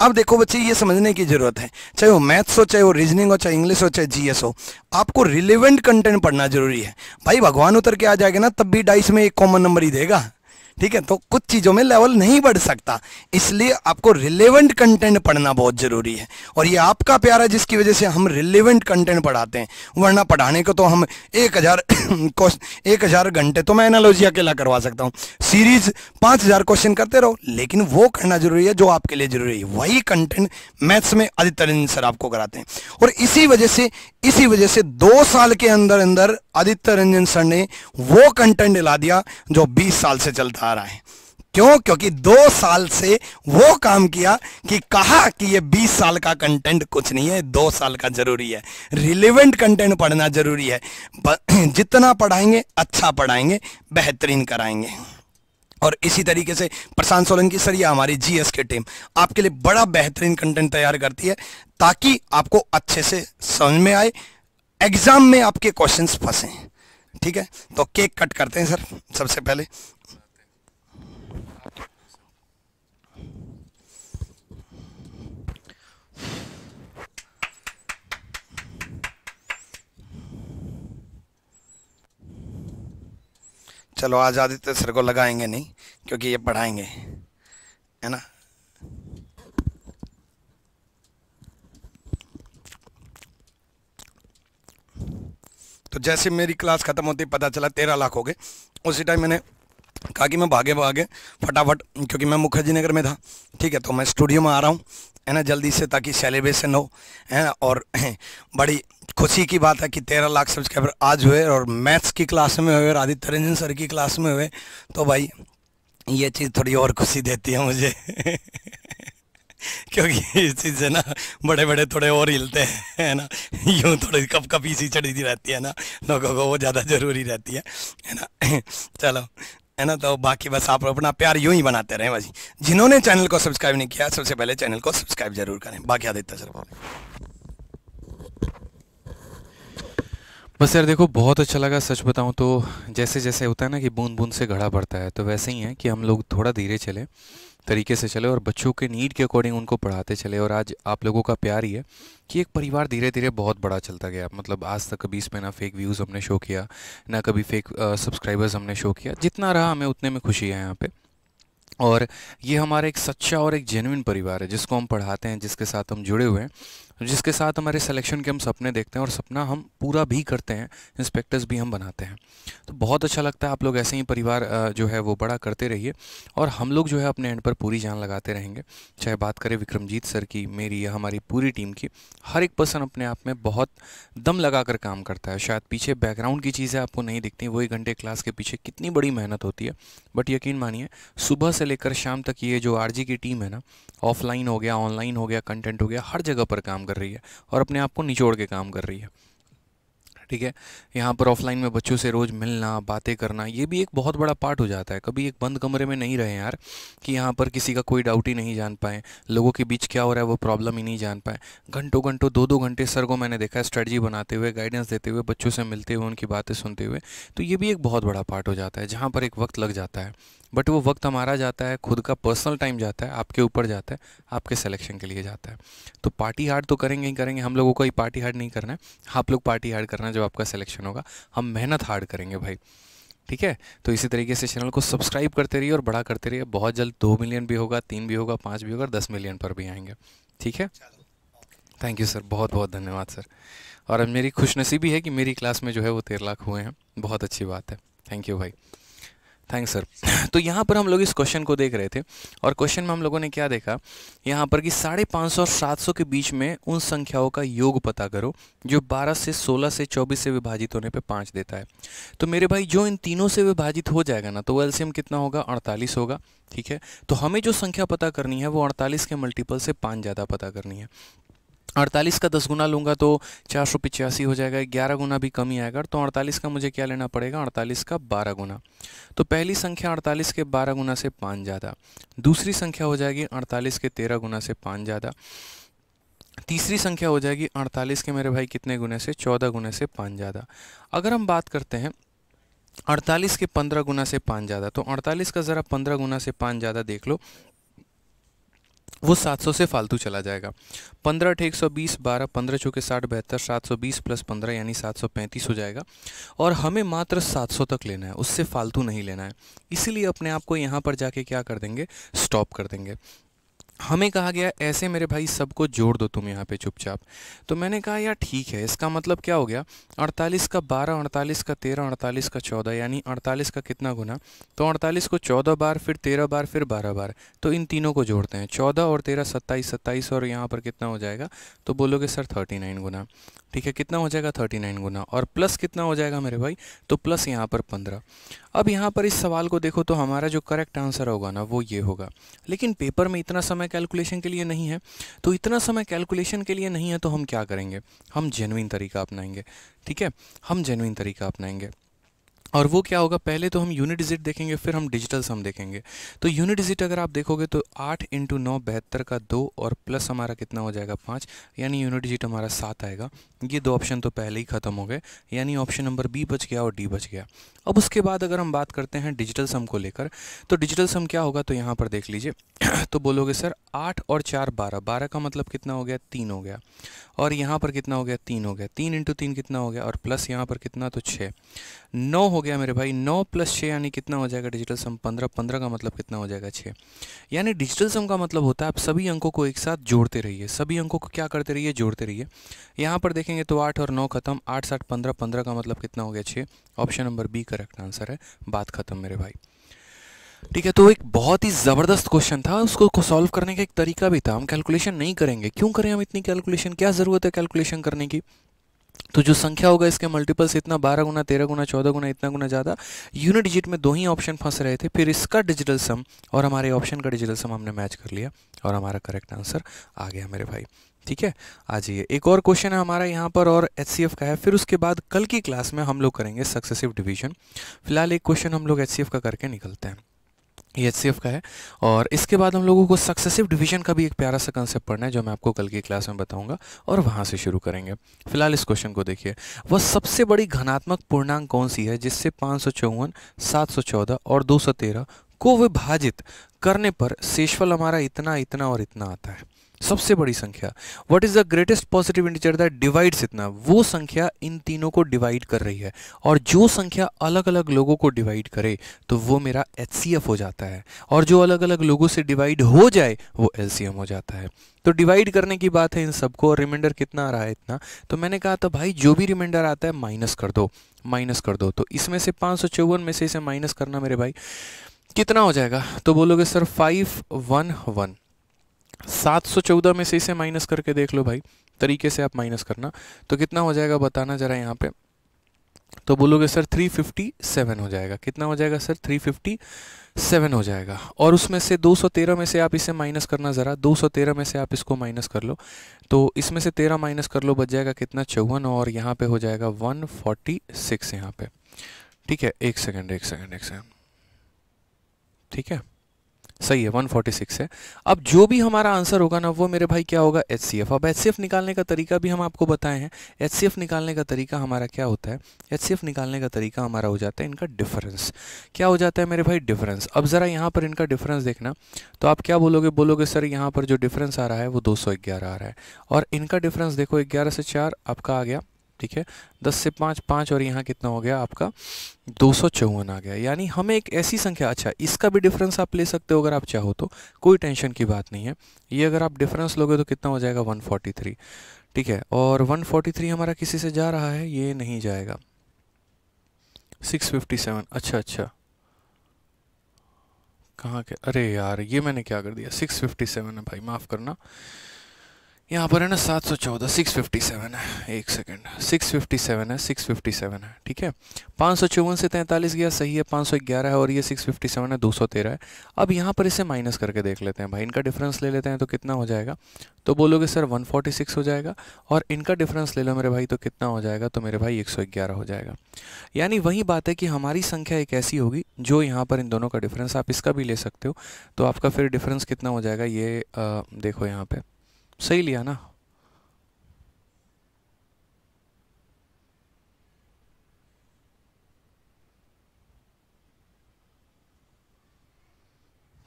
[SPEAKER 2] अब देखो बच्चे ये समझने की जरूरत है चाहे वो मैथ्स हो चाहे वो रीजनिंग हो चाहे इंग्लिश हो चाहे जीएस हो आपको रिलेवेंट कंटेंट पढ़ना जरूरी है भाई भगवान उतर के आ जाएगा ना तब भी डाइस में एक कॉमन नंबर ही देगा ठीक है तो कुछ चीज़ों में लेवल नहीं बढ़ सकता इसलिए आपको रिलेवेंट कंटेंट पढ़ना बहुत ज़रूरी है और ये आपका प्यारा जिसकी वजह से हम रिलेवेंट कंटेंट पढ़ाते हैं वरना पढ़ाने को तो हम एक हज़ार एक हज़ार घंटे तो मैं एनालॉजी अकेला करवा सकता हूँ सीरीज पाँच हज़ार क्वेश्चन करते रहो लेकिन वो करना ज़रूरी है जो आपके लिए ज़रूरी है वही कंटेंट मैथ्स में अधिकतर सर आपको कराते हैं और इसी वजह से इसी वजह से दो साल के अंदर अंदर आदित्य रंजन सर ने वो कंटेंट ला दिया जो 20 साल से चलता आ रहा है क्यों क्योंकि दो साल से वो काम किया कि कहा कि ये 20 साल का कंटेंट कुछ नहीं है दो साल का जरूरी है रिलेवेंट कंटेंट पढ़ना जरूरी है जितना पढ़ाएंगे अच्छा पढ़ाएंगे बेहतरीन कराएंगे और इसी तरीके से प्रशांत सोलंकी सर या हमारी जीएस की टीम आपके लिए बड़ा बेहतरीन कंटेंट तैयार करती है ताकि आपको अच्छे से समझ में आए एग्जाम में आपके क्वेश्चन फंसे ठीक है तो केक कट करते हैं सर सबसे पहले चलो आज आदित्य तो सर को लगाएंगे नहीं क्योंकि ये पढ़ाएंगे है ना तो जैसे मेरी क्लास ख़त्म होती पता चला तेरह लाख हो गए उसी टाइम मैंने कहा कि मैं भागे भागे फटाफट क्योंकि मैं मुखर्जी नगर में था ठीक है तो मैं स्टूडियो में आ रहा हूँ है ना जल्दी से ताकि सेलिब्रेशन हो है ना और बड़ी खुशी की बात है कि तेरह लाख सब्सक्राइबर आज हुए और मैथ्स की क्लास में हुए और आदित्य रंजन सर की क्लास में हुए तो भाई ये चीज़ थोड़ी और खुशी देती है मुझे क्योंकि इस चीज़ से ना बड़े बड़े थोड़े और हिलते हैं है ना यूँ थोड़ी कप कपी सी चढ़ी रहती है ना लोगों को वो ज़्यादा ज़रूरी रहती है है ना चलो है ना तो बाकी बस आप अपना प्यार यूं ही बनाते रहें भाजी जिन्होंने चैनल को सब्सक्राइब नहीं किया सबसे पहले चैनल को सब्सक्राइब जरूर करें बाकी आदित्य सर
[SPEAKER 1] बस यार देखो बहुत अच्छा लगा सच बताऊँ तो जैसे जैसे होता है ना कि बूंद बूंद से घड़ा बढ़ता है तो वैसे ही है कि हम लोग थोड़ा धीरे चले तरीके से चले और बच्चों के नीड के अकॉर्डिंग उनको पढ़ाते चले और आज आप लोगों का प्यार ही है कि एक परिवार धीरे धीरे बहुत बड़ा चलता गया मतलब आज तक कभी इसमें ना फेक व्यूज़ हमने शो किया ना कभी फेक सब्सक्राइबर्स हमने शो किया जितना रहा हमें उतने में खुशी है यहाँ पर और ये हमारा एक सच्चा और एक जेनविन परिवार है जिसको हम पढ़ाते हैं जिसके साथ हम जुड़े हुए हैं जिसके साथ हमारे सिलेक्शन के हम सपने देखते हैं और सपना हम पूरा भी करते हैं इंस्पेक्टर्स भी हम बनाते हैं तो बहुत अच्छा लगता है आप लोग ऐसे ही परिवार जो है वो बड़ा करते रहिए और हम लोग जो है अपने एंड पर पूरी जान लगाते रहेंगे चाहे बात करें विक्रमजीत सर की मेरी या हमारी पूरी टीम की हर एक पर्सन अपने आप में बहुत दम लगा कर काम करता है शायद पीछे बैकग्राउंड की चीज़ें आपको नहीं दिखती वो एक घंटे क्लास के पीछे कितनी बड़ी मेहनत होती है बट यकीन मानिए सुबह से लेकर शाम तक ये जो आर की टीम है ना ऑफलाइन हो गया ऑनलाइन हो गया कंटेंट हो गया हर जगह पर काम कर कर रही है और अपने आप को निचोड़ के काम कर रही है ठीक है यहाँ पर ऑफलाइन में बच्चों से रोज़ मिलना बातें करना ये भी एक बहुत बड़ा पार्ट हो जाता है कभी एक बंद कमरे में नहीं रहे यार कि यहाँ पर किसी का कोई डाउट ही नहीं जान पाए लोगों के बीच क्या हो रहा है वो प्रॉब्लम ही नहीं जान पाए घंटों घंटों दो दो घंटे सर को मैंने देखा है स्ट्रेटजी बनाते हुए गाइडेंस देते हुए बच्चों से मिलते हुए उनकी बातें सुनते हुए तो ये भी एक बहुत बड़ा पार्ट हो जाता है जहाँ पर एक वक्त लग जाता है बट वो वक्त हमारा जाता है खुद का पर्सनल टाइम जाता है आपके ऊपर जाता है आपके सिलेक्शन के लिए जाता है तो पार्टी हार्ड तो करेंगे ही करेंगे हम लोगों को ही पार्टी हार्ड नहीं करना है आप लोग पार्टी हार्ड करना जब आपका सिलेक्शन होगा हम मेहनत हार्ड करेंगे भाई ठीक है तो इसी तरीके से चैनल को सब्सक्राइब करते रहिए और बड़ा करते रहिए बहुत जल्द दो मिलियन भी होगा तीन भी होगा पाँच भी होगा दस मिलियन पर भी आएंगे ठीक है थैंक यू सर बहुत बहुत धन्यवाद सर और अब मेरी खुशनसीबी है कि मेरी क्लास में जो है वो तेरह लाख हुए हैं बहुत अच्छी बात है थैंक यू भाई थैंक्स सर तो यहाँ पर हम लोग इस क्वेश्चन को देख रहे थे और क्वेश्चन में हम लोगों ने क्या देखा यहाँ पर कि साढ़े पाँच सौ और सात सौ के बीच में उन संख्याओं का योग पता करो जो बारह से सोलह से चौबीस से विभाजित होने पे पाँच देता है तो मेरे भाई जो इन तीनों से विभाजित हो जाएगा ना तो वो एल्सियम कितना होगा अड़तालीस होगा ठीक है तो हमें जो संख्या पता करनी है वो अड़तालीस के मल्टीपल से पाँच ज़्यादा पता करनी है अड़तालीस का दस गुना लूँगा तो चार सौ पिचासी हो जाएगा ग्यारह गुना भी कमी आएगा तो अड़तालीस का मुझे क्या लेना पड़ेगा अड़तालीस का बारह गुना तो पहली संख्या अड़तालीस के बारह गुना से पाँच ज़्यादा दूसरी संख्या हो जाएगी अड़तालीस के तेरह गुना से पाँच ज़्यादा तीसरी संख्या हो जाएगी अड़तालीस के मेरे भाई कितने गुने से चौदह गुने से पाँच ज़्यादा अगर हम बात करते हैं अड़तालीस के पंद्रह गुना से पाँच ज़्यादा तो अड़तालीस का ज़रा पंद्रह गुना से पाँच ज़्यादा देख लो वो 700 से फालतू चला जाएगा पंद्रह अठे एक सौ बीस बारह पंद्रह चौके साठ बेहतर सात सौ बीस प्लस पंद्रह यानी सात सौ पैंतीस हो जाएगा और हमें मात्र सात सौ तक लेना है उससे फालतू नहीं लेना है इसीलिए अपने आप को यहाँ पर जाके क्या कर देंगे स्टॉप कर देंगे हमें कहा गया ऐसे मेरे भाई सबको जोड़ दो तुम यहाँ पे चुपचाप तो मैंने कहा यार ठीक है इसका मतलब क्या हो गया 48 का 12 48 का 13 48 का 14 यानी 48 का कितना गुना तो 48 को 14 बार फिर 13 बार फिर 12 बार तो इन तीनों को जोड़ते हैं 14 और 13 27 27 और यहाँ पर कितना हो जाएगा तो बोलोगे सर थर्टी गुना ठीक है कितना हो जाएगा थर्टी नाइन गुना और प्लस कितना हो जाएगा मेरे भाई तो प्लस यहाँ पर पंद्रह अब यहाँ पर इस सवाल को देखो तो हमारा जो करेक्ट आंसर होगा ना वो ये होगा लेकिन पेपर में इतना समय कैलकुलेशन के लिए नहीं है तो इतना समय कैलकुलेशन के लिए नहीं है तो हम क्या करेंगे हम जेनविन तरीका अपनाएंगे ठीक है हम जेनविन तरीका अपनाएंगे और वो क्या होगा पहले तो हम यूनिट डिजिट देखेंगे फिर हम डिजिटल सम देखेंगे तो यूनिट डिजिट अगर आप देखोगे तो आठ इंटू नौ बहत्तर का दो और प्लस हमारा कितना हो जाएगा पाँच यानी यूनिट डिजिट हमारा सात आएगा ये दो ऑप्शन तो पहले ही ख़त्म हो गए यानी ऑप्शन नंबर बी बच गया और डी बच गया अब उसके बाद अगर हम बात करते हैं डिजिटल सम को लेकर तो डिजिटल सम क्या होगा तो यहाँ पर देख लीजिए तो बोलोगे सर आठ और चार बारह बारह का मतलब कितना हो गया तीन हो गया और यहाँ पर कितना हो गया तीन हो गया तीन इंटू तीन कितना हो गया और प्लस यहाँ पर कितना तो छः नौ हो गया मेरे भाई नौ प्लस छः यानी कितना हो जाएगा डिजिटल सम पंद्रह पंद्रह का मतलब कितना हो जाएगा छः यानी डिजिटल सम का मतलब होता है आप सभी अंकों को एक साथ जोड़ते रहिए सभी अंकों को क्या करते रहिए जोड़ते रहिए यहाँ पर देखेंगे तो आठ और नौ खत्म आठ साठ पंद्रह पंद्रह का मतलब कितना हो गया छः option number B correct answer है बात खत्म मेरे भाई ठीक है तो एक बहुत ही ज़बरदस्त क्वेश्चन था उसको सॉल्व करने का एक तरीका भी था हम कैलकुलेशन नहीं करेंगे क्यों करें हम इतनी कैलकुलेशन क्या ज़रूरत है कैलकुलेशन करने की तो जो संख्या होगा इसके मल्टीपल्स इतना बारह गुना तेरह गुना चौदह गुना इतना गुना ज़्यादा यूनिट डिजिट में दो ही ऑप्शन फंस रहे थे फिर इसका डिजिटल सम और हमारे ऑप्शन का डिजिटल सम हमने मैच कर लिया और हमारा करेक्ट आंसर आ गया मेरे भाई ठीक है आ जाइए एक और क्वेश्चन है हमारा यहाँ पर और एच का है फिर उसके बाद कल की क्लास में हम लोग करेंगे सक्सेसिव डिवीजन फिलहाल एक क्वेश्चन हम लोग एच का करके निकलते हैं ये एच का है और इसके बाद हम लोगों को सक्सेसिव डिवीजन का भी एक प्यारा सा कंसेप्ट पढ़ना है जो मैं आपको कल की क्लास में बताऊंगा और वहाँ से शुरू करेंगे फिलहाल इस क्वेश्चन को देखिए वह सबसे बड़ी घनात्मक पूर्णांक कौन सी है जिससे पाँच सौ चौवन सात सौ चौदह और दो सौ तेरह को विभाजित करने पर शेषफल हमारा इतना इतना और इतना आता है सबसे बड़ी संख्या what is the greatest positive integer that divides इतना वो संख्या इन तीनों को डिवाइड कर रही है और जो संख्या अलग अलग लोगों को डिवाइड करे तो वो मेरा एच हो जाता है और जो अलग अलग लोगों से डिवाइड हो जाए वो एल हो जाता है तो डिवाइड करने की बात है इन सबको और रिमाइंडर कितना आ रहा है इतना तो मैंने कहा था भाई जो भी रिमाइंडर आता है माइनस कर दो माइनस कर दो तो इसमें से पाँच में से इसे माइनस करना मेरे भाई कितना हो जाएगा तो बोलोगे सर फाइव वन वन 714 में से इसे माइनस करके देख लो भाई तरीके से आप माइनस करना तो कितना हो जाएगा बताना ज़रा यहाँ पे तो बोलोगे सर 357 हो जाएगा कितना हो जाएगा सर 357 हो जाएगा और उसमें से 213 में से आप इसे माइनस करना ज़रा 213 में से आप इसको माइनस कर लो तो इसमें से 13 माइनस कर लो बच जाएगा कितना चौवन और यहाँ पे हो जाएगा 146 फोर्टी यहाँ पे ठीक है एक सेकेंड एक सेकेंड एक सेकेंड ठीक है सही है 146 है अब जो भी हमारा आंसर होगा ना वो मेरे भाई क्या होगा एच सी एफ अब एच सी एफ निकालने का तरीका भी हम आपको बताए हैं एच सी एफ निकालने का तरीका हमारा क्या होता है एच सी एफ निकालने का तरीका हमारा हो जाता है इनका डिफरेंस क्या हो जाता है मेरे भाई डिफरेंस अब ज़रा यहाँ पर इनका डिफरेंस देखना तो आप क्या बोलोगे बोलोगे सर यहाँ पर जो डिफरेंस आ रहा है वो दो आ रहा है और इनका डिफरेंस देखो ग्यारह से चार आपका आ गया ठीक है दस से पाँच पाँच और यहाँ कितना हो गया आपका दो सौ चौवन आ गया यानी हमें एक ऐसी संख्या अच्छा इसका भी डिफरेंस आप ले सकते हो अगर आप चाहो तो कोई टेंशन की बात नहीं है ये अगर आप डिफरेंस लोगे तो कितना हो जाएगा वन फोर्टी थ्री ठीक है और वन फोर्टी थ्री हमारा किसी से जा रहा है ये नहीं जाएगा सिक्स फिफ्टी सेवन अच्छा अच्छा कहाँ के अरे यार ये मैंने क्या कर दिया सिक्स फिफ्टी सेवन है भाई माफ़ करना यहाँ पर है ना सात सौ चौदह सिक्स फिफ्टी सेवन है एक सेकेंड सिक्स फिफ्टी सेवन है सिक्स फिफ्टी सेवन है ठीक है पाँच सौ चौवन से तैंतालीस गया सही है पाँच सौ ग्यारह है और ये सिक्स फिफ्टी सेवन है दो सौ तेरह है अब यहाँ पर इसे माइनस करके देख लेते हैं भाई इनका डिफरेंस ले लेते हैं तो कितना हो जाएगा तो बोलोगे सर वन फोर्टी सिक्स हो जाएगा और इनका डिफरेंस ले लो मेरे भाई तो कितना हो जाएगा तो मेरे भाई एक सौ ग्यारह हो जाएगा यानी वही बात है कि हमारी संख्या एक ऐसी होगी जो यहाँ पर इन दोनों का डिफरेंस आप इसका भी ले सकते हो तो आपका फिर डिफरेंस कितना हो जाएगा ये आ, देखो यहाँ पर सही लिया ना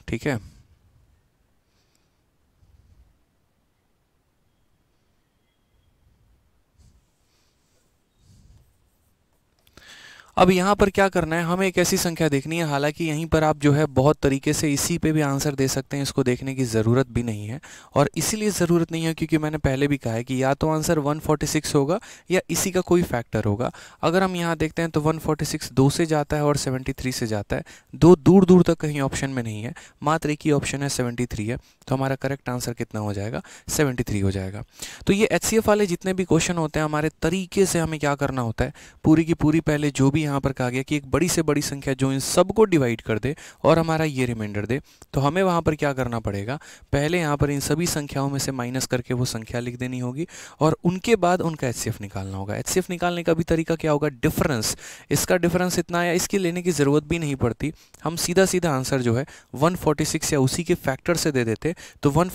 [SPEAKER 1] ठीक है अब यहाँ पर क्या करना है हमें एक ऐसी संख्या देखनी है हालांकि यहीं पर आप जो है बहुत तरीके से इसी पे भी आंसर दे सकते हैं इसको देखने की ज़रूरत भी नहीं है और इसीलिए ज़रूरत नहीं है क्योंकि मैंने पहले भी कहा है कि या तो आंसर 146 होगा या इसी का कोई फैक्टर होगा अगर हम यहाँ देखते हैं तो वन दो से जाता है और सेवेंटी से जाता है दो दूर दूर तक कहीं ऑप्शन में नहीं है मात्र एक ही ऑप्शन है सेवेंटी है तो हमारा करेक्ट आंसर कितना हो जाएगा सेवेंटी हो जाएगा तो ये एच वाले जितने भी क्वेश्चन होते हैं हमारे तरीके से हमें क्या करना होता है पूरी की पूरी पहले जो भी यहाँ पर कहा गया कि एक बड़ी से बड़ी संख्या जो इन सबको डिवाइड कर दे और हमारा ये रिमाइंडर दे तो हमें वहाँ पर क्या करना पड़ेगा पहले यहाँ पर इन सभी संख्याओं में से माइनस करके वो संख्या लिख देनी होगी और उनके बाद उनका एच निकालना होगा एच निकालने का भी तरीका क्या होगा डिफरेंस इसका डिफरेंस इतना आया इसकी लेने की ज़रूरत भी नहीं पड़ती हम सीधा सीधा आंसर जो है वन या उसी के फैक्टर से दे देते तो वन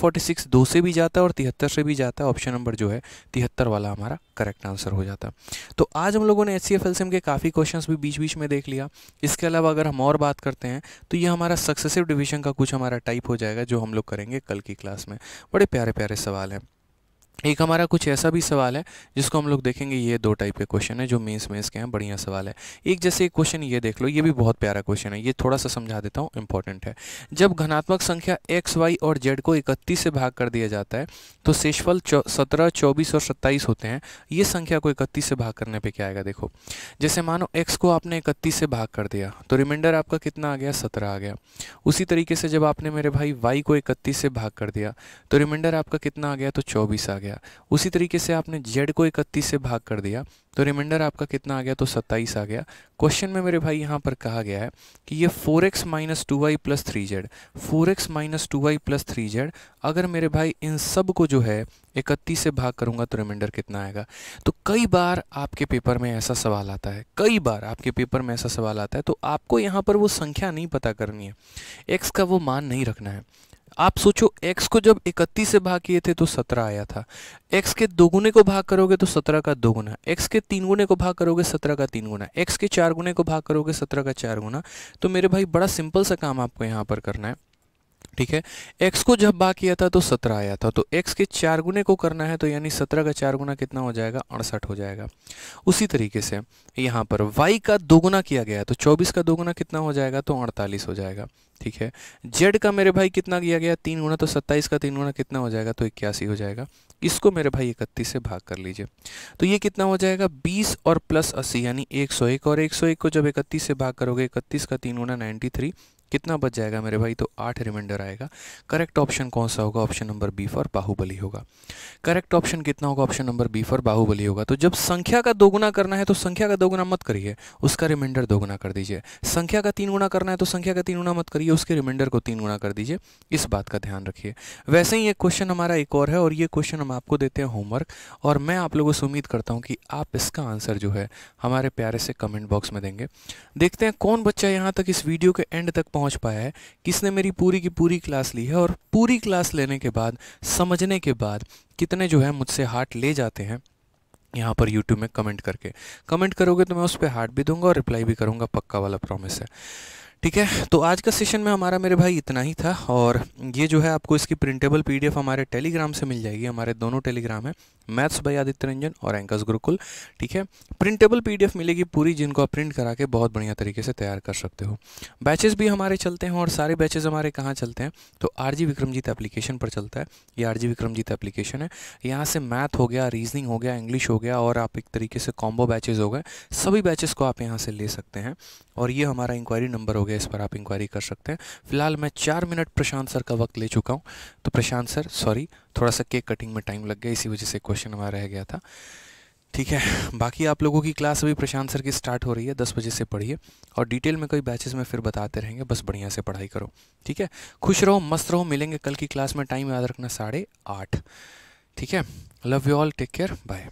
[SPEAKER 1] दो से भी जाता और तिहत्तर से भी जाता ऑप्शन नंबर जो है तिहत्तर वाला हमारा करेक्ट आंसर हो जाता तो आज हम लोगों ने एच सी के काफ़ी क्वेश्चन क्वेश्चंस भी बीच बीच में देख लिया इसके अलावा अगर हम और बात करते हैं तो ये हमारा सक्सेसिव डिवीजन का कुछ हमारा टाइप हो जाएगा जो हम लोग करेंगे कल की क्लास में बड़े प्यारे प्यारे सवाल हैं एक हमारा कुछ ऐसा भी सवाल है जिसको हम लोग देखेंगे ये दो टाइप के क्वेश्चन है जो मेंस मेंस के हैं बढ़िया सवाल है एक जैसे एक क्वेश्चन ये देख लो ये भी बहुत प्यारा क्वेश्चन है ये थोड़ा सा समझा देता हूँ इंपॉर्टेंट है जब घनात्मक संख्या एक्स वाई और जेड को इकतीस से भाग कर दिया जाता है तो शेषफल सत्रह चौबीस और सत्ताईस होते हैं ये संख्या को इकतीस से भाग करने पर क्या आएगा देखो जैसे मानो एक्स को आपने इकतीस से भाग कर दिया तो रिमाइंडर आपका कितना आ गया सत्रह आ गया उसी तरीके से जब आपने मेरे भाई वाई को इकतीस से भाग कर दिया तो रिमाइंडर आपका कितना आ गया तो चौबीस आ गया गया उसी तरीके से आपने जेड को इकतीस से भाग कर दिया तो रिमाइंडर आपका कितना आ गया तो सत्ताईस आ गया क्वेश्चन में मेरे भाई यहाँ पर कहा गया है कि ये four X minus two Y plus three Z four X minus two Y plus three Z अगर मेरे भाई इन सब को जो है इकतीस से भाग करूँगा तो रिमाइंडर कितना आएगा तो कई बार आपके पेपर में ऐसा सवाल आता है कई बार आपके पेपर में ऐसा सवाल आता है तो आपको यहाँ पर वो संख्या नहीं पता करनी है एक्स का वो मान नहीं रखना है आप सोचो x को जब 31 से भाग किए थे तो 17 आया था x के दोगुने को भाग करोगे तो 17 का दोगुना x के तीन गुने को भाग करोगे 17 का तीन गुना x के चार गुने को भाग करोगे 17 का चार गुना तो मेरे भाई बड़ा सिंपल सा काम आपको यहाँ पर करना है ठीक है x को जब बा किया था तो सत्रह आया था तो x के चार गुने को करना है तो यानी सत्रह का चार गुना कितना हो जाएगा अड़सठ हो जाएगा उसी तरीके से यहाँ पर y का दोगुना किया गया तो चौबीस का दोगुना कितना हो जाएगा तो अड़तालीस हो जाएगा ठीक है जेड का मेरे भाई कितना किया गया तीन गुना तो सत्ताईस का तीन गुना कितना हो जाएगा तो इक्यासी हो जाएगा इसको मेरे भाई इकतीस से भाग कर लीजिए तो ये कितना हो जाएगा बीस और प्लस अस्सी यानी एक सौ एक और एक सौ एक को जब इकतीस से भाग करोगे इकतीस का तीन गुना नाइन्टी थ्री कितना बच जाएगा मेरे भाई तो आठ रिमाइंडर आएगा करेक्ट ऑप्शन कौन सा होगा option number B for Baahubali होगा करेक्ट ऑप्शन कितना होगा option number B for Baahubali होगा तो जब संख्या का दोगुना करना है तो संख्या का दोगुना मत करिए उसका रिमाइंडर दोगुना कर दीजिए संख्या का तीन गुना करना है तो संख्या का तीन गुना मत करिए उसके रिमाइंडर को तीन गुना कर दीजिए इस बात का ध्यान रखिए वैसे ही एक क्वेश्चन हमारा एक और है और ये क्वेश्चन हम आपको देते हैं होमवर्क और मैं आप लोगों से उम्मीद करता हूँ कि आप इसका आंसर जो है हमारे प्यारे से कमेंट बॉक्स में देंगे देखते हैं कौन बच्चा यहाँ तक इस वीडियो के एंड तक पहुंच पाया है किसने मेरी पूरी की पूरी क्लास ली है और पूरी क्लास लेने के बाद समझने के बाद कितने जो है मुझसे हार्ट ले जाते हैं यहाँ पर यूट्यूब में कमेंट करके कमेंट करोगे तो मैं उस पर हार्ट भी दूंगा और रिप्लाई भी करूँगा पक्का वाला प्रॉमिस है ठीक है तो आज का सेशन में हमारा मेरे भाई इतना ही था और ये जो है आपको इसकी प्रिंटेबल पीडीएफ हमारे टेलीग्राम से मिल जाएगी हमारे दोनों टेलीग्राम है मैथ्स भाई आदित्य रंजन और एंकर्स गुरुकुल ठीक है प्रिंटेबल पीडीएफ मिलेगी पूरी जिनको आप प्रिंट करा के बहुत बढ़िया तरीके से तैयार कर सकते हो बैचेस भी हमारे चलते हैं और सारे बैचेस हमारे कहाँ चलते हैं तो आर जी विक्रमजीत एप्लीकेशन पर चलता है ये आर जी विक्रमजीत एप्लीकेशन है यहाँ से मैथ हो गया रीजनिंग हो गया इंग्लिश हो गया और आप एक तरीके से कॉम्बो बैचेज हो गए सभी बैचेस को आप यहाँ से ले सकते हैं और ये हमारा इंक्वायरी नंबर हो गया इस पर आप इंक्वायरी कर सकते हैं फिलहाल मैं चार मिनट प्रशांत सर का वक्त ले चुका हूँ तो प्रशांत सर सॉरी थोड़ा सा केक कटिंग में टाइम लग गया इसी वजह से क्वेश्चन हमारा रह गया था ठीक है बाकी आप लोगों की क्लास अभी प्रशांत सर की स्टार्ट हो रही है दस बजे से पढ़िए और डिटेल में कई बैचेस में फिर बताते रहेंगे बस बढ़िया से पढ़ाई करो ठीक है खुश रहो मस्त रहो मिलेंगे कल की क्लास में टाइम याद रखना साढ़े आठ ठीक है love you all take care bye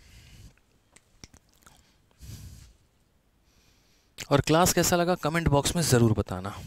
[SPEAKER 1] और क्लास कैसा लगा कमेंट बॉक्स में ज़रूर बताना